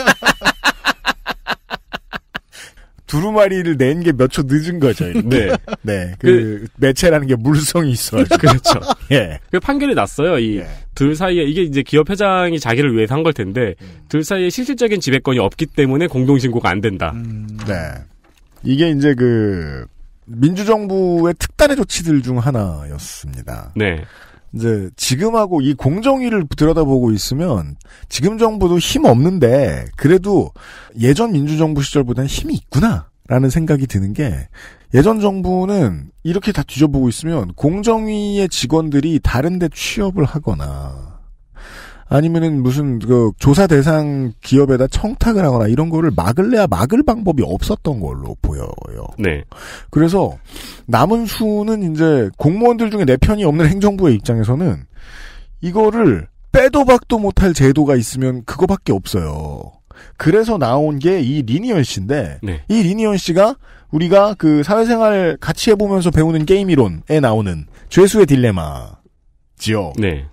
두루마리를 낸 게 몇 초 늦은 거죠. 네. 네. 그, 그, 매체라는 게 물성이 있어요. 그렇죠. 예. 그 판결이 났어요. 이둘 예. 사이에 이게 이제 기업 회장이 자기를 위해서 한 걸 텐데 음. 둘 사이에 실질적인 지배권이 없기 때문에 공동 신고가 안 된다. 음, 네. 이게 이제 그 민주정부의 특단의 조치들 중 하나였습니다. 네. 이제 지금하고 이 공정위를 들여다보고 있으면 지금 정부도 힘 없는데 그래도 예전 민주정부 시절보다는 힘이 있구나라는 생각이 드는 게 예전 정부는 이렇게 다 뒤져보고 있으면 공정위의 직원들이 다른 데 취업을 하거나 아니면은 무슨 그 조사 대상 기업에다 청탁을 하거나 이런 거를 막을래야 막을 방법이 없었던 걸로 보여요. 네. 그래서 남은 수는 이제 공무원들 중에 내 편이 없는 행정부의 입장에서는 이거를 빼도 박도 못할 제도가 있으면 그거밖에 없어요. 그래서 나온 게 이 리니언 씨인데 네. 이 리니언 씨가 우리가 그 사회생활 같이 해보면서 배우는 게임 이론에 나오는 죄수의 딜레마지요. 네.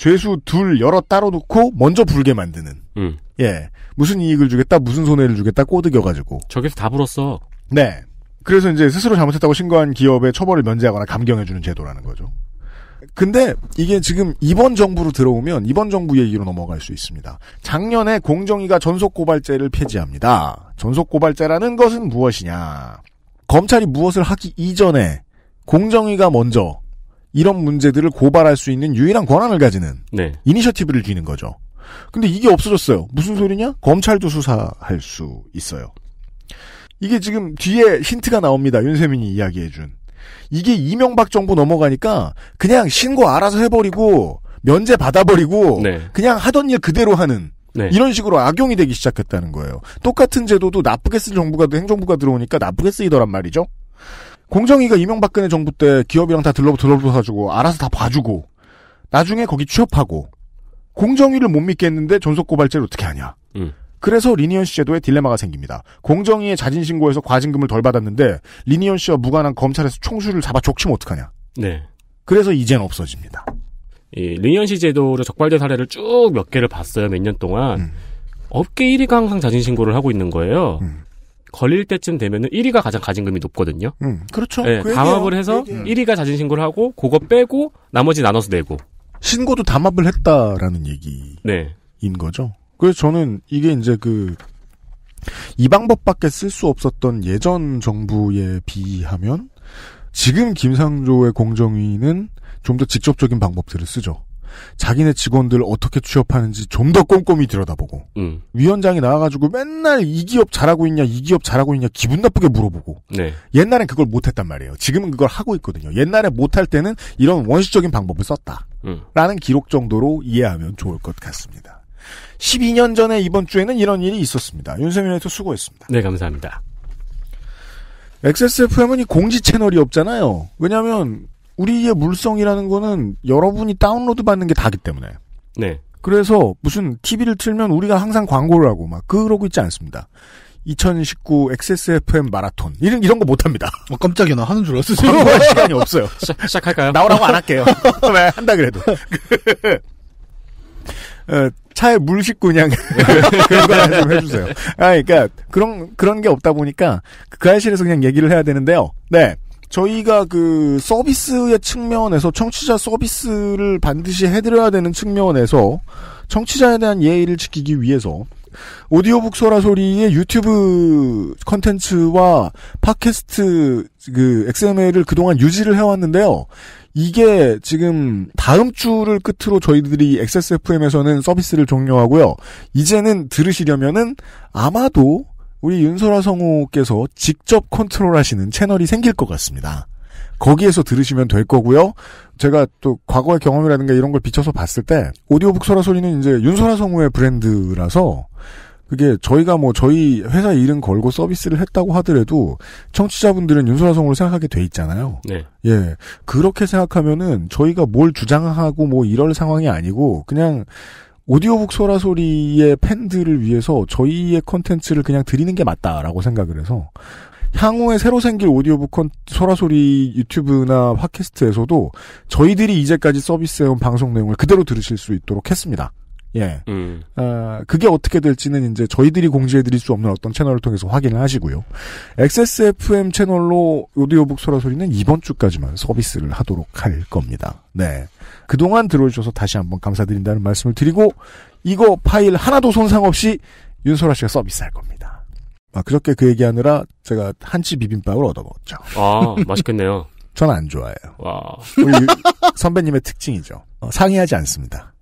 죄수 둘 여러 따로 놓고 먼저 불게 만드는. 음. 예. 무슨 이익을 주겠다, 무슨 손해를 주겠다 꼬드겨가지고. 저기서 다 불었어. 네. 그래서 이제 스스로 잘못했다고 신고한 기업의 처벌을 면제하거나 감경해주는 제도라는 거죠. 근데 이게 지금 이번 정부로 들어오면 이번 정부 얘기로 넘어갈 수 있습니다. 작년에 공정위가 전속고발제를 폐지합니다. 전속고발제라는 것은 무엇이냐. 검찰이 무엇을 하기 이전에 공정위가 먼저 이런 문제들을 고발할 수 있는 유일한 권한을 가지는 네. 이니셔티브를 쥐는 거죠. 근데 이게 없어졌어요. 무슨 소리냐? 검찰도 수사할 수 있어요. 이게 지금 뒤에 힌트가 나옵니다. 윤세민이 이야기해준. 이게 이명박 정부 넘어가니까 그냥 신고 알아서 해버리고 면제 받아버리고 네. 그냥 하던 일 그대로 하는 네. 이런 식으로 악용이 되기 시작했다는 거예요. 똑같은 제도도 나쁘게 쓸 정부가 행정부가 들어오니까 나쁘게 쓰이더란 말이죠. 공정위가 이명박근혜 정부 때 기업이랑 다 들러붙어 들러붙어가지고 알아서 다 봐주고 나중에 거기 취업하고 공정위를 못 믿겠는데 존속고발제를 어떻게 하냐. 음. 그래서 리니언씨 제도에 딜레마가 생깁니다. 공정위의자진신고에서 과징금을 덜 받았는데 리니언씨와 무관한 검찰에서 총수를 잡아 족치면 어떡하냐. 네. 그래서 이젠 없어집니다. 이 리니언씨 제도로 적발된 사례를 쭉 몇 개를 봤어요. 몇 년 동안. 음. 업계 1위가 항상 자진신고를 하고 있는 거예요. 음. 걸릴 때쯤 되면은 1위가 가장 가진금이 높거든요. 음, 그렇죠. 네, 담합을 해서 그 1위가 자진 신고를 하고 그거 빼고 나머지 나눠서 내고 신고도 담합을 했다라는 네. 얘기인 네. 거죠. 그래서 저는 이게 이제 그 이 방법밖에 쓸 수 없었던 예전 정부에 비하면 지금 김상조의 공정위는 좀 더 직접적인 방법들을 쓰죠. 자기네 직원들 어떻게 취업하는지 좀 더 꼼꼼히 들여다보고 음. 위원장이 나와가지고 맨날 이 기업 잘하고 있냐 이 기업 잘하고 있냐 기분 나쁘게 물어보고 네. 옛날엔 그걸 못했단 말이에요. 지금은 그걸 하고 있거든요. 옛날에 못할 때는 이런 원시적인 방법을 썼다라는 음. 기록 정도로 이해하면 좋을 것 같습니다. 12년 전에 이번 주에는 이런 일이 있었습니다. 윤세민 에서 수고했습니다. 네 감사합니다. XSFM은 이 공지 채널이 없잖아요. 왜냐하면 우리의 물성이라는 거는 여러분이 다운로드 받는 게 다기 때문에. 네. 그래서 무슨 TV를 틀면 우리가 항상 광고를 하고 막 그러고 있지 않습니다. 2019 XSFM 마라톤 이런 이런 거 못합니다. 어, 깜짝이야 나 하는 줄 알았어. 광고 시간이 없어요. 시작, 할까요 나오라고 안 할게요. 왜 한다 그래도. 어, 차에 물 싣고 그냥 그런 거 좀 해주세요. 아, 그러니까 그런 그런 게 없다 보니까 그 아실에서 그냥 얘기를 해야 되는데요. 네. 저희가 그 서비스의 측면에서 청취자 서비스를 반드시 해드려야 되는 측면에서 청취자에 대한 예의를 지키기 위해서 오디오북 소라 소리의 유튜브 컨텐츠와 팟캐스트 그 XML을 그동안 유지를 해왔는데요. 이게 지금 다음 주를 끝으로 저희들이 XSFM에서는 서비스를 종료하고요. 이제는 들으시려면은 아마도 우리 윤설아 성우께서 직접 컨트롤하시는 채널이 생길 것 같습니다. 거기에서 들으시면 될 거고요. 제가 또 과거의 경험이라든가 이런 걸 비춰서 봤을 때 오디오북 설아 소리는 이제 윤설아 성우의 브랜드라서 그게 저희가 뭐 저희 회사 이름 걸고 서비스를 했다고 하더라도 청취자분들은 윤설아 성우를 생각하게 돼 있잖아요. 네. 예. 그렇게 생각하면은 저희가 뭘 주장하고 뭐 이럴 상황이 아니고 그냥 오디오북 소라 소리의 팬들을 위해서 저희의 컨텐츠를 그냥 드리는 게 맞다라고 생각을 해서 향후에 새로 생길 오디오북 컨, 소라소리 유튜브나 팟캐스트에서도 저희들이 이제까지 서비스해온 방송 내용을 그대로 들으실 수 있도록 했습니다. 예. 음. 아, 그게 어떻게 될지는 이제 저희들이 공지해드릴 수 없는 어떤 채널을 통해서 확인을 하시고요. XSFM 채널로 오디오북 소라소리는 이번 주까지만 서비스를 하도록 할 겁니다. 네. 그동안 들어주셔서 다시 한번 감사드린다는 말씀을 드리고 이거 파일 하나도 손상 없이 윤소라 씨가 서비스할 겁니다. 아, 그저께 그 얘기하느라 제가 한치 비빔밥을 얻어먹었죠. 아, 맛있겠네요. 전 안 좋아해요. 와. 우리 선배님의 특징이죠. 어, 상의하지 않습니다.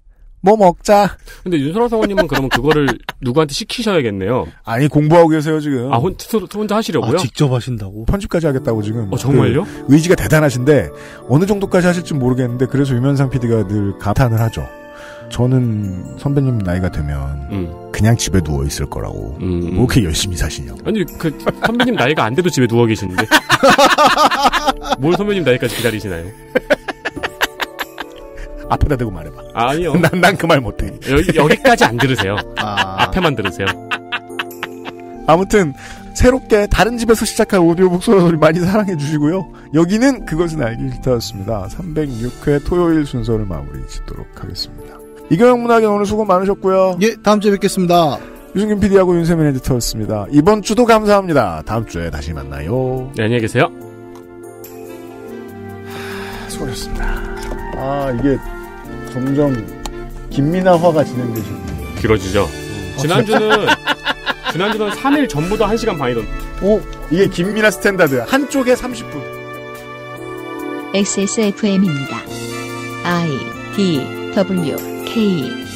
뭐 먹자. 근데 윤소라 성우님은 그러면 그거를 누구한테 시키셔야겠네요. 아니 공부하고 계세요 지금. 아 혼, 혼자 하시려고요? 아, 직접 하신다고? 편집까지 하겠다고 지금. 어 정말요? 그 의지가 대단하신데 어느 정도까지 하실지 모르겠는데 그래서 유면상 PD가 늘 감탄을 하죠. 저는 선배님 나이가 되면 음. 그냥 집에 누워 있을 거라고 음. 음. 뭐 이렇게 열심히 사시냐고. 아니 그 선배님 나이가 안 돼도 집에 누워 계시는데 뭘 선배님 나이까지 기다리시나요? 앞에다 대고 말해봐. 아니요. 난, 난 그 말 못해. 여, 기까지안 들으세요. 아. 앞에만 들으세요. 아무튼, 새롭게 다른 집에서 시작한 오디오 북소리 소리 많이 사랑해주시고요. 여기는 그것은 알기 싫다였습니다. 306회 토요일 순서를 마무리 짓도록 하겠습니다. 이경영 문학인 오늘 수고 많으셨고요. 예, 다음주에 뵙겠습니다. 유승균 PD하고 윤세민 에디터였습니다. 이번 주도 감사합니다. 다음 주에 다시 만나요. 네, 안녕히 계세요. 수고하셨습니다. 아, 이게 점점 김민아화가 진행되죠. 길어지죠. 어, 지난주는 지난주는 3일 전부 다 1시간 반이던. 오, 이게 김민아 스탠다드. 한쪽에 30분. XSFM입니다. I D W K